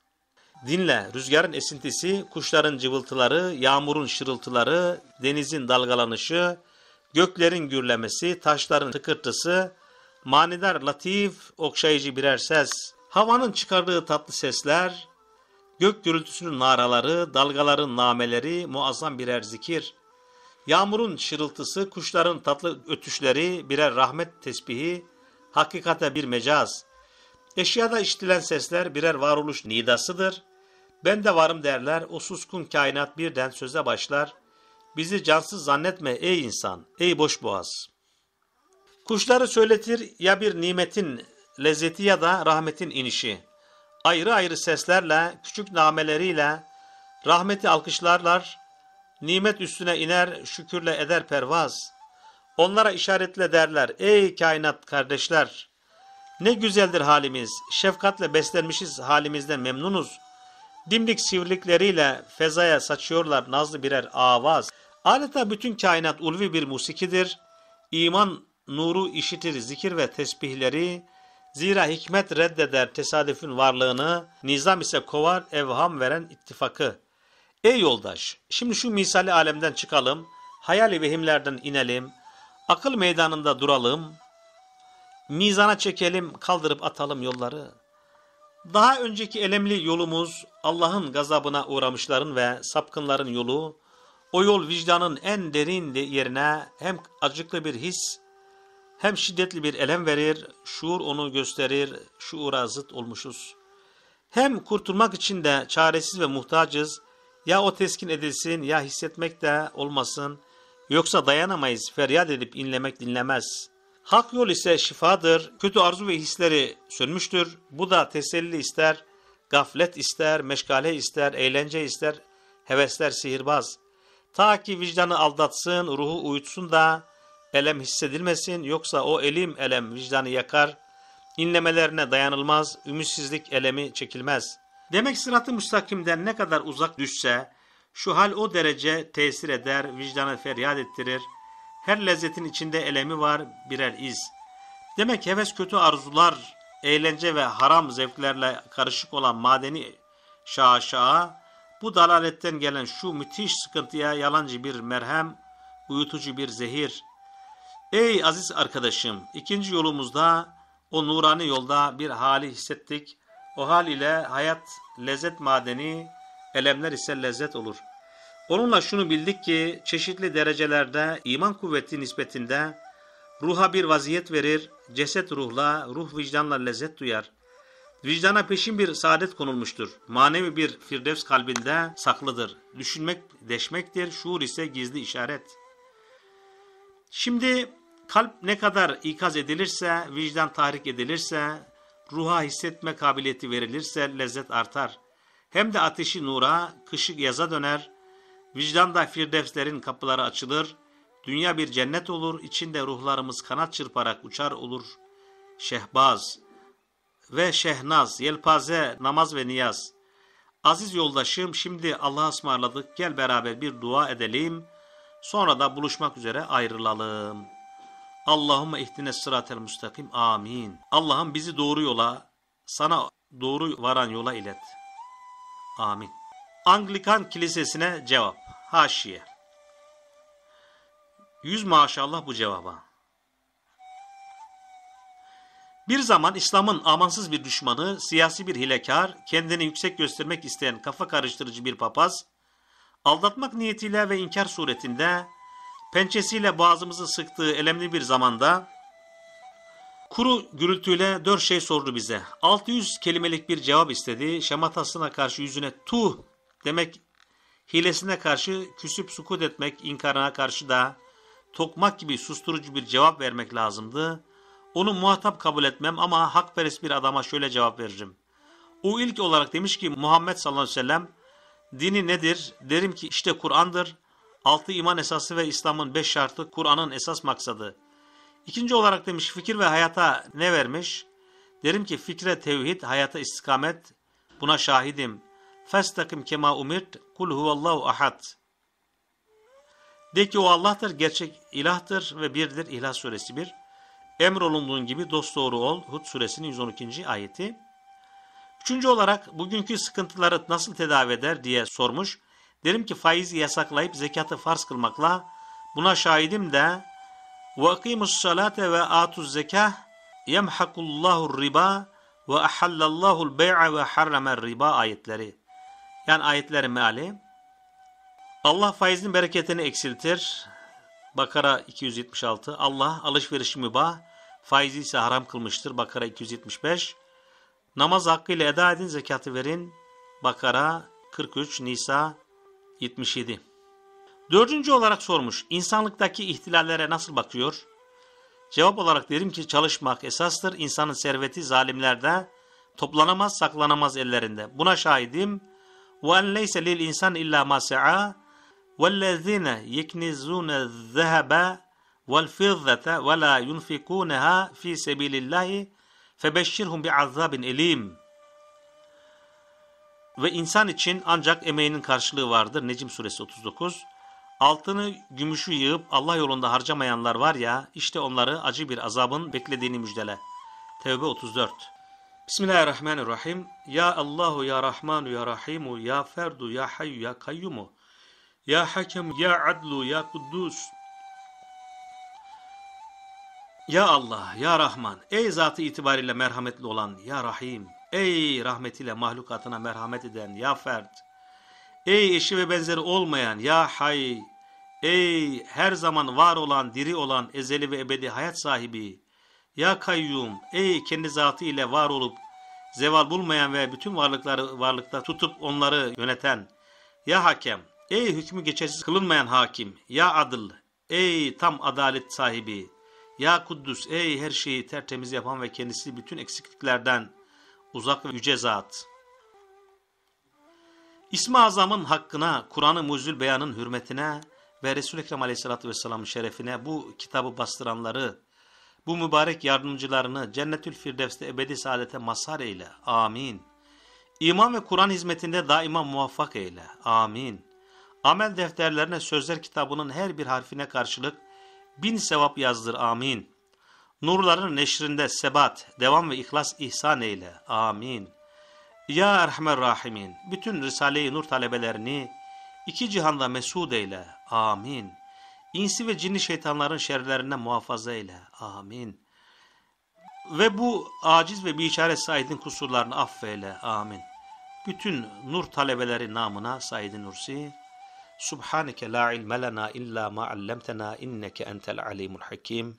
Dinle rüzgarın esintisi, kuşların cıvıltıları, yağmurun şırıltıları, denizin dalgalanışı, göklerin gürlemesi, taşların tıkırtısı, manidar latif, okşayıcı birer ses, havanın çıkardığı tatlı sesler, gök gürültüsünün naraları, dalgaların nameleri muazzam birer zikir. Yağmurun şırıltısı, kuşların tatlı ötüşleri, birer rahmet tesbihi, hakikate bir mecaz. Eşyada işitilen sesler birer varoluş nidasıdır. Ben de varım derler, o suskun kainat birden söze başlar. Bizi cansız zannetme ey insan, ey boş boğaz. Kuşları söyletir ya bir nimetin lezzeti ya da rahmetin inişi. Ayrı ayrı seslerle, küçük nameleriyle, rahmeti alkışlarlar, Nimet üstüne iner, şükürle eder pervaz. Onlara işaretle derler, ey kainat kardeşler! Ne güzeldir halimiz, şefkatle beslenmişiz halimizden memnunuz. Dimdik sivrikleriyle fezaya saçıyorlar nazlı birer avaz. Adeta bütün kainat ulvi bir musikidir. İman nuru işitir zikir ve tesbihleri. Zira hikmet reddeder tesadüfün varlığını, nizam ise kovar evham veren ittifakı. Ey yoldaş, şimdi şu misali alemden çıkalım, hayali vehimlerden inelim, akıl meydanında duralım, mizana çekelim, kaldırıp atalım yolları. Daha önceki elemli yolumuz Allah'ın gazabına uğramışların ve sapkınların yolu, o yol vicdanın en derin yerine hem acıklı bir his, hem şiddetli bir elem verir, şuur onu gösterir, şuura zıt olmuşuz. Hem kurtulmak için de çaresiz ve muhtacız, ya o teskin edilsin ya hissetmek de olmasın. Yoksa dayanamayız feryat edip inlemek dinlemez. Hak yol ise şifadır. Kötü arzu ve hisleri sönmüştür. Bu da teselli ister. Gaflet ister, meşgale ister, eğlence ister, hevesler sihirbaz. Ta ki vicdanı aldatsın, ruhu uyutsun da elem hissedilmesin. Yoksa o elim elem vicdanı yakar. İnlemelerine dayanılmaz, ümitsizlik elemi çekilmez.'' Demek sıratı müstakimden ne kadar uzak düşse şu hal o derece tesir eder, vicdanı feryat ettirir. Her lezzetin içinde elemi var, birer iz. Demek heves kötü arzular, eğlence ve haram zevklerle karışık olan madeni şaşaa, bu dalaletten gelen şu müthiş sıkıntıya yalancı bir merhem, uyutucu bir zehir. Ey aziz arkadaşım, ikinci yolumuzda, o nurani yolda bir hali hissettik. O hal ile hayat lezzet madeni, elemler ise lezzet olur. Onunla şunu bildik ki çeşitli derecelerde iman kuvveti nispetinde ruha bir vaziyet verir, ceset ruhla, ruh vicdanla lezzet duyar. Vicdana peşin bir saadet konulmuştur. Manevi bir firdevs kalbinde saklıdır. Düşünmek deşmektir, şuur ise gizli işaret. Şimdi kalp ne kadar ikaz edilirse, vicdan tahrik edilirse, ruha hissetme kabiliyeti verilirse lezzet artar. Hem de ateşi nura, kışı yaza döner, vicdanda firdevslerin kapıları açılır, dünya bir cennet olur, içinde ruhlarımız kanat çırparak uçar olur. Şehbaz ve şehnaz, yelpaze, namaz ve niyaz. Aziz yoldaşım şimdi Allah'a ısmarladık, gel beraber bir dua edelim, sonra da buluşmak üzere ayrılalım.'' Allahümme ihdine sıratel müstakim. Amin. Allah'ım bizi doğru yola, sana doğru varan yola ilet. Amin. Anglikan Kilisesi'ne cevap. Haşiye. Yüz maşallah bu cevaba. Bir zaman İslam'ın amansız bir düşmanı, siyasi bir hilekar, kendini yüksek göstermek isteyen kafa karıştırıcı bir papaz, aldatmak niyetiyle ve inkar suretinde pençesiyle boğazımızı sıktığı elemli bir zamanda kuru gürültüyle dört şey sordu bize. 600 kelimelik bir cevap istedi. Şematasına karşı yüzüne tuh demek, hilesine karşı küsüp sukut etmek, inkarına karşı da tokmak gibi susturucu bir cevap vermek lazımdı. Onu muhatap kabul etmem ama hakperest bir adama şöyle cevap veririm. O ilk olarak demiş ki Muhammed sallallahu aleyhi ve sellem dini nedir? Derim ki işte Kur'an'dır altı iman esası ve İslam'ın beş şartı Kur'an'ın esas maksadı. İkinci olarak demiş fikir ve hayata ne vermiş? Derim ki fikre tevhid, hayata istikamet, buna şahidim. Festakim kema umirt, kul huvallahu ahad. De ki o Allah'tır, gerçek ilahtır ve birdir İhlas suresi 1. Emrolunduğun gibi dost doğru ol. Hud suresinin 112. ayeti. Üçüncü olarak bugünkü sıkıntıları nasıl tedavi eder diye sormuş. Derim ki faizi yasaklayıp zekatı farz kılmakla buna şahidim de وَاَقِيمُ الصَّلَاةَ وَاَاتُ الزَّكَاهِ يَمْحَقُ اللّٰهُ الرِّبَا وَاَحَلَّ اللّٰهُ الْبَيْعَ وَحَرَّمَ الرِّبَا ayetleri. Yani ayetlerin meali Allah faizin bereketini eksiltir. Bakara 276. Allah alışverişi mübah, faizi ise haram kılmıştır. Bakara 275. Namaz hakkıyla eda edin, zekatı verin. Bakara 43, Nisa 77. Dördüncü olarak sormuş, insanlıktaki ihtilallere nasıl bakıyor? Cevap olarak derim ki çalışmak esastır. insanın serveti zalimlerde toplanamaz, saklanamaz ellerinde. Buna şahidim. وَاَنْ لَيْسَ insan illa مَا سَعَى وَالَّذ۪ينَ يَكْنِزُونَ الذَّهَبَ وَالْفِضَّةَ وَلَا يُنْفِقُونَهَا ف۪ي سَب۪يلِ اللّٰهِ فَبَشِّرْهُمْ بِعَذَّابٍ اَل۪يمٍ ve insan için ancak emeğinin karşılığı vardır. Necim suresi 39. Altını, gümüşü yığıp Allah yolunda harcamayanlar var ya, işte onları acı bir azabın beklediğini müjdele. Tevbe 34. Bismillahirrahmanirrahim. Ya Allahu ya Rahmanu ya Rahimu ya Ferdu ya Hayyu ya Kayyumu ya Hakem ya Adlu ya Kuddus Ya Allah ya Rahman ey zatı itibariyle merhametli olan ya Rahim Ey rahmetiyle mahlukatına merhamet eden ya fert. Ey eşi ve benzeri olmayan ya hay. Ey her zaman var olan, diri olan, ezeli ve ebedi hayat sahibi. Ya kayyum, ey kendi zatı ile var olup zeval bulmayan ve bütün varlıkları varlıkta tutup onları yöneten. Ya hakem, ey hükmü geçersiz kılınmayan hakim. Ya adıl, ey tam adalet sahibi. Ya Kuddüs, ey her şeyi tertemiz yapan ve kendisi bütün eksikliklerden uzak ve yüce zat. İsmi Azam'ın hakkına, Kur'an-ı Muzül Beyan'ın hürmetine ve Resul-i Ekrem Aleyhisselatü Vesselam'ın şerefine bu kitabı bastıranları, bu mübarek yardımcılarını Cennetül Firdevs'te ebedi saadete mazhar eyle. Amin. İman ve Kur'an hizmetinde daima muvaffak eyle. Amin. Amel defterlerine sözler kitabının her bir harfine karşılık bin sevap yazdır. Amin. Nurların neşrinde sebat, devam ve ihlas ihsan eyle. Amin. Ya Erhamer Rahimin, bütün Risale-i Nur talebelerini iki cihanda mesud eyle. Amin. İnsi ve cinli şeytanların şerlerinden muhafaza eyle. Amin. Ve bu aciz ve biçare Said'in kusurlarını affeyle. Amin. Bütün nur talebeleri namına said Nursi. Subhaneke la ilme lena illa ma allamtena inneke entel alimul hakim.